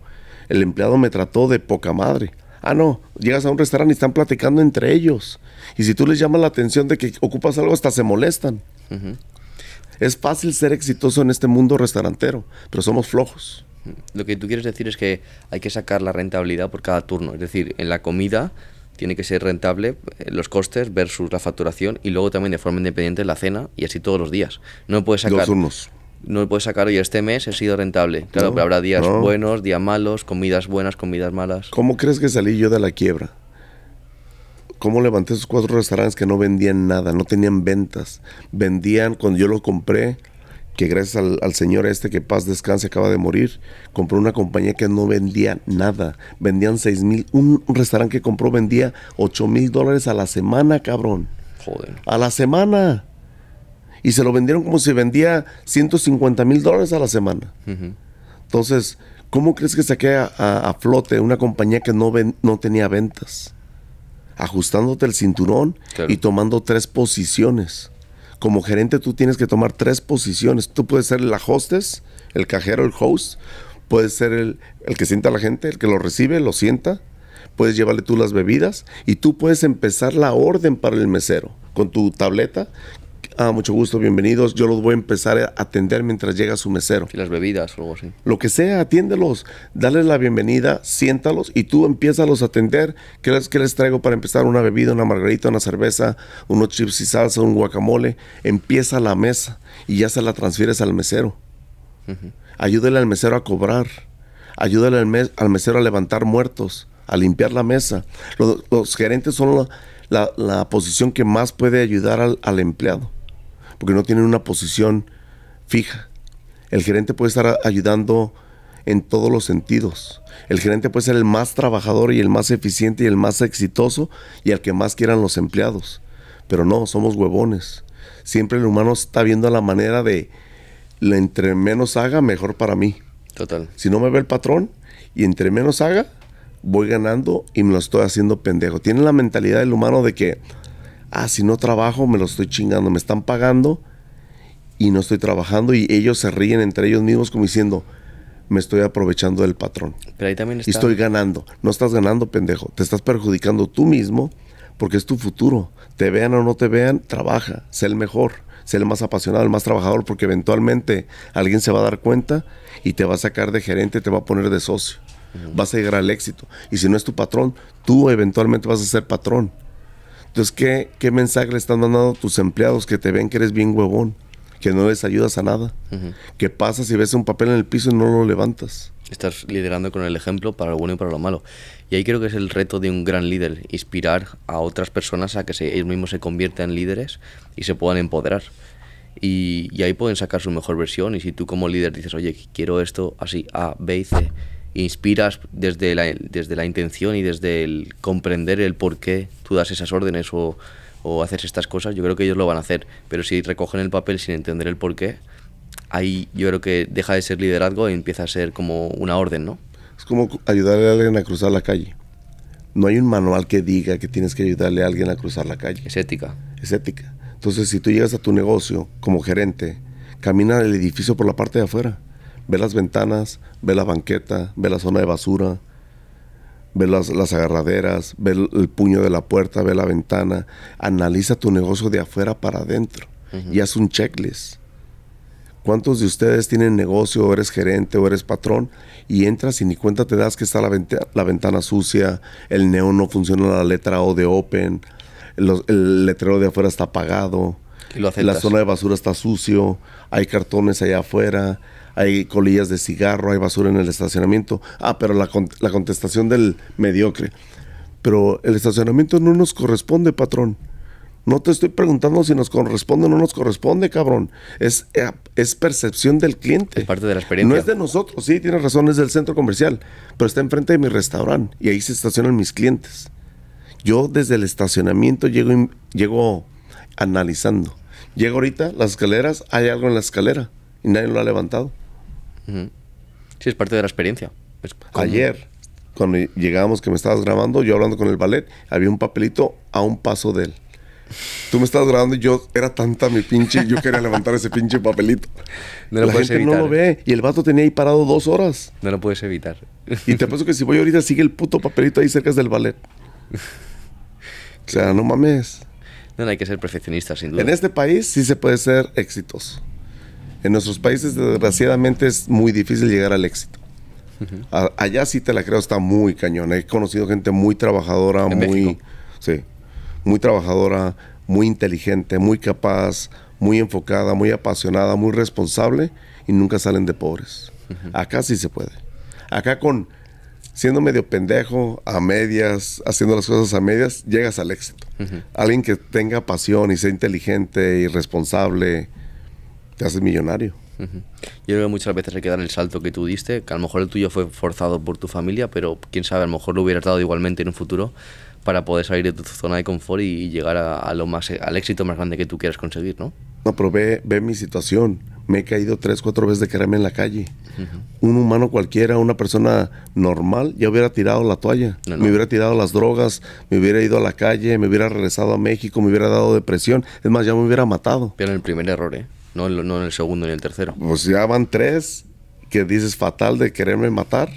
el empleado me trató de poca madre. Ah, no, llegas a un restaurante y están platicando entre ellos. Y si tú les llamas la atención de que ocupas algo, hasta se molestan. Es fácil ser exitoso en este mundo restaurantero, pero somos flojos. Lo que tú quieres decir es que hay que sacar la rentabilidad por cada turno. Es decir, en la comida tiene que ser rentable eh, los costes versus la facturación y luego también de forma independiente la cena y así todos los días. No puedes sacar... No puedes sacar, y este mes he sido rentable. Claro, pero habrá días buenos, días malos, comidas buenas, comidas malas. ¿Cómo crees que salí yo de la quiebra? ¿Cómo levanté esos cuatro restaurantes que no vendían nada, no tenían ventas? Vendían, cuando yo lo compré, que gracias al, señor este que paz descanse acaba de morir, compró una compañía que no vendía nada, vendían 6 mil, un, restaurante que compró vendía 8 mil dólares a la semana, cabrón. Joder. A la semana. Y se lo vendieron como si vendía 150 mil dólares a la semana. Entonces, ¿cómo crees que saqué a, a, flote una compañía que no, no tenía ventas? Ajustándote el cinturón y tomando tres posiciones como gerente tú tienes que tomar tres posiciones. Tú puedes ser la hostess, el cajero, el host, puedes ser el, que sienta a la gente, el que lo recibe, lo sienta, puedes llevarle tú las bebidas y tú puedes empezar la orden para el mesero con tu tableta Ah, mucho gusto, bienvenidos. Yo los voy a empezar a atender mientras llega su mesero. Y las bebidas Lo que sea, atiéndelos, dale la bienvenida, siéntalos y tú empieza a atender. ¿Qué les, les traigo para empezar? Una bebida, una margarita, una cerveza, unos chips y salsa, un guacamole. Empieza la mesa y ya se la transfieres al mesero. Ayúdale al mesero a cobrar. Ayúdale al, mesero a levantar muertos, a limpiar la mesa. Los, gerentes son la, posición que más puede ayudar al empleado porque no tienen una posición fija. El gerente puede estar ayudando en todos los sentidos. El gerente puede ser el más trabajador y el más eficiente y el más exitoso y al que más quieran los empleados. Pero no, somos huevones. Siempre el humano está viendo la manera de, entre menos haga, mejor para mí. Total. Si no me ve el patrón y entre menos haga, voy ganando y me lo estoy haciendo pendejo. tiene la mentalidad del humano de que ah, si no trabajo me lo estoy chingando, me están pagando y no estoy trabajando y ellos se ríen entre ellos mismos como diciendo, me estoy aprovechando del patrón. también Y estoy ganando. No estás ganando, pendejo. Te estás perjudicando tú mismo porque es tu futuro. Te vean o no te vean, trabaja, sé el mejor, sé el más apasionado, el más trabajador, porque eventualmente alguien se va a dar cuenta y te va a sacar de gerente, te va a poner de socio. Vas a llegar al éxito. Y si no es tu patrón, tú eventualmente vas a ser patrón. Entonces, ¿qué, ¿qué, mensaje le están mandando tus empleados que te ven que eres bien huevón? Que no les ayudas a nada. ¿Qué pasa si ves un papel en el piso y no lo levantas? Estás liderando con el ejemplo para lo bueno y para lo malo. Y ahí creo que es el reto de un gran líder, inspirar a otras personas a que se, ellos mismos se conviertan en líderes y se puedan empoderar. Y, y ahí pueden sacar su mejor versión y si tú como líder dices, oye, quiero esto así, A, B y C, inspiras desde la, desde la intención y desde el comprender el por qué tú das esas órdenes o, o haces estas cosas, yo creo que ellos lo van a hacer. Pero si recogen el papel sin entender el por qué, ahí yo creo que deja de ser liderazgo y empieza a ser como una orden, ¿no? Es como ayudarle a alguien a cruzar la calle. No hay un manual que diga que tienes que ayudarle a alguien a cruzar la calle. Es ética. Es ética. Entonces, si tú llegas a tu negocio como gerente, camina el edificio por la parte de afuera ve las ventanas, ve la banqueta, ve la zona de basura, ve las, agarraderas, ve el, puño de la puerta, ve la ventana, analiza tu negocio de afuera para adentro y haz un checklist. ¿Cuántos de ustedes tienen negocio, o eres gerente, o eres patrón, y entras y ni cuenta te das que está la, ventana sucia, el neón no funciona, la letra O de Open, el, letrero de afuera está apagado, la zona de basura está sucio, hay cartones allá afuera, hay colillas de cigarro, hay basura en el estacionamiento. Ah, pero la, la contestación del mediocre. Pero el estacionamiento no nos corresponde, patrón. No te estoy preguntando si nos corresponde o no nos corresponde, cabrón. Es, eh, es percepción del cliente. Es parte de la experiencia. No es de nosotros, sí, tienes razón, es del centro comercial, pero está enfrente de mi restaurante y ahí se estacionan mis clientes. Yo desde el estacionamiento llego, llego analizando. Llego ahorita, las escaleras, hay algo en la escalera y nadie lo ha levantado. Sí, es parte de la experiencia. Ayer, cuando llegábamos que me estabas grabando, yo hablando con el ballet, había un papelito a un paso de él. Tú me estabas grabando y yo era tanta mi pinche, yo quería levantar ese pinche papelito. No lo la no lo ve y el vato tenía ahí parado dos horas. No lo puedes evitar. Y te apuesto que si voy ahorita sigue el puto papelito ahí cerca del ballet. O sea, no mames. No, no hay que ser perfeccionista, sin duda. En este país sí se puede ser exitoso. En nuestros países, desgraciadamente, es muy difícil llegar al éxito. allá sí te la creo, está muy cañón. He conocido gente muy trabajadora, muy. Sí. Muy trabajadora, muy inteligente, muy capaz, muy enfocada, muy apasionada, muy responsable y nunca salen de pobres. Acá sí se puede. Acá con siendo medio pendejo, a medias, haciendo las cosas a medias, llegas al éxito. Alguien que tenga pasión y sea inteligente y responsable te haces millonario. Yo veo muchas veces hay que dar el salto que tú diste, que a lo mejor el tuyo fue forzado por tu familia, pero quién sabe, a lo mejor lo hubiera dado igualmente en un futuro para poder salir de tu zona de confort y, llegar a, lo más, al éxito más grande que tú quieras conseguir, ¿no? No, pero ve, ve mi situación. Me he caído tres, cuatro veces de caerme en la calle. Un humano cualquiera, una persona normal, ya hubiera tirado la toalla. Me hubiera tirado las drogas, me hubiera ido a la calle, me hubiera regresado a México, me hubiera dado depresión. Es más, ya me hubiera matado. Pero el primer error, ¿eh? No, en el segundo ni en el tercero. Pues ya van tres que dices fatal de quererme matar.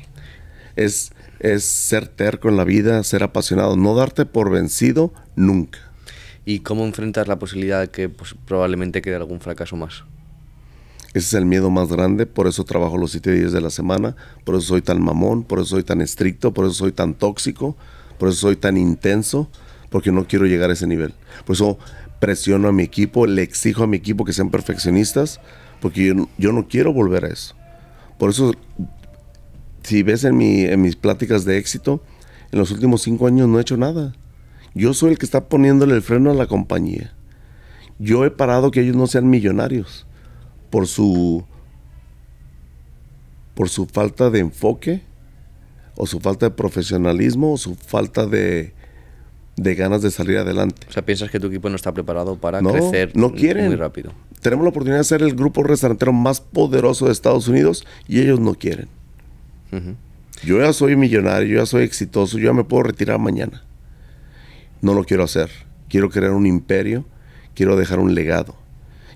Es, es ser terco en la vida, ser apasionado, no darte por vencido nunca. ¿Y cómo enfrentas la posibilidad de que pues, probablemente quede algún fracaso más? Ese es el miedo más grande, por eso trabajo los siete días de la semana, por eso soy tan mamón, por eso soy tan estricto, por eso soy tan tóxico, por eso soy tan intenso, porque no quiero llegar a ese nivel. Por eso presiono a mi equipo, le exijo a mi equipo que sean perfeccionistas, porque yo, no quiero volver a eso. Por eso, si ves en, en mis pláticas de éxito, en los últimos cinco años no he hecho nada. Yo soy el que está poniéndole el freno a la compañía. Yo he parado que ellos no sean millonarios por su por su falta de enfoque o su falta de profesionalismo o su falta de de ganas de salir adelante. O sea, piensas que tu equipo no está preparado para crecer no quieren. muy rápido. Tenemos la oportunidad de ser el grupo restaurantero más poderoso de Estados Unidos y ellos no quieren. Yo ya soy millonario, yo ya soy exitoso, yo ya me puedo retirar mañana. No lo quiero hacer. Quiero crear un imperio, quiero dejar un legado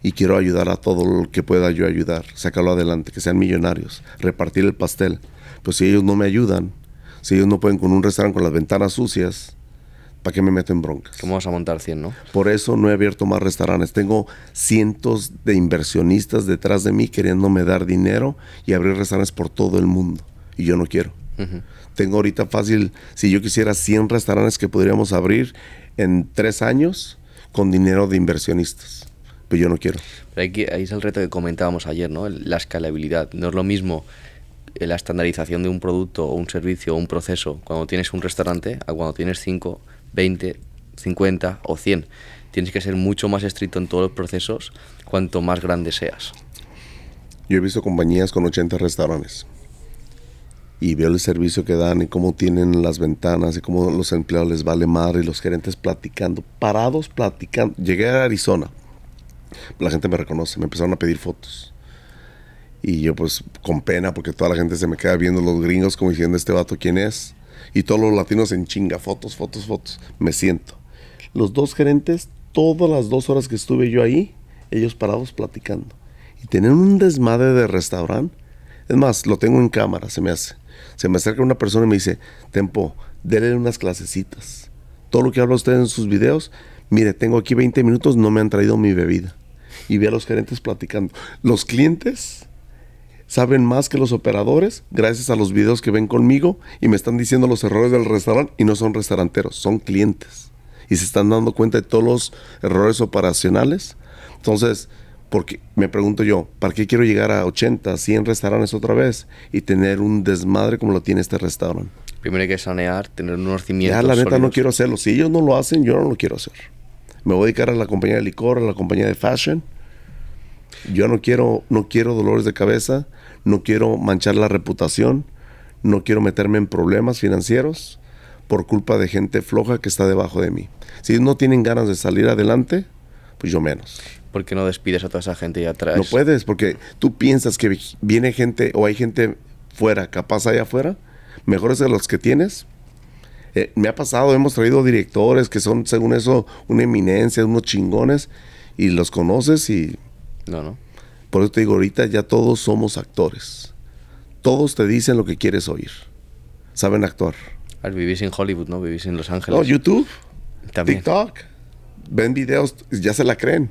y quiero ayudar a todo lo que pueda yo ayudar, sacarlo adelante, que sean millonarios, repartir el pastel. Pues si ellos no me ayudan, si ellos no pueden con un restaurante con las ventanas sucias, ¿Para qué me meto en broncas? ¿Cómo vas a montar 100, no? Por eso no he abierto más restaurantes. Tengo cientos de inversionistas detrás de mí queriéndome dar dinero y abrir restaurantes por todo el mundo. Y yo no quiero. Tengo ahorita fácil, si yo quisiera 100 restaurantes que podríamos abrir en tres años con dinero de inversionistas. Pero pues yo no quiero. ahí es el reto que comentábamos ayer, ¿no? La escalabilidad. No es lo mismo eh, la estandarización de un producto o un servicio o un proceso cuando tienes un restaurante a cuando tienes cinco 20, 50 o 100. Tienes que ser mucho más estricto en todos los procesos cuanto más grande seas. Yo he visto compañías con 80 restaurantes y veo el servicio que dan y cómo tienen las ventanas y cómo los empleados les vale madre y los gerentes platicando, parados platicando. Llegué a Arizona, la gente me reconoce, me empezaron a pedir fotos. Y yo pues con pena porque toda la gente se me queda viendo los gringos como diciendo este vato quién es y todos los latinos en chinga, fotos, fotos, fotos. Me siento. Los dos gerentes, todas las dos horas que estuve yo ahí, ellos parados platicando. Y tener un desmadre de restaurante. Es más, lo tengo en cámara, se me hace. Se me acerca una persona y me dice, Tempo, déle unas clasecitas. Todo lo que habla usted en sus videos, mire, tengo aquí 20 minutos, no me han traído mi bebida. Y ve a los gerentes platicando. Los clientes saben más que los operadores gracias a los videos que ven conmigo y me están diciendo los errores del restaurante y no son restauranteros, son clientes. Y se están dando cuenta de todos los errores operacionales. Entonces, porque me pregunto yo, ¿para qué quiero llegar a 80, 100 restaurantes otra vez y tener un desmadre como lo tiene este restaurante? Primero hay que sanear, tener un cimientos. Ya, la neta, no quiero hacerlo. Si ellos no lo hacen, yo no lo quiero hacer. Me voy a dedicar a la compañía de licor, a la compañía de fashion. Yo no quiero, no quiero dolores de cabeza no quiero manchar la reputación, no quiero meterme en problemas financieros por culpa de gente floja que está debajo de mí. Si no tienen ganas de salir adelante, pues yo menos. ¿Por qué no despides a toda esa gente y atrás? No puedes, porque tú piensas que viene gente o hay gente fuera, capaz allá afuera, mejores de los que tienes. Eh, me ha pasado, hemos traído directores que son, según eso, una eminencia, unos chingones, y los conoces y... No, no por eso te digo, ahorita ya todos somos actores. Todos te dicen lo que quieres oír. Saben actuar. Al vivís en Hollywood, ¿no? Vivís en Los Ángeles. No, YouTube. También. TikTok. Ven videos, ya se la creen.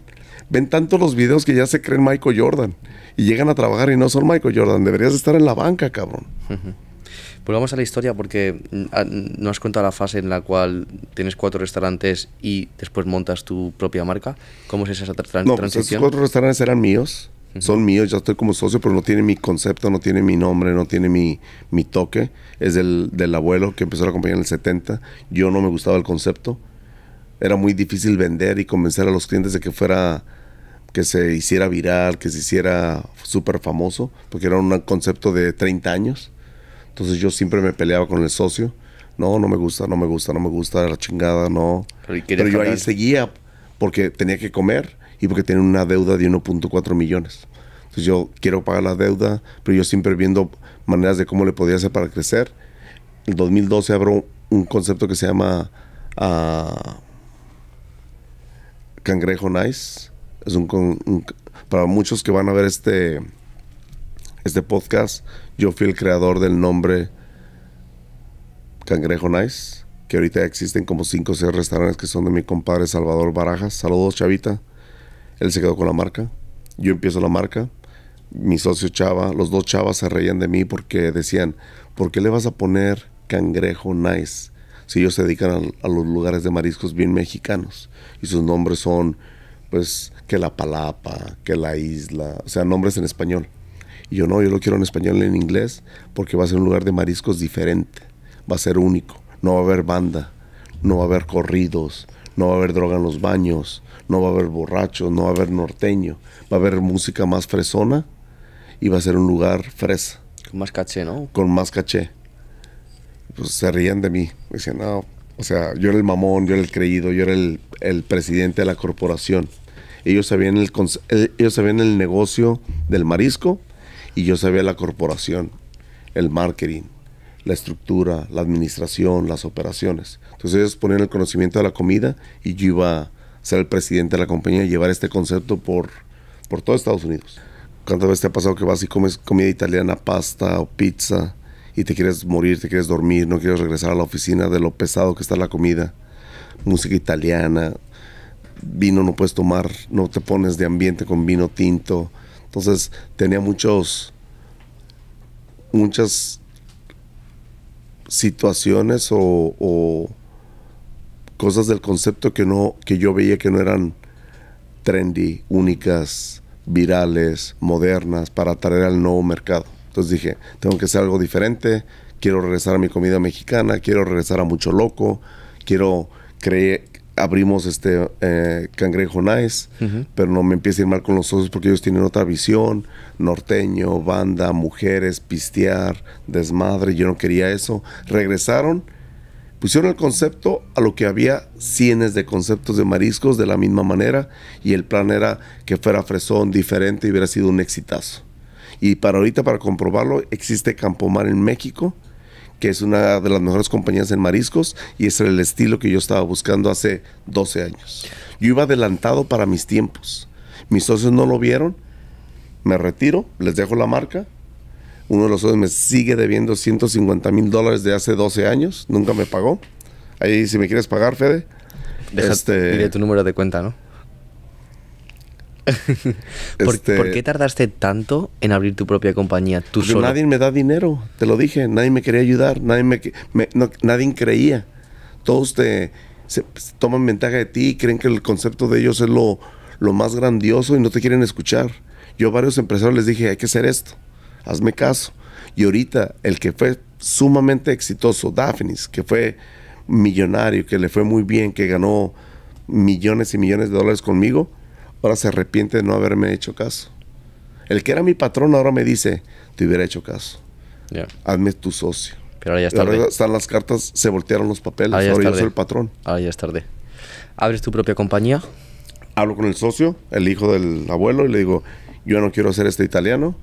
Ven tanto los videos que ya se creen Michael Jordan. Y llegan a trabajar y no son Michael Jordan. Deberías estar en la banca, cabrón. Volvamos pues a la historia porque mm, ah, mm, no has contado la fase en la cual tienes cuatro restaurantes y después montas tu propia marca. ¿Cómo es esa pues, transición? No, esos cuatro restaurantes eran míos. Son míos, ya estoy como socio, pero no tiene mi concepto, no tiene mi nombre, no tiene mi, mi toque. Es del, del abuelo que empezó la compañía en el 70. Yo no me gustaba el concepto. Era muy difícil vender y convencer a los clientes de que fuera, que se hiciera viral, que se hiciera súper famoso, porque era un concepto de 30 años. Entonces yo siempre me peleaba con el socio. No, no me gusta, no me gusta, no me gusta, la chingada, no. Pero yo ahí seguía porque tenía que comer y porque tienen una deuda de 1.4 millones. Entonces yo quiero pagar la deuda, pero yo siempre viendo maneras de cómo le podría hacer para crecer. En 2012 abro un concepto que se llama ah, Cangrejo Nice. Es para muchos que van a ver este, este podcast, yo fui el creador del nombre Cangrejo Nice, que ahorita existen como 5 o 6 restaurantes que son de mi compadre Salvador Barajas. Saludos, Chavita. Él se quedó con la marca. Yo empiezo la marca. Mi socio Chava, los dos Chavas se reían de mí porque decían, ¿por qué le vas a poner cangrejo nice? Si ellos se dedican a, los lugares de mariscos bien mexicanos. Y sus nombres son, pues, que la palapa, que la isla, o sea, nombres en español. Y yo no, yo lo quiero en español y en inglés porque va a ser un lugar de mariscos diferente, va a ser único, no va a haber banda, no va a haber corridos, no va a haber droga en los baños, no va a haber borracho, no va a haber norteño, va a haber música más fresona y va a ser un lugar fresa. Con más caché, ¿no? Con más caché. Pues se reían de mí, me decían, no, o sea, yo era el mamón, yo era el creído, yo era el, presidente de la corporación. Ellos sabían el, ellos sabían el negocio del marisco y yo sabía la corporación, el marketing, la estructura, la administración, las operaciones. Entonces ellos ponían el conocimiento de la comida y yo iba ser el presidente de la compañía y llevar este concepto por, por todo Estados Unidos. ¿Cuántas veces te ha pasado que vas y comes comida italiana, pasta o pizza y te quieres morir, te quieres dormir, no quieres regresar a la oficina de lo pesado que está la comida? Música italiana, vino no puedes tomar, no te pones de ambiente con vino tinto. Entonces tenía muchos, muchas situaciones o cosas del concepto que, no, que yo veía que no eran trendy, únicas, virales, modernas, para atraer al nuevo mercado. Entonces dije, tengo que hacer algo diferente, quiero regresar a mi comida mexicana, quiero regresar a Mucho Loco, quiero creer, abrimos este eh, Cangrejo Nice, pero no me empieza a ir mal con los ojos porque ellos tienen otra visión, norteño, banda, mujeres, pistear, desmadre, yo no quería eso. Regresaron Pusieron el concepto a lo que había cientos de conceptos de mariscos de la misma manera y el plan era que fuera fresón, diferente y hubiera sido un exitazo. Y para ahorita, para comprobarlo, existe Campomar en México, que es una de las mejores compañías en mariscos y es el estilo que yo estaba buscando hace 12 años. Yo iba adelantado para mis tiempos. Mis socios no lo vieron, me retiro, les dejo la marca uno de los otros me sigue debiendo 150 mil dólares de hace 12 años, nunca me pagó. Ahí si me quieres pagar, Fede. Deja, este... tu número de cuenta, ¿no? Este ¿Por, qué tardaste tanto en abrir tu propia compañía tú Nadie me da dinero, te lo dije, nadie me quería ayudar, nadie, me, nadie creía. Todos te, se, pues, toman ventaja de ti y creen que el concepto de ellos es lo, lo más grandioso y no te quieren escuchar. Yo a varios empresarios les dije, hay que hacer esto hazme caso. Y ahorita el que fue sumamente exitoso, Daphnis, que fue millonario, que le fue muy bien, que ganó millones y millones de dólares conmigo, ahora se arrepiente de no haberme hecho caso. El que era mi patrón ahora me dice, te hubiera hecho caso. Hazme tu socio. Pero ahora ya está tarde. Ahora están las cartas, se voltearon los papeles, ahora, ahora el patrón. Ahora ya es tarde. ¿Abres tu propia compañía? Hablo con el socio, el hijo del abuelo, y le digo, yo no quiero ser este italiano,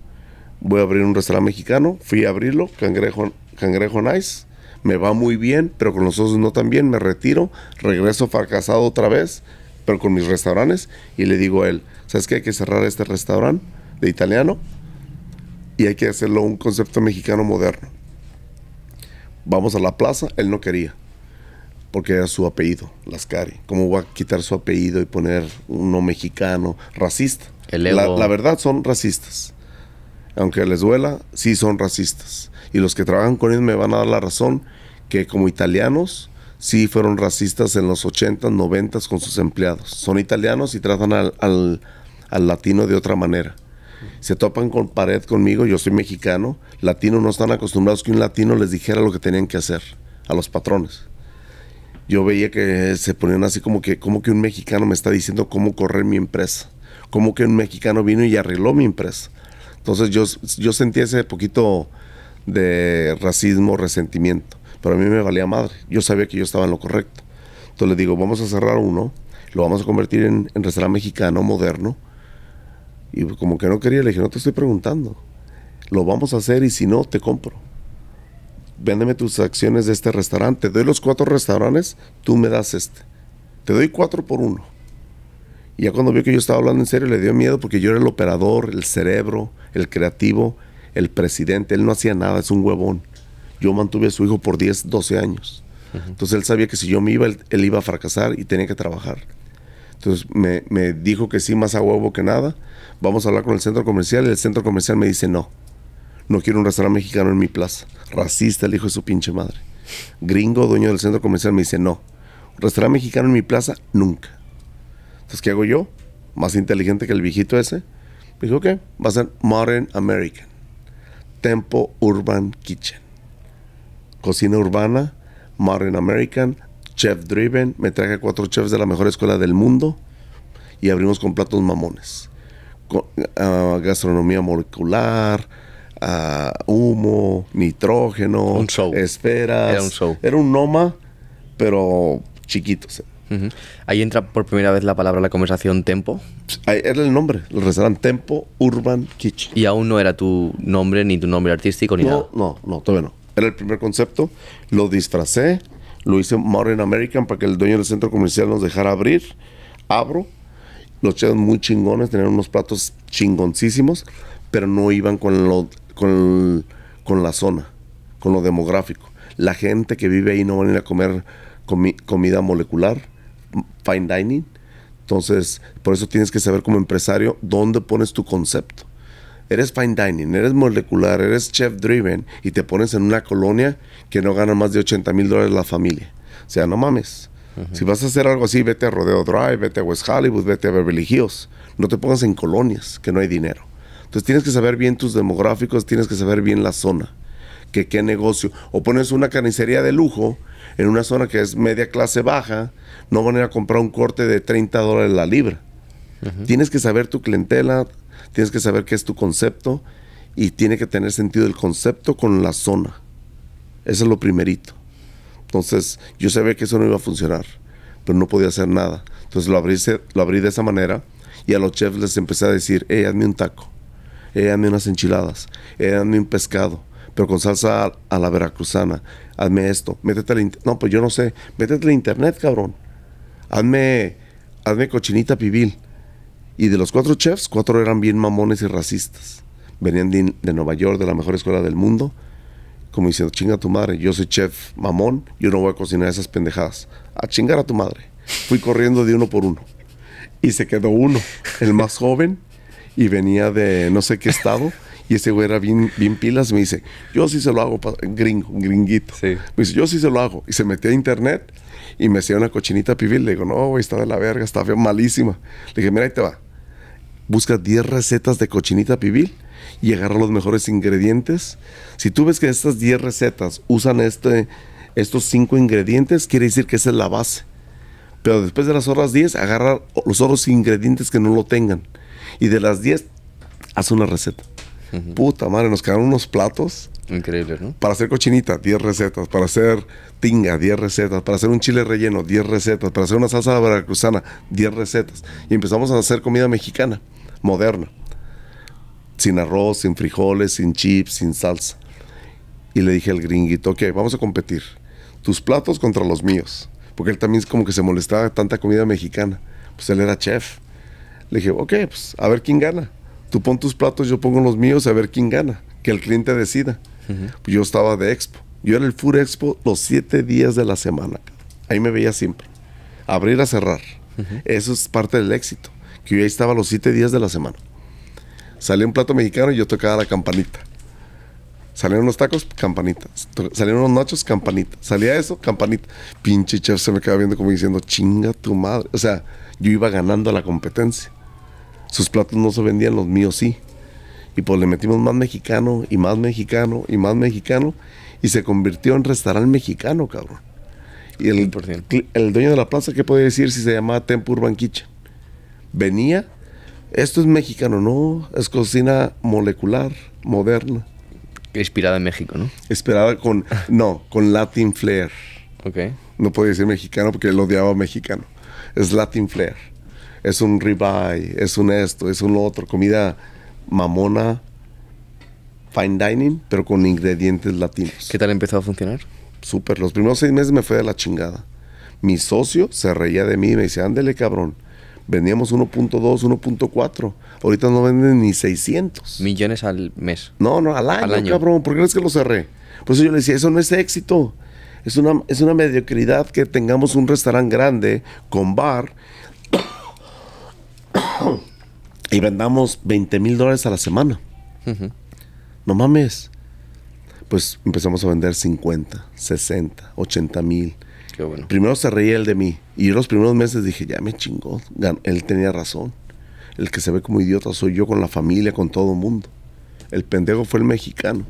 voy a abrir un restaurante mexicano, fui a abrirlo, Cangrejo, Cangrejo Nice, me va muy bien, pero con los ojos no tan bien, me retiro, regreso fracasado otra vez, pero con mis restaurantes, y le digo a él, ¿sabes qué? Hay que cerrar este restaurante de italiano y hay que hacerlo un concepto mexicano moderno. Vamos a la plaza, él no quería, porque era su apellido, Lascari. ¿Cómo va a quitar su apellido y poner uno mexicano, racista? la verdad son racistas aunque les duela, sí son racistas. Y los que trabajan con ellos me van a dar la razón que como italianos sí fueron racistas en los 80s, 90 con sus empleados. Son italianos y tratan al, al, latino de otra manera. Se topan con pared conmigo, yo soy mexicano, latino, no están acostumbrados que un latino les dijera lo que tenían que hacer a los patrones yo veía que se ponían así como que, como que un mexicano me está diciendo cómo correr mi empresa, como que un mexicano vino y arregló mi empresa. Entonces yo, yo sentía ese poquito de racismo, resentimiento, pero a mí me valía madre, yo sabía que yo estaba en lo correcto. Entonces le digo, vamos a cerrar uno, lo vamos a convertir en, en restaurante mexicano moderno, y como que no quería, le dije, no te estoy preguntando, lo vamos a hacer y si no, te compro véndeme tus acciones de este restaurante. Te doy los cuatro restaurantes, tú me das este. Te doy cuatro por uno. Y ya cuando vio que yo estaba hablando en serio, le dio miedo porque yo era el operador, el cerebro, el creativo, el presidente. Él no hacía nada, es un huevón. Yo mantuve a su hijo por 10, 12 años. Entonces él sabía que si yo me iba, él, iba a fracasar y tenía que trabajar. Entonces me, dijo que sí, más a huevo que nada. Vamos a hablar con el centro comercial. Y el centro comercial me dice: No, no quiero un restaurante mexicano en mi plaza. Racista, el hijo de su pinche madre. Gringo, dueño del centro comercial, me dice: No, restaurante mexicano en mi plaza, nunca. Entonces, ¿qué hago yo? Más inteligente que el viejito ese. Dijo, ok, va a ser Modern American. Tempo Urban Kitchen. Cocina urbana, Modern American, chef driven. Me traje a cuatro chefs de la mejor escuela del mundo y abrimos con platos mamones. Ah, gastronomía molecular, ah, humo, nitrógeno, un esferas. Era un Era un Noma, pero chiquitos. Ahí entra por primera vez la palabra la conversación Tempo. Era el nombre, el restaurante Tempo Urban Kitchen. Y aún no era tu nombre, ni tu nombre artístico, ni no, nada. No, no, todavía no. Era el primer concepto. Lo disfracé, lo hice Modern American para que el dueño del centro comercial nos dejara abrir. Abro. Los chefs muy chingones, tenían unos platos chingoncísimos, pero no iban con, lo, con, con la zona, con lo demográfico. La gente que vive ahí no va a a comer comida molecular fine dining. Entonces, por eso tienes que saber como empresario dónde pones tu concepto. Eres fine dining, eres molecular, eres chef driven y te pones en una colonia que no gana más de 80 mil dólares la familia. O sea, no mames. Si vas a hacer algo así, vete a Rodeo Drive, vete a West Hollywood, vete a Beverly Hills. No te pongas en colonias que no hay dinero. Entonces tienes que saber bien tus demográficos, tienes que saber bien la zona, que qué negocio. O pones una carnicería de lujo en una zona que es media clase baja, no van a ir a comprar un corte de 30 dólares la libra. Tienes que saber tu clientela, tienes que saber qué es tu concepto y tiene que tener sentido el concepto con la zona. Eso es lo primerito. Entonces, yo sabía que eso no iba a funcionar, pero no podía hacer nada. Entonces lo abrí, lo abrí de esa manera y a los chefs les empecé a decir, hey, hazme un taco, hey, hazme unas enchiladas, hey, hazme un pescado, pero con salsa a, a la veracruzana, hazme esto, métete al internet. No, pues yo no sé, métete al internet, cabrón hazme, hazme cochinita pibil. Y de los cuatro chefs, cuatro eran bien mamones y racistas. Venían de, Nueva York, de la mejor escuela del mundo, como diciendo, chinga a tu madre, yo soy chef mamón, yo no voy a cocinar esas pendejadas. A chingar a tu madre. Fui corriendo de uno por uno. Y se quedó uno, el más joven, y venía de no sé qué estado. Y ese güey era bien, bien pilas. Me dice, yo sí se lo hago, gringo, gringuito. Me dice, yo sí se lo hago. Y se metió a internet y me hacía una cochinita pibil. Le digo, no, güey, está de la verga, está malísima. Le dije, mira, ahí te va. Busca 10 recetas de cochinita pibil y agarra los mejores ingredientes. Si tú ves que estas 10 recetas usan este, estos 5 ingredientes, quiere decir que esa es la base. Pero después de las otras 10, agarra los otros ingredientes que no lo tengan. Y de las 10, haz una receta. Puta madre, nos quedaron unos platos. Increíble, ¿no? Para hacer cochinita, 10 recetas. Para hacer tinga, 10 recetas. Para hacer un chile relleno, 10 recetas. Para hacer una salsa veracruzana, 10 recetas. Y empezamos a hacer comida mexicana, moderna. Sin arroz, sin frijoles, sin chips, sin salsa. Y le dije al gringuito, ok, vamos a competir. Tus platos contra los míos. Porque él también como que se molestaba tanta comida mexicana. Pues él era chef. Le dije, ok, pues a ver quién gana tú pon tus platos, yo pongo los míos, a ver quién gana, que el cliente decida. Yo estaba de expo. Yo era el Food Expo los siete días de la semana. Ahí me veía siempre. Abrir a cerrar. Eso es parte del éxito. Que yo ahí estaba los siete días de la semana. Salía un plato mexicano y yo tocaba la campanita. Salieron unos tacos, campanita. Salieron unos nachos, campanita. Salía eso, campanita. Pinche chef se me quedaba viendo como diciendo, chinga tu madre. O sea, yo iba ganando la competencia. Sus platos no se vendían, los míos sí. Y pues le metimos más mexicano y más mexicano y más mexicano y se convirtió en restaurante mexicano, cabrón. Y el, dueño de la plaza, ¿qué puede decir si se llamaba Tempur Urban Venía, esto es mexicano, no, es cocina molecular, moderna. Inspirada en México, ¿no? Inspirada con, no, con Latin Flair. Ok. No puede decir mexicano porque él odiaba mexicano. Es Latin Flair es un ribeye, es un esto, es un otro, comida mamona, fine dining, pero con ingredientes latinos. ¿Qué tal empezó a funcionar? Súper, los primeros seis meses me fue de la chingada. Mi socio se reía de mí y me decía, ándele cabrón, vendíamos 1.2, 1.4. Ahorita no venden ni 600. Millones al mes. No, no, al año, cabrón. ¿Por qué crees que lo cerré? Por eso yo le decía, eso no es éxito. Es una, es una mediocridad que tengamos un restaurante grande con bar y vendamos 20 mil dólares a la semana. No mames. Pues empezamos a vender 50, 60, 80 mil. Primero se reía él de mí. Y yo los primeros meses dije, ya me chingó. Él tenía razón. El que se ve como idiota soy yo con la familia, con todo el mundo. El pendejo fue el mexicano.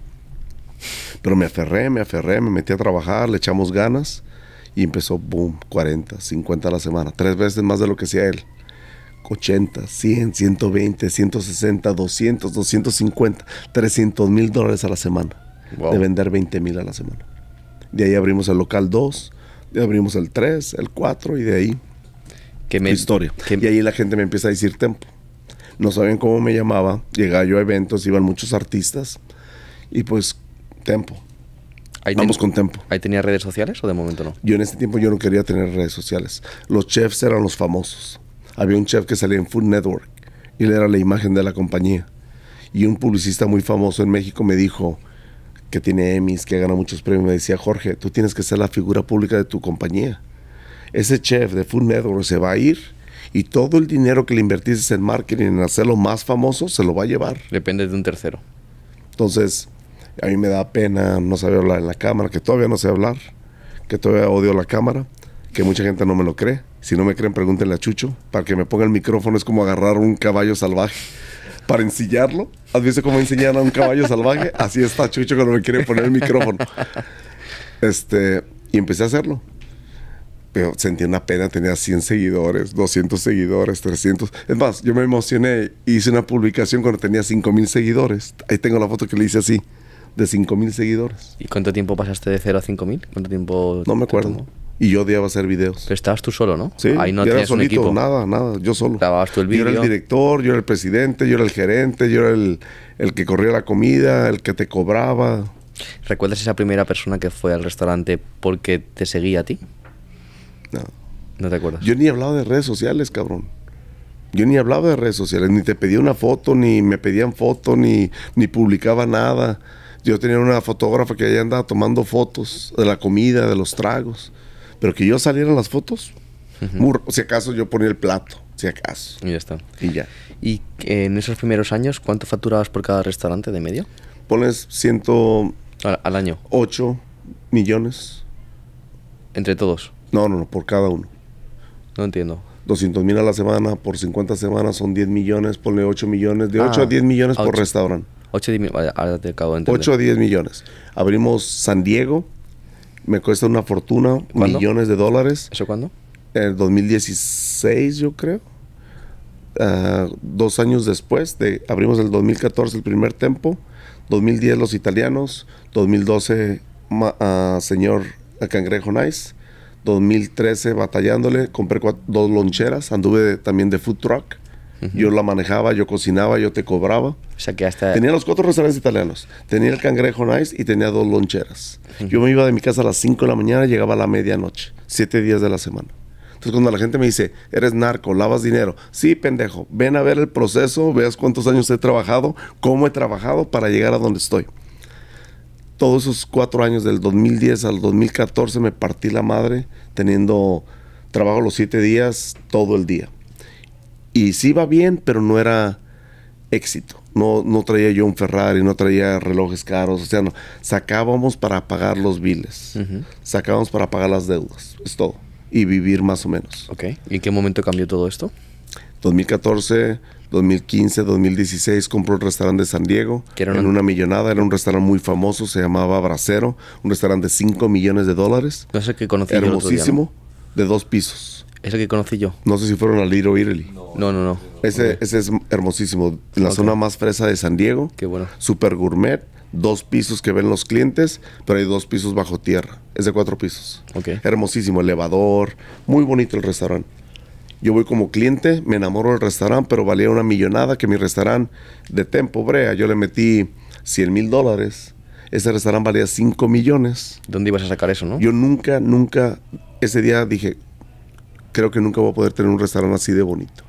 Pero me aferré, me aferré, me metí a trabajar, le echamos ganas y empezó, boom, 40, 50 a la semana. Tres veces más de lo que hacía él. 80, 100, 120, 160, 200, 250, 300 mil dólares a la semana. De vender 20 mil a la semana. De ahí abrimos el local 2, de abrimos el 3, el 4 y de ahí que me, historia. y ahí la gente me empieza a decir tempo. No sabían cómo me llamaba. Llegaba yo a eventos, iban muchos artistas. Y pues, tempo. Ahí Vamos con tempo. ¿Ahí tenía redes sociales o de momento no? Yo en ese tiempo yo no quería tener redes sociales. Los chefs eran los famosos había un chef que salía en Food Network y le era la imagen de la compañía. Y un publicista muy famoso en México me dijo, que tiene Emmys, que gana muchos premios, me decía, Jorge, tú tienes que ser la figura pública de tu compañía. Ese chef de Food Network se va a ir y todo el dinero que le invertiste en marketing, en hacerlo más famoso, se lo va a llevar. Depende de un tercero. Entonces, a mí me da pena no saber hablar en la cámara, que todavía no sé hablar, que todavía odio la cámara, que mucha gente no me lo cree. Si no me creen, pregúntenle a Chucho. Para que me ponga el micrófono es como agarrar un caballo salvaje para ensillarlo. ¿Has visto cómo enseñan a un caballo salvaje? Así está Chucho cuando me quiere poner el micrófono. Este, y empecé a hacerlo. Pero sentí una pena, tenía 100 seguidores, 200 seguidores, 300. Es más, yo me emocioné, y hice una publicación cuando tenía 5000 seguidores. Ahí tengo la foto que le hice así, de 5000 seguidores. ¿Y cuánto tiempo pasaste de 0 a 5000? ¿Cuánto tiempo? No me acuerdo. Y yo odiaba hacer videos. Pero estabas tú solo, ¿no? Sí, Ahí no yo solito, nada, nada, yo solo. Grababas tú el video. Yo era el director, yo era el presidente, yo era el gerente, yo era el, que corría la comida, el que te cobraba. ¿Recuerdas esa primera persona que fue al restaurante porque te seguía a ti? No. ¿No te acuerdas? Yo ni hablaba de redes sociales, cabrón. Yo ni hablaba de redes sociales, ni te pedía una foto, ni me pedían foto, ni, ni publicaba nada. Yo tenía una fotógrafa que ahí andaba tomando fotos de la comida, de los tragos. Pero que yo saliera las fotos, Si acaso yo ponía el plato, si acaso. Y ya está. Y ya. ¿Y en esos primeros años cuánto facturabas por cada restaurante de medio Pones ciento... Al, año. 8 millones. ¿Entre todos? No, no, no, por cada uno. No entiendo. 200 mil a la semana, por 50 semanas son 10 millones, ponle 8 millones, de 8 a 10 ah, millones por restaurante. 8 a 10 millones, 8 a 10 millones. Abrimos San Diego, me cuesta una fortuna, millones de dólares. ¿Eso cuándo? En 2016, yo creo. Ah, dos años después, de, abrimos el 2014 el primer tempo, 2010 los italianos, 2012 ah, señor Cangrejo Nice, 2013 batallándole, compré dos loncheras, anduve también de food truck, yo la manejaba, yo cocinaba, yo te cobraba. O sea que hasta... Tenía los cuatro restaurantes italianos. Tenía el Cangrejo Nice y tenía dos loncheras. Yo me iba de mi casa a las 5 de la mañana, y llegaba a la medianoche, siete días de la semana. Entonces cuando la gente me dice, eres narco, lavas dinero, sí, pendejo, ven a ver el proceso, veas cuántos años he trabajado, cómo he trabajado para llegar a donde estoy. Todos esos cuatro años del 2010 al 2014 me partí la madre teniendo trabajo los siete días, todo el día. Y sí iba bien, pero no era éxito. No, no traía yo un Ferrari, no traía relojes caros, o sea, no. Sacábamos para pagar los biles, sacábamos para pagar las deudas, es todo. Y vivir más o menos. Ok. ¿Y en qué momento cambió todo esto? 2014, 2015, 2016 compró el restaurante de San Diego en una... millonada. Era un restaurante muy famoso, se llamaba Bracero, un restaurante de 5 millones de dólares. No sé qué Hermosísimo, de dos pisos. Es que conocí yo. No sé si fueron a Little Italy. No, no, no. Ese, ese es hermosísimo. La zona más fresa de San Diego. Qué bueno. Super gourmet. Dos pisos que ven los clientes, pero hay dos pisos bajo tierra. Es de cuatro pisos. Ok. Hermosísimo, elevador. Muy bonito el restaurante. Yo voy como cliente, me enamoro del restaurante, pero valía una millonada que mi restaurante de Tempo Brea, yo le metí 100 mil dólares. Ese restaurante valía 5 millones. ¿Dónde ibas a sacar eso, no? Yo nunca, nunca, ese día dije, creo que nunca voy a poder tener un restaurante así de bonito.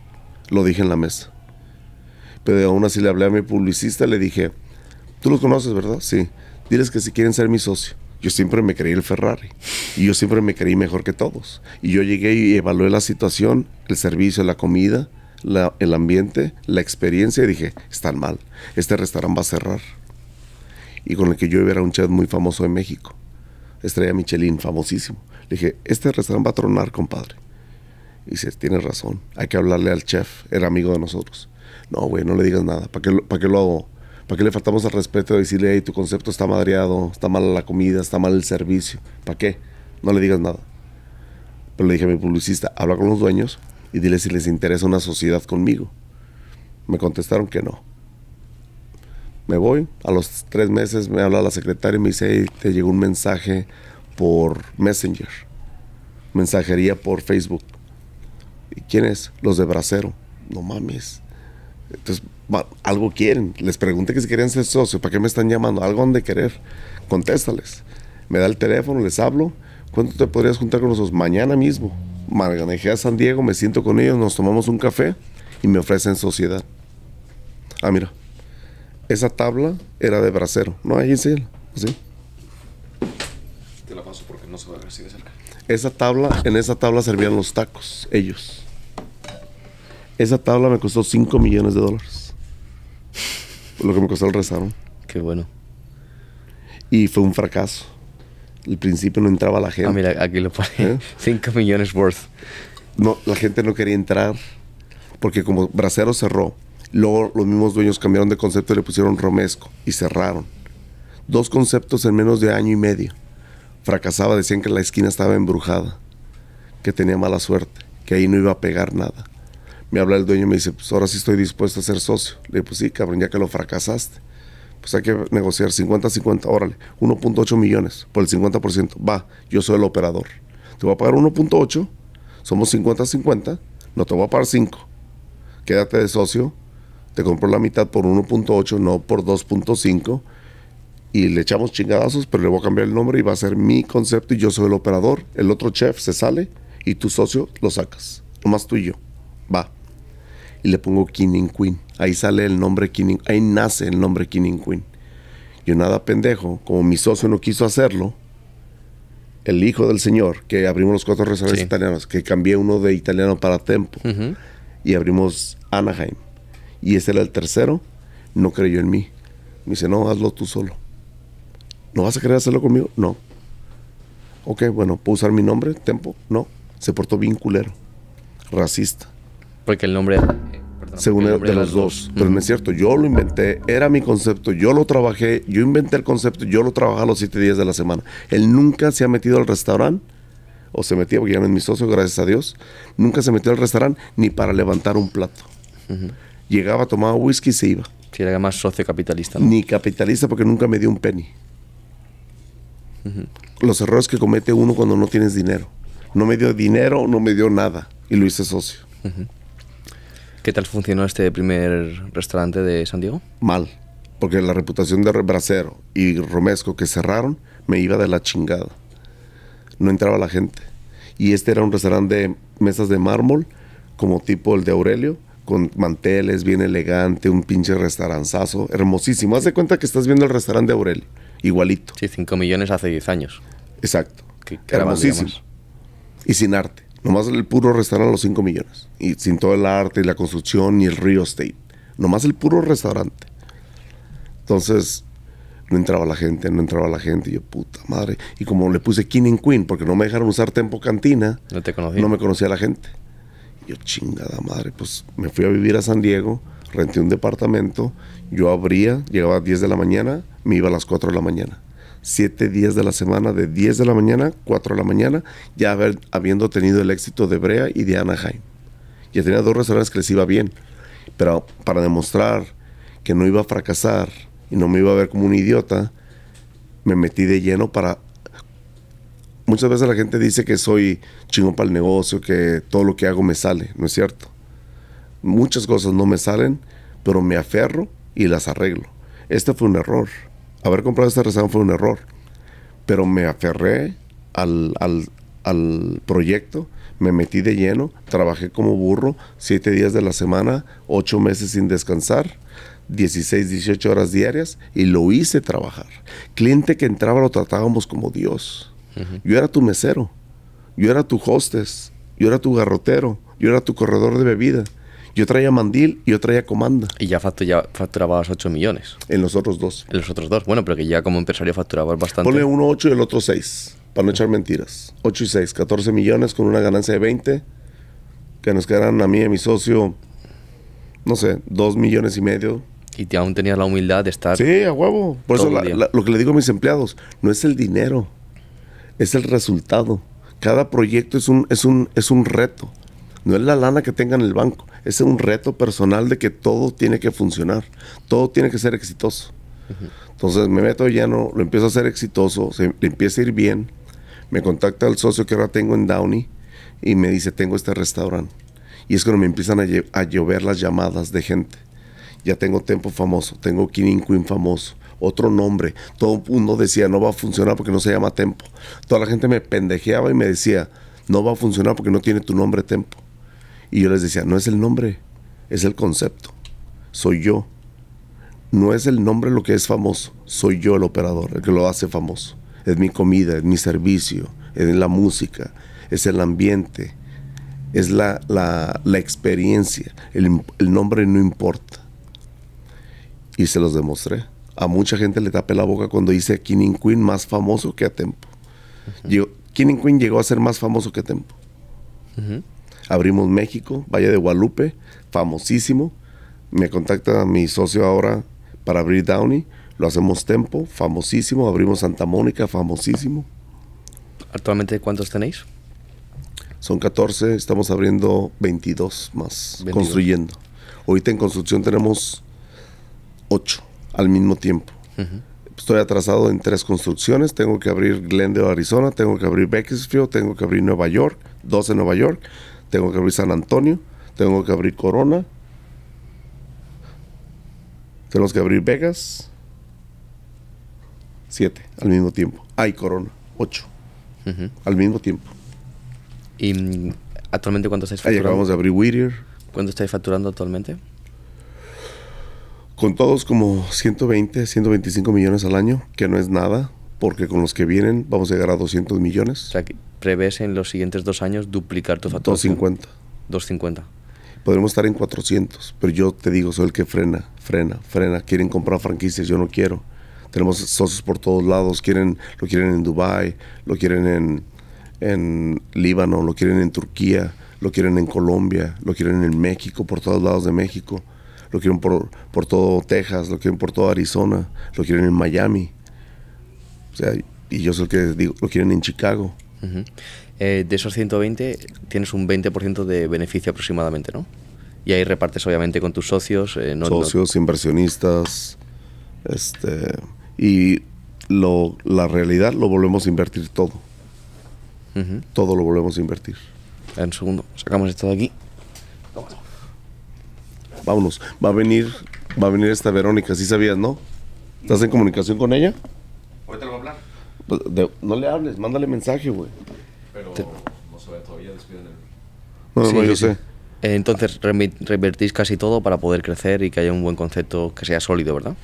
Lo dije en la mesa. Pero aún así le hablé a mi publicista, le dije, tú los conoces, ¿verdad? Sí. Diles que si quieren ser mi socio. Yo siempre me creí el Ferrari y yo siempre me creí mejor que todos. Y yo llegué y evalué la situación, el servicio, la comida, el ambiente, la experiencia y dije, están mal, este restaurante va a cerrar. Y con el que yo era un chef muy famoso en México, Estrella Michelin, famosísimo. Le dije, este restaurante va a tronar, compadre. Y tienes razón, hay que hablarle al chef, era amigo de nosotros. No, güey, no le digas nada, ¿para qué, lo hago? ¿Para qué le faltamos al respeto de decirle, hey, tu concepto está madreado, está mal la comida, está mal el servicio? ¿Para qué? No le digas nada. Pero le dije a mi publicista, habla con los dueños y dile si les interesa una sociedad conmigo. Me contestaron que no. Me voy, a los tres meses me habla la secretaria y me dice, hey, te llegó un mensaje por Messenger, mensajería por Facebook ¿Y quiénes? Los de Bracero. No mames. Entonces, algo quieren. Les pregunté que si querían ser socios. ¿Para qué me están llamando? Algo han de querer. Contéstales. Me da el teléfono, les hablo. ¿Cuánto te podrías juntar con nosotros? Mañana mismo. Marganejé a San Diego, me siento con ellos, nos tomamos un café y me ofrecen sociedad. Ah, mira. Esa tabla era de bracero. No, ahí sí. ¿Sí? esa tabla, en esa tabla servían los tacos, ellos. Esa tabla me costó 5 millones de dólares. Lo que me costó el rezaron. Qué bueno. Y fue un fracaso. Al principio no entraba la gente. Ah, mira, aquí lo pone. 5 ¿Eh? millones worth. No, la gente no quería entrar. Porque como Bracero cerró, luego los mismos dueños cambiaron de concepto y le pusieron Romesco y cerraron. Dos conceptos en menos de año y medio fracasaba, decían que la esquina estaba embrujada, que tenía mala suerte, que ahí no iba a pegar nada. Me habla el dueño y me dice, pues ahora sí estoy dispuesto a ser socio. Le digo, pues sí, cabrón, ya que lo fracasaste. Pues hay que negociar 50-50, órale, 1.8 millones por el 50%. Va, yo soy el operador. Te voy a pagar 1.8, somos 50-50, no te voy a pagar 5. Quédate de socio, te compro la mitad por 1.8, no por 2.5 y le echamos chingadazos, pero le voy a cambiar el nombre y va a ser mi concepto y yo soy el operador. El otro chef se sale y tu socio lo sacas. Nomás tú yo. Va. Y le pongo King Queen. Ahí sale el nombre King Ahí nace el nombre King Queen. Yo nada pendejo, como mi socio no quiso hacerlo, el hijo del señor, que abrimos los cuatro restaurantes italianos, que cambié uno de italiano para Tempo, y abrimos Anaheim. Y ese era el tercero, no creyó en mí. Me dice, no, hazlo tú solo ¿No vas a querer hacerlo conmigo? No. Ok, bueno, ¿puedo usar mi nombre? Tempo. No. Se portó bien culero. Racista. Porque el nombre. Eh, Según de, los dos. Pero no es cierto. Yo lo inventé. Era mi concepto. Yo lo trabajé. Yo inventé el concepto. Yo lo trabajaba los siete días de la semana. Él nunca se ha metido al restaurante. O se metía, porque ya no es mi socio, gracias a Dios. Nunca se metió al restaurante ni para levantar un plato. Llegaba, tomaba whisky y se iba. Si era más socio capitalista. Ni capitalista porque nunca me dio un penny los errores que comete uno cuando no tienes dinero. No me dio dinero, no me dio nada y lo hice socio. ¿Qué tal funcionó este primer restaurante de San Diego? Mal, porque la reputación de Bracero y Romesco que cerraron me iba de la chingada. No entraba la gente. Y este era un restaurante de mesas de mármol, como tipo el de Aurelio, con manteles, bien elegante, un pinche restauranzazo, hermosísimo. Haz de cuenta que estás viendo el restaurante de Aurelio igualito. Sí, 5 millones hace 10 años. Exacto. Que, más, Y sin arte. Nomás el puro restaurante los 5 millones. Y sin todo el arte y la construcción ...y el real estate. Nomás el puro restaurante. Entonces, no entraba la gente, no entraba la gente. Y yo, puta madre. Y como le puse King and Queen, porque no me dejaron usar Tempo Cantina, no, te conocía. no me conocía la gente. yo, chingada madre. Pues me fui a vivir a San Diego, renté un departamento. Yo abría, llegaba a 10 de la mañana me iba a las 4 de la mañana. Siete días de la semana, de 10 de la mañana, 4 de la mañana, ya habiendo tenido el éxito de Brea y de Anaheim. Ya tenía dos restaurantes que les iba bien, pero para demostrar que no iba a fracasar y no me iba a ver como un idiota, me metí de lleno para... Muchas veces la gente dice que soy chingón para el negocio, que todo lo que hago me sale, ¿no es cierto? Muchas cosas no me salen, pero me aferro y las arreglo. Este fue un error haber comprado esta reserva fue un error, pero me aferré al, proyecto, me metí de lleno, trabajé como burro, siete días de la semana, ocho meses sin descansar. 16, 18 horas diarias y lo hice trabajar. Cliente que entraba lo tratábamos como Dios. Yo era tu mesero, yo era tu hostes, yo era tu garrotero, yo era tu corredor de bebida, yo traía mandil y yo traía comanda. Y ya, facturabas 8 millones. En los otros dos. En los otros dos. Bueno, pero que ya como empresario facturabas bastante. Ponle uno 8 y el otro 6, para no echar mentiras. 8 y 6, 14 millones con una ganancia de 20, que nos quedaran a mí y a mi socio, no sé, 2 millones y medio. Y aún tenías la humildad de estar. Sí, a huevo. Por eso lo que le digo a mis empleados, no es el dinero, es el resultado. Cada proyecto es un, es un, es un reto. No es la lana que tenga en el banco, es un reto personal de que todo tiene que funcionar, todo tiene que ser exitoso. Entonces me meto lleno, lo empiezo a hacer exitoso, se, le empieza a ir bien, me contacta el socio que ahora tengo en Downey y me dice, tengo este restaurante. Y es cuando me empiezan a, llover las llamadas de gente. Ya tengo Tempo famoso, tengo King Queen famoso, otro nombre. Todo mundo decía, no va a funcionar porque no se llama Tempo. Toda la gente me pendejeaba y me decía, no va a funcionar porque no tiene tu nombre Tempo. Y yo les decía, no es el nombre, es el concepto. Soy yo. No es el nombre lo que es famoso, soy yo el operador, el que lo hace famoso. Es mi comida, es mi servicio, es la música, es el ambiente, es la, experiencia. El, nombre no importa. Y se los demostré. A mucha gente le tapé la boca cuando hice King Queen más famoso que a Tempo. Uh Queen llegó a ser más famoso que Tempo. Abrimos México, Valle de Guadalupe, famosísimo. Me contacta mi socio ahora para abrir Downey. Lo hacemos Tempo, famosísimo. Abrimos Santa Mónica, famosísimo. ¿Actualmente cuántos tenéis? Son 14, estamos abriendo 22 más, construyendo. Ahorita en construcción tenemos 8 al mismo tiempo. Estoy atrasado en tres construcciones. Tengo que abrir Glendale, Arizona. Tengo que abrir Bakersfield. Tengo que abrir Nueva York. 12 en Nueva York tengo que abrir San Antonio, tengo que abrir Corona, tenemos que abrir Vegas, siete al mismo tiempo. Hay Corona, ocho al mismo tiempo. ¿Y mm, actualmente cuánto estáis facturando? acabamos de abrir Whittier. ¿Cuánto estáis facturando actualmente? Con todos como 120, 125 millones al año, que no es nada porque con los que vienen vamos a llegar a 200 millones. O sea, prevés en los siguientes dos años duplicar tu facturación. 250. 250. Podremos estar en 400, pero yo te digo, soy el que frena, frena, frena. Quieren comprar franquicias, yo no quiero. Tenemos socios por todos lados, quieren, lo quieren en Dubai, lo quieren en, en Líbano, lo quieren en Turquía, lo quieren en Colombia, lo quieren en México, por todos lados de México, lo quieren por, por todo Texas, lo quieren por todo Arizona, lo quieren en Miami. O y yo sé que digo, lo quieren en Chicago. Eh, de esos 120 tienes un 20% de beneficio aproximadamente, ¿no? Y ahí repartes obviamente con tus socios. Eh, no, socios, inversionistas. Este, y lo, la realidad lo volvemos a invertir todo. Todo lo volvemos a invertir. Un segundo, sacamos esto de aquí. Vámonos. Va a venir, va a venir esta Verónica, sí sabías, ¿no? ¿Estás en comunicación con ella? a hablar. Pues, no le hables, mándale mensaje, güey. Pero no se todavía, despiden yo sé. Entonces revertís casi todo para poder crecer y que haya un buen concepto que sea sólido, ¿verdad?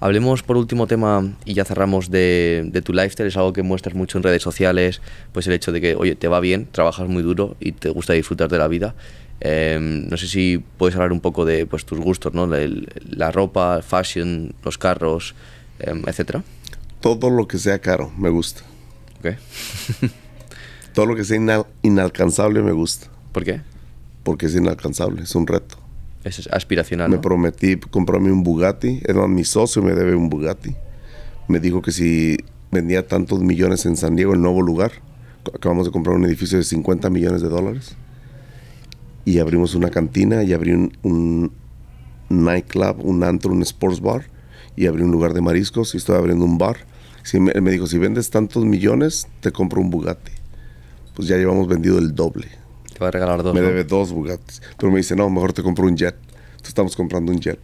Hablemos por último tema y ya cerramos de, tu lifestyle, es algo que muestras mucho en redes sociales, pues el hecho de que, oye, te va bien, trabajas muy duro y te gusta disfrutar de la vida. Em, no sé si puedes hablar un poco de pues, tus gustos, ¿no? la ropa, fashion, los carros, etc. Em, etcétera todo lo que sea caro, me gusta. Ok. todo lo que sea inalcanzable, me gusta. ¿Por qué? Porque es inalcanzable, es un reto. Es aspiracional. Me prometí comprarme un Bugatti. Era mi socio me debe un Bugatti. Me dijo que si vendía tantos millones en San Diego, el nuevo lugar, acabamos de comprar un edificio de 50 millones de dólares. Y abrimos una cantina y abrí un, un nightclub, un antro, un sports bar. Y abrí un lugar de mariscos y estoy abriendo un bar me, dijo, si vendes tantos millones, te compro un Bugatti. Pues ya llevamos vendido el doble. Te va a regalar dos. Me debe dos Bugattis. Pero me dice, no, mejor te compro un jet. Entonces estamos comprando un jet.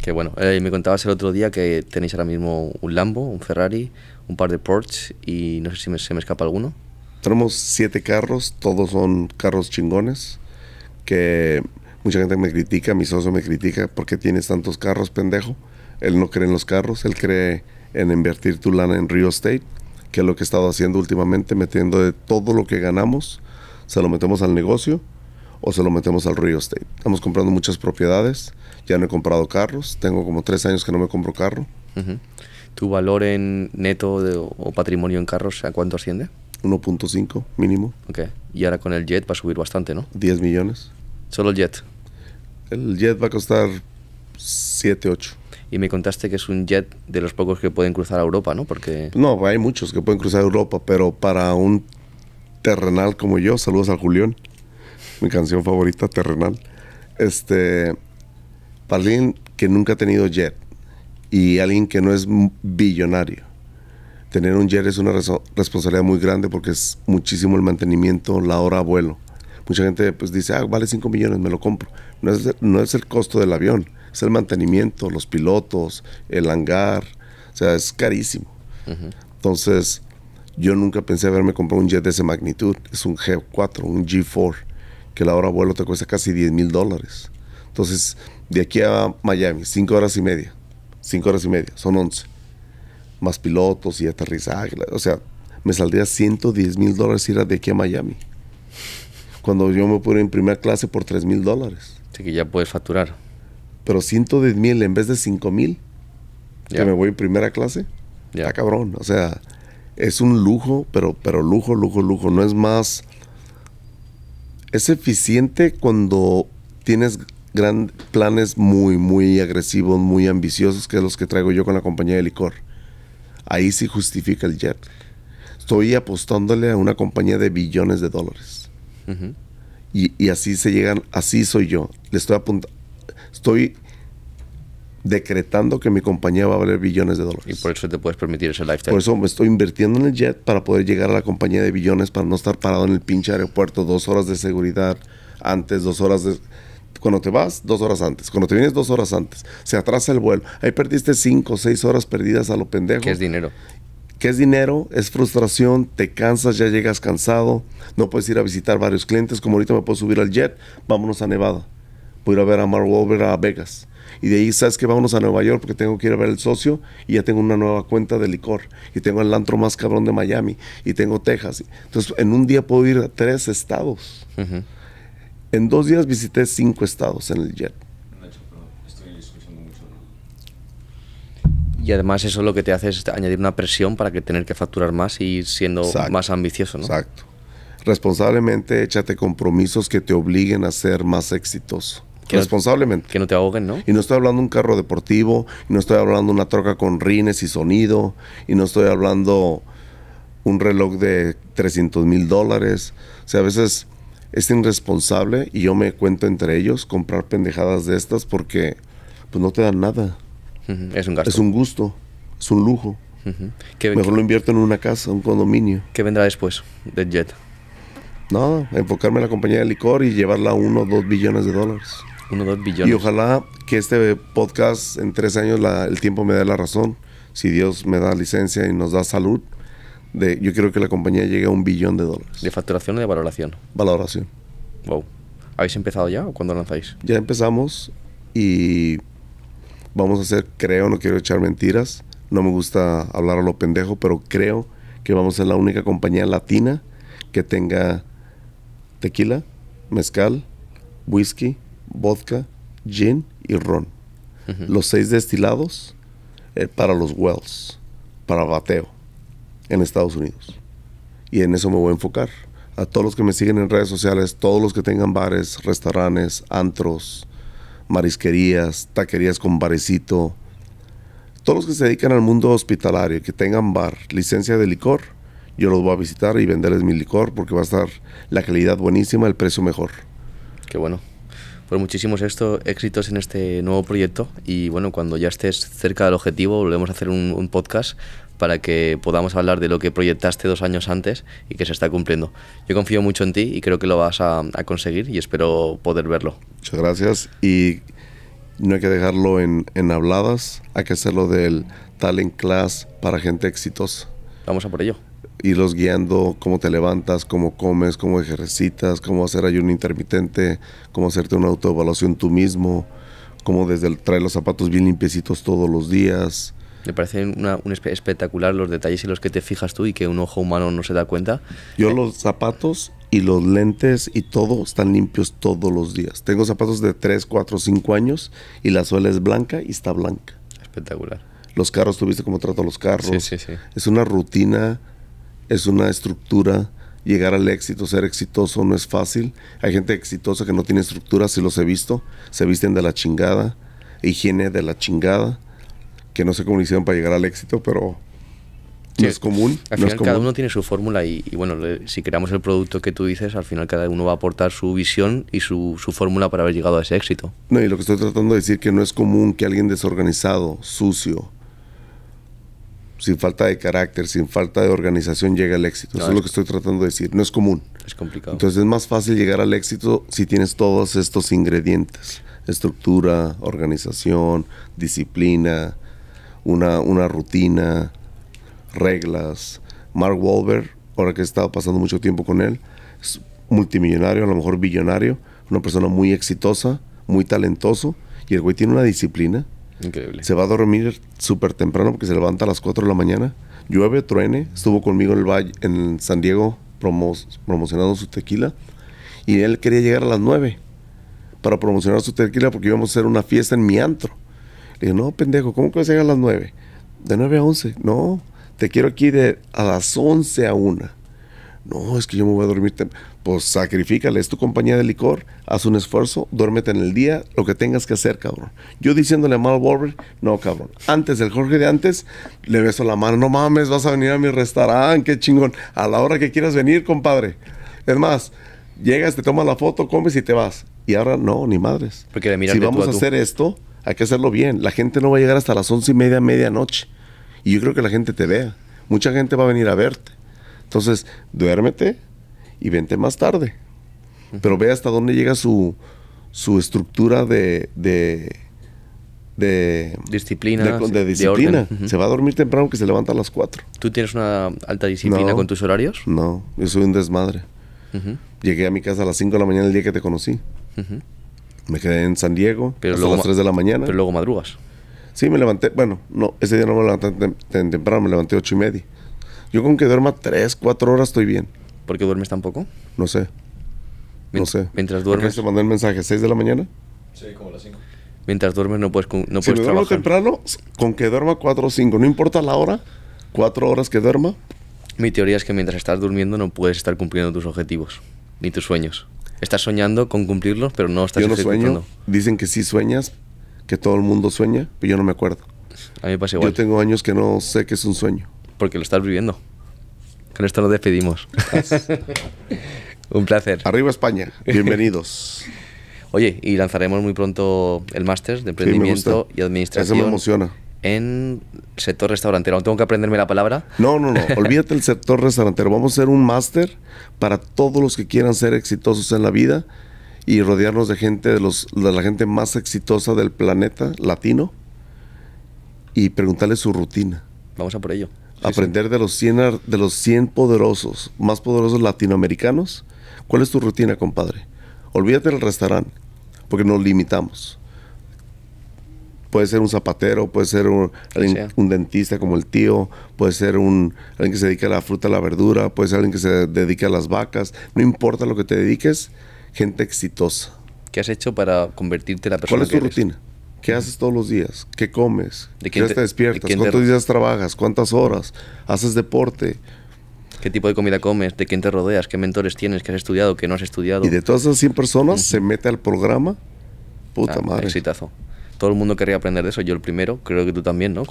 Qué bueno, eh, me contabas el otro día que tenéis ahora mismo un Lambo, un Ferrari, un par de Porsche y no sé si se me escapa alguno. Tenemos siete carros, todos son carros chingones, que mucha gente me critica, mi socio me critica, ¿por qué tienes tantos carros, pendejo? Él no cree en los carros, él cree en invertir tu lana en real estate, que es lo que he estado haciendo últimamente, metiendo de todo lo que ganamos, se lo metemos al negocio o se lo metemos al real estate. Estamos comprando muchas propiedades, ya no he comprado carros, tengo como tres años que no me compro carro. ¿Tu valor en neto o patrimonio en carros a cuánto asciende? 1.5 mínimo. Ok, y ahora con el jet va a subir bastante, ¿no? 10 millones. ¿Solo el jet? El jet va a costar 7, 8 y me contaste que es un jet de los pocos que pueden cruzar a Europa, ¿no? Porque... No, hay muchos que pueden cruzar Europa, pero para un terrenal como yo, saludos a Julián, mi canción favorita, terrenal, este, para alguien que nunca ha tenido jet y alguien que no es billonario, tener un jet es una responsabilidad muy grande porque es muchísimo el mantenimiento, la hora a vuelo. Mucha gente pues dice, ah, vale 5 millones, me lo compro. no es el costo del avión, es el mantenimiento, los pilotos, el hangar, o sea, es carísimo. Entonces, yo nunca pensé haberme comprado un jet de esa magnitud. Es un G4, un G4, que la hora de vuelo te cuesta casi 10 mil dólares. Entonces, de aquí a Miami, 5 horas y media. 5 horas y media, son 11. Más pilotos y aterrizaje. O sea, me saldría 110 mil dólares ir de aquí a Miami. Cuando yo me pude en primera clase por 3 mil dólares. Así que ya puedes facturar. Pero 110 mil en vez de 5 mil, que me voy en primera clase, Ya cabrón. O sea, es un lujo, pero, pero lujo, lujo, lujo. No es más. Es eficiente cuando tienes grandes planes muy, muy agresivos, muy ambiciosos, que es los que traigo yo con la compañía de licor. Ahí sí justifica el jet. Estoy apostándole a una compañía de billones de dólares. y, y, así se llegan, así soy yo. Le estoy apuntando estoy decretando que mi compañía va a valer billones de dólares. Y por eso te puedes permitir ese lifetime. Por eso me estoy invirtiendo en el jet para poder llegar a la compañía de billones, para no estar parado en el pinche aeropuerto dos horas de seguridad antes, dos horas de... Cuando te vas, dos horas antes. Cuando te vienes, dos horas antes. Se atrasa el vuelo. Ahí perdiste cinco o seis horas perdidas a lo pendejo. ¿qué es dinero. Que es dinero, es frustración, te cansas, ya llegas cansado, no puedes ir a visitar varios clientes. Como ahorita me puedo subir al jet, vámonos a Nevada puedo a ver a Mark a Vegas. Y de ahí, ¿sabes que Vámonos a Nueva York porque tengo que ir a ver el socio y ya tengo una nueva cuenta de licor. Y tengo el antro más cabrón de Miami. Y tengo Texas. Entonces, en un día puedo ir a tres estados. En dos días visité cinco estados en el jet. Y además eso lo que te hace es añadir una presión para que tener que facturar más y siendo más ambicioso, ¿no? Exacto. Responsablemente échate compromisos que te obliguen a ser más exitoso responsablemente. que no te ahoguen, ¿no? Y no estoy hablando de un carro deportivo, no estoy hablando de una troca con rines y sonido, y no estoy hablando un reloj de 300 mil dólares. O sea, a veces es irresponsable y yo me cuento entre ellos comprar pendejadas de estas porque pues no te dan nada. Es un gasto. Es un gusto, es un lujo. Mejor lo invierto en una casa, un condominio. ¿Qué vendrá después de Jet? No, enfocarme en la compañía de licor y llevarla a uno o dos billones de dólares. Uno, dos billones. Y ojalá que este podcast en tres años el tiempo me dé la razón. Si Dios me da licencia y nos da salud, de, yo quiero que la compañía llegue a un billón de dólares. ¿De facturación o de valoración? Valoración. Wow. ¿Habéis empezado ya o cuándo lanzáis? Ya empezamos y vamos a hacer, creo, no quiero echar mentiras, no me gusta hablar a lo pendejo, pero creo que vamos a ser la única compañía latina que tenga tequila, mezcal, whisky, vodka, gin y ron. Los seis destilados eh, para los wells, para bateo en Estados Unidos. Y en eso me voy a enfocar. A todos los que me siguen en redes sociales, todos los que tengan bares, restaurantes, antros, marisquerías, taquerías con barecito, todos los que se dedican al mundo hospitalario, que tengan bar, licencia de licor, yo los voy a visitar y venderles mi licor porque va a estar la calidad buenísima, el precio mejor. Qué bueno por pues muchísimos éxitos en este nuevo proyecto y bueno, cuando ya estés cerca del objetivo volvemos a hacer un, podcast para que podamos hablar de lo que proyectaste dos años antes y que se está cumpliendo. Yo confío mucho en ti y creo que lo vas a, conseguir y espero poder verlo. Muchas gracias y no hay que dejarlo en, en, habladas, hay que hacerlo del talent class para gente exitosa. Vamos a por ello. Y los guiando, cómo te levantas, cómo comes, cómo ejercitas, cómo hacer ayuno intermitente, cómo hacerte una autoevaluación tú mismo, cómo desde el, traer los zapatos bien limpiecitos todos los días. Me parecen una, un espectacular los detalles en los que te fijas tú y que un ojo humano no se da cuenta. Yo los zapatos y los lentes y todo están limpios todos los días. Tengo zapatos de 3, 4, 5 años y la suela es blanca y está blanca. Espectacular. Los carros, tuviste cómo trato los carros. Sí, sí, sí. Es una rutina es una estructura. Llegar al éxito, ser exitoso no es fácil. Hay gente exitosa que no tiene estructura, si los he visto. Se visten de la chingada, higiene de la chingada, que no sé cómo hicieron para llegar al éxito, pero no es común. cada uno tiene su fórmula y, bueno, si creamos el producto que tú dices, al final cada uno va a aportar su visión y su, su fórmula para haber llegado a ese éxito. No, y lo que estoy tratando de decir que no es común que alguien desorganizado, sucio, sin falta de carácter, sin falta de organización llega al éxito. Eso es, lo que estoy tratando de decir. No es común. Es complicado. Entonces es más fácil llegar al éxito si tienes todos estos ingredientes. Estructura, organización, disciplina, una, una rutina, reglas. Mark Wahlberg, ahora que he estado pasando mucho tiempo con él, es multimillonario, a lo mejor billonario, una persona muy exitosa, muy talentoso, y el güey tiene una disciplina se va a dormir súper temprano porque se levanta a las 4 de la mañana. Llueve, truene. Estuvo conmigo en el en San Diego promocionando su tequila. Y él quería llegar a las 9 para promocionar su tequila porque íbamos a hacer una fiesta en mi antro. Le dije, no, pendejo, ¿cómo que vas a llegar a las 9? De 9 a 11. No, te quiero aquí de a las 11 a 1. No, es que yo me voy a dormir temprano pues sacrificale, es tu compañía de licor, haz un esfuerzo, duérmete en el día, lo que tengas que hacer, cabrón. Yo diciéndole a Mal Warburg, no, cabrón. Antes, del Jorge de antes, le beso la mano, no mames, vas a venir a mi restaurante, qué chingón. A la hora que quieras venir, compadre. Es más, llegas, te tomas la foto, comes y te vas. Y ahora no, ni madres. Porque si vamos a, hacer esto, hay que hacerlo bien. La gente no va a llegar hasta las once y media, medianoche. Y yo creo que la gente te vea. Mucha gente va a venir a verte. Entonces, duérmete, y vente más tarde. Pero ve hasta dónde llega su, su estructura de, de, disciplina. De, disciplina. Se va a dormir temprano que se levanta a las 4. ¿Tú tienes una alta disciplina con tus horarios? No, yo soy un desmadre. Llegué a mi casa a las 5 de la mañana el día que te conocí. Me quedé en San Diego pero hasta las 3 de la mañana. Pero luego madrugas. Sí, me levanté. Bueno, no, ese día no me levanté temprano, me levanté ocho y media. Yo con que duerma 3, 4 horas estoy bien. ¿Por qué duermes tan poco? No sé. No sé. Mientras duermes. te mandé el mensaje? ¿6 de la mañana? Sí, como a las 5. Mientras duermes no puedes, no puedes si temprano, con que duerma 4 o 5, no importa la hora, 4 horas que duerma. Mi teoría es que mientras estás durmiendo no puedes estar cumpliendo tus objetivos ni tus sueños. Estás soñando con cumplirlos, pero no estás yo no Sueño. Dicen que sí sueñas, que todo el mundo sueña, pero yo no me acuerdo. A mí me pasa igual. Yo tengo años que no sé qué es un sueño. Porque lo estás viviendo. Con esto nos despedimos. Un placer. Arriba España. Bienvenidos. Oye, y lanzaremos muy pronto el máster de emprendimiento y administración. Eso me emociona. En sector restaurantero. tengo que aprenderme la palabra? No, no, no. Olvídate el sector restaurantero. Vamos a hacer un máster para todos los que quieran ser exitosos en la vida y rodearnos de gente, de, los, de la gente más exitosa del planeta latino y preguntarle su rutina. Vamos a por ello aprender de los 100 de los 100 poderosos, más poderosos latinoamericanos. ¿Cuál es tu rutina, compadre? Olvídate del restaurante, porque nos limitamos. Puede ser un zapatero, puede ser un, dentista como el tío, puede ser un, alguien que se dedica a la fruta, a la verdura, puede ser alguien que se dedica a las vacas. No importa lo que te dediques, gente exitosa. ¿Qué has hecho para convertirte en la persona ¿Cuál es tu rutina? ¿Qué haces todos los días? ¿Qué comes? ¿De ¿Qué te, despiertas? ¿Cuántos días trabajas? ¿Cuántas horas? ¿Haces deporte? ¿Qué tipo de comida comes? ¿De quién te rodeas? ¿Qué mentores tienes? ¿Qué has estudiado? ¿Qué no has estudiado? Y de todas esas 100 personas se mete al programa. Puta ah, madre. Exitazo. Todo el mundo quería aprender de eso. Yo el primero, creo que tú también, ¿no?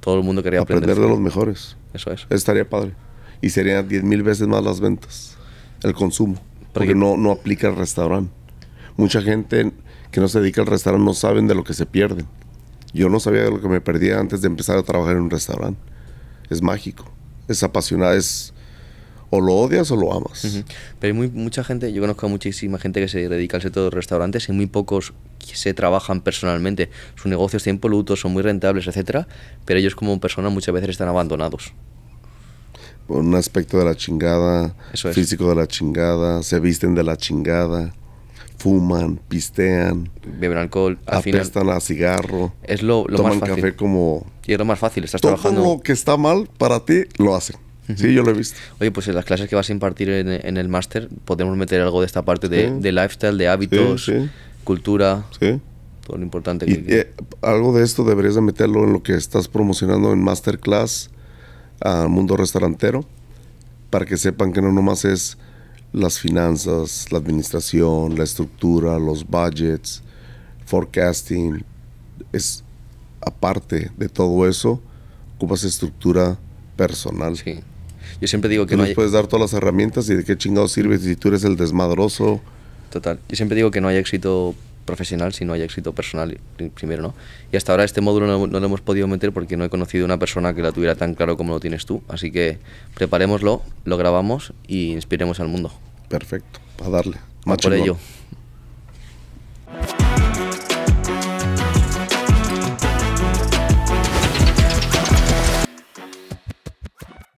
Todo el mundo quería aprender. Aprender de los mejores. Eso es. Estaría padre. Y serían 10.000 veces más las ventas. El consumo. Porque, no, no aplica al restaurante. Mucha gente que no se dedica al restaurante no saben de lo que se pierden. Yo no sabía de lo que me perdía antes de empezar a trabajar en un restaurante. Es mágico, es apasionado, es o lo odias o lo amas. Pero hay mucha gente, yo conozco a muchísima gente que se dedica al sector de restaurantes y muy pocos que se trabajan personalmente. Sus negocios tienen polutos, son muy rentables, etcétera, pero ellos como personas muchas veces están abandonados. Un aspecto de la chingada, físico de la chingada, se visten de la chingada fuman, pistean, beben alcohol, apestan a cigarro, es lo, lo toman más fácil. café como... Y es lo más fácil, estás trabajando... Todo lo que está mal para ti, lo hacen. Sí, yo lo he visto. Oye, pues en las clases que vas a impartir en, el máster podemos meter algo de esta parte de, lifestyle, de hábitos, cultura, todo lo importante. Que, y, eh, algo de esto deberías de meterlo en lo que estás promocionando en masterclass al mundo restaurantero, para que sepan que no nomás es las finanzas, la administración, la estructura, los budgets, forecasting, es aparte de todo eso, ocupas estructura personal. Sí. Yo siempre digo que no puedes dar todas las herramientas y de qué chingado sirve si tú eres el desmadroso. Total. Yo siempre digo que no hay éxito profesional si no hay éxito personal primero, ¿no? Y hasta ahora este módulo no, lo hemos podido meter porque no he conocido una persona que la tuviera tan claro como lo tienes tú. Así que preparémoslo, lo grabamos y inspiremos al mundo. Perfecto, a darle. por ello.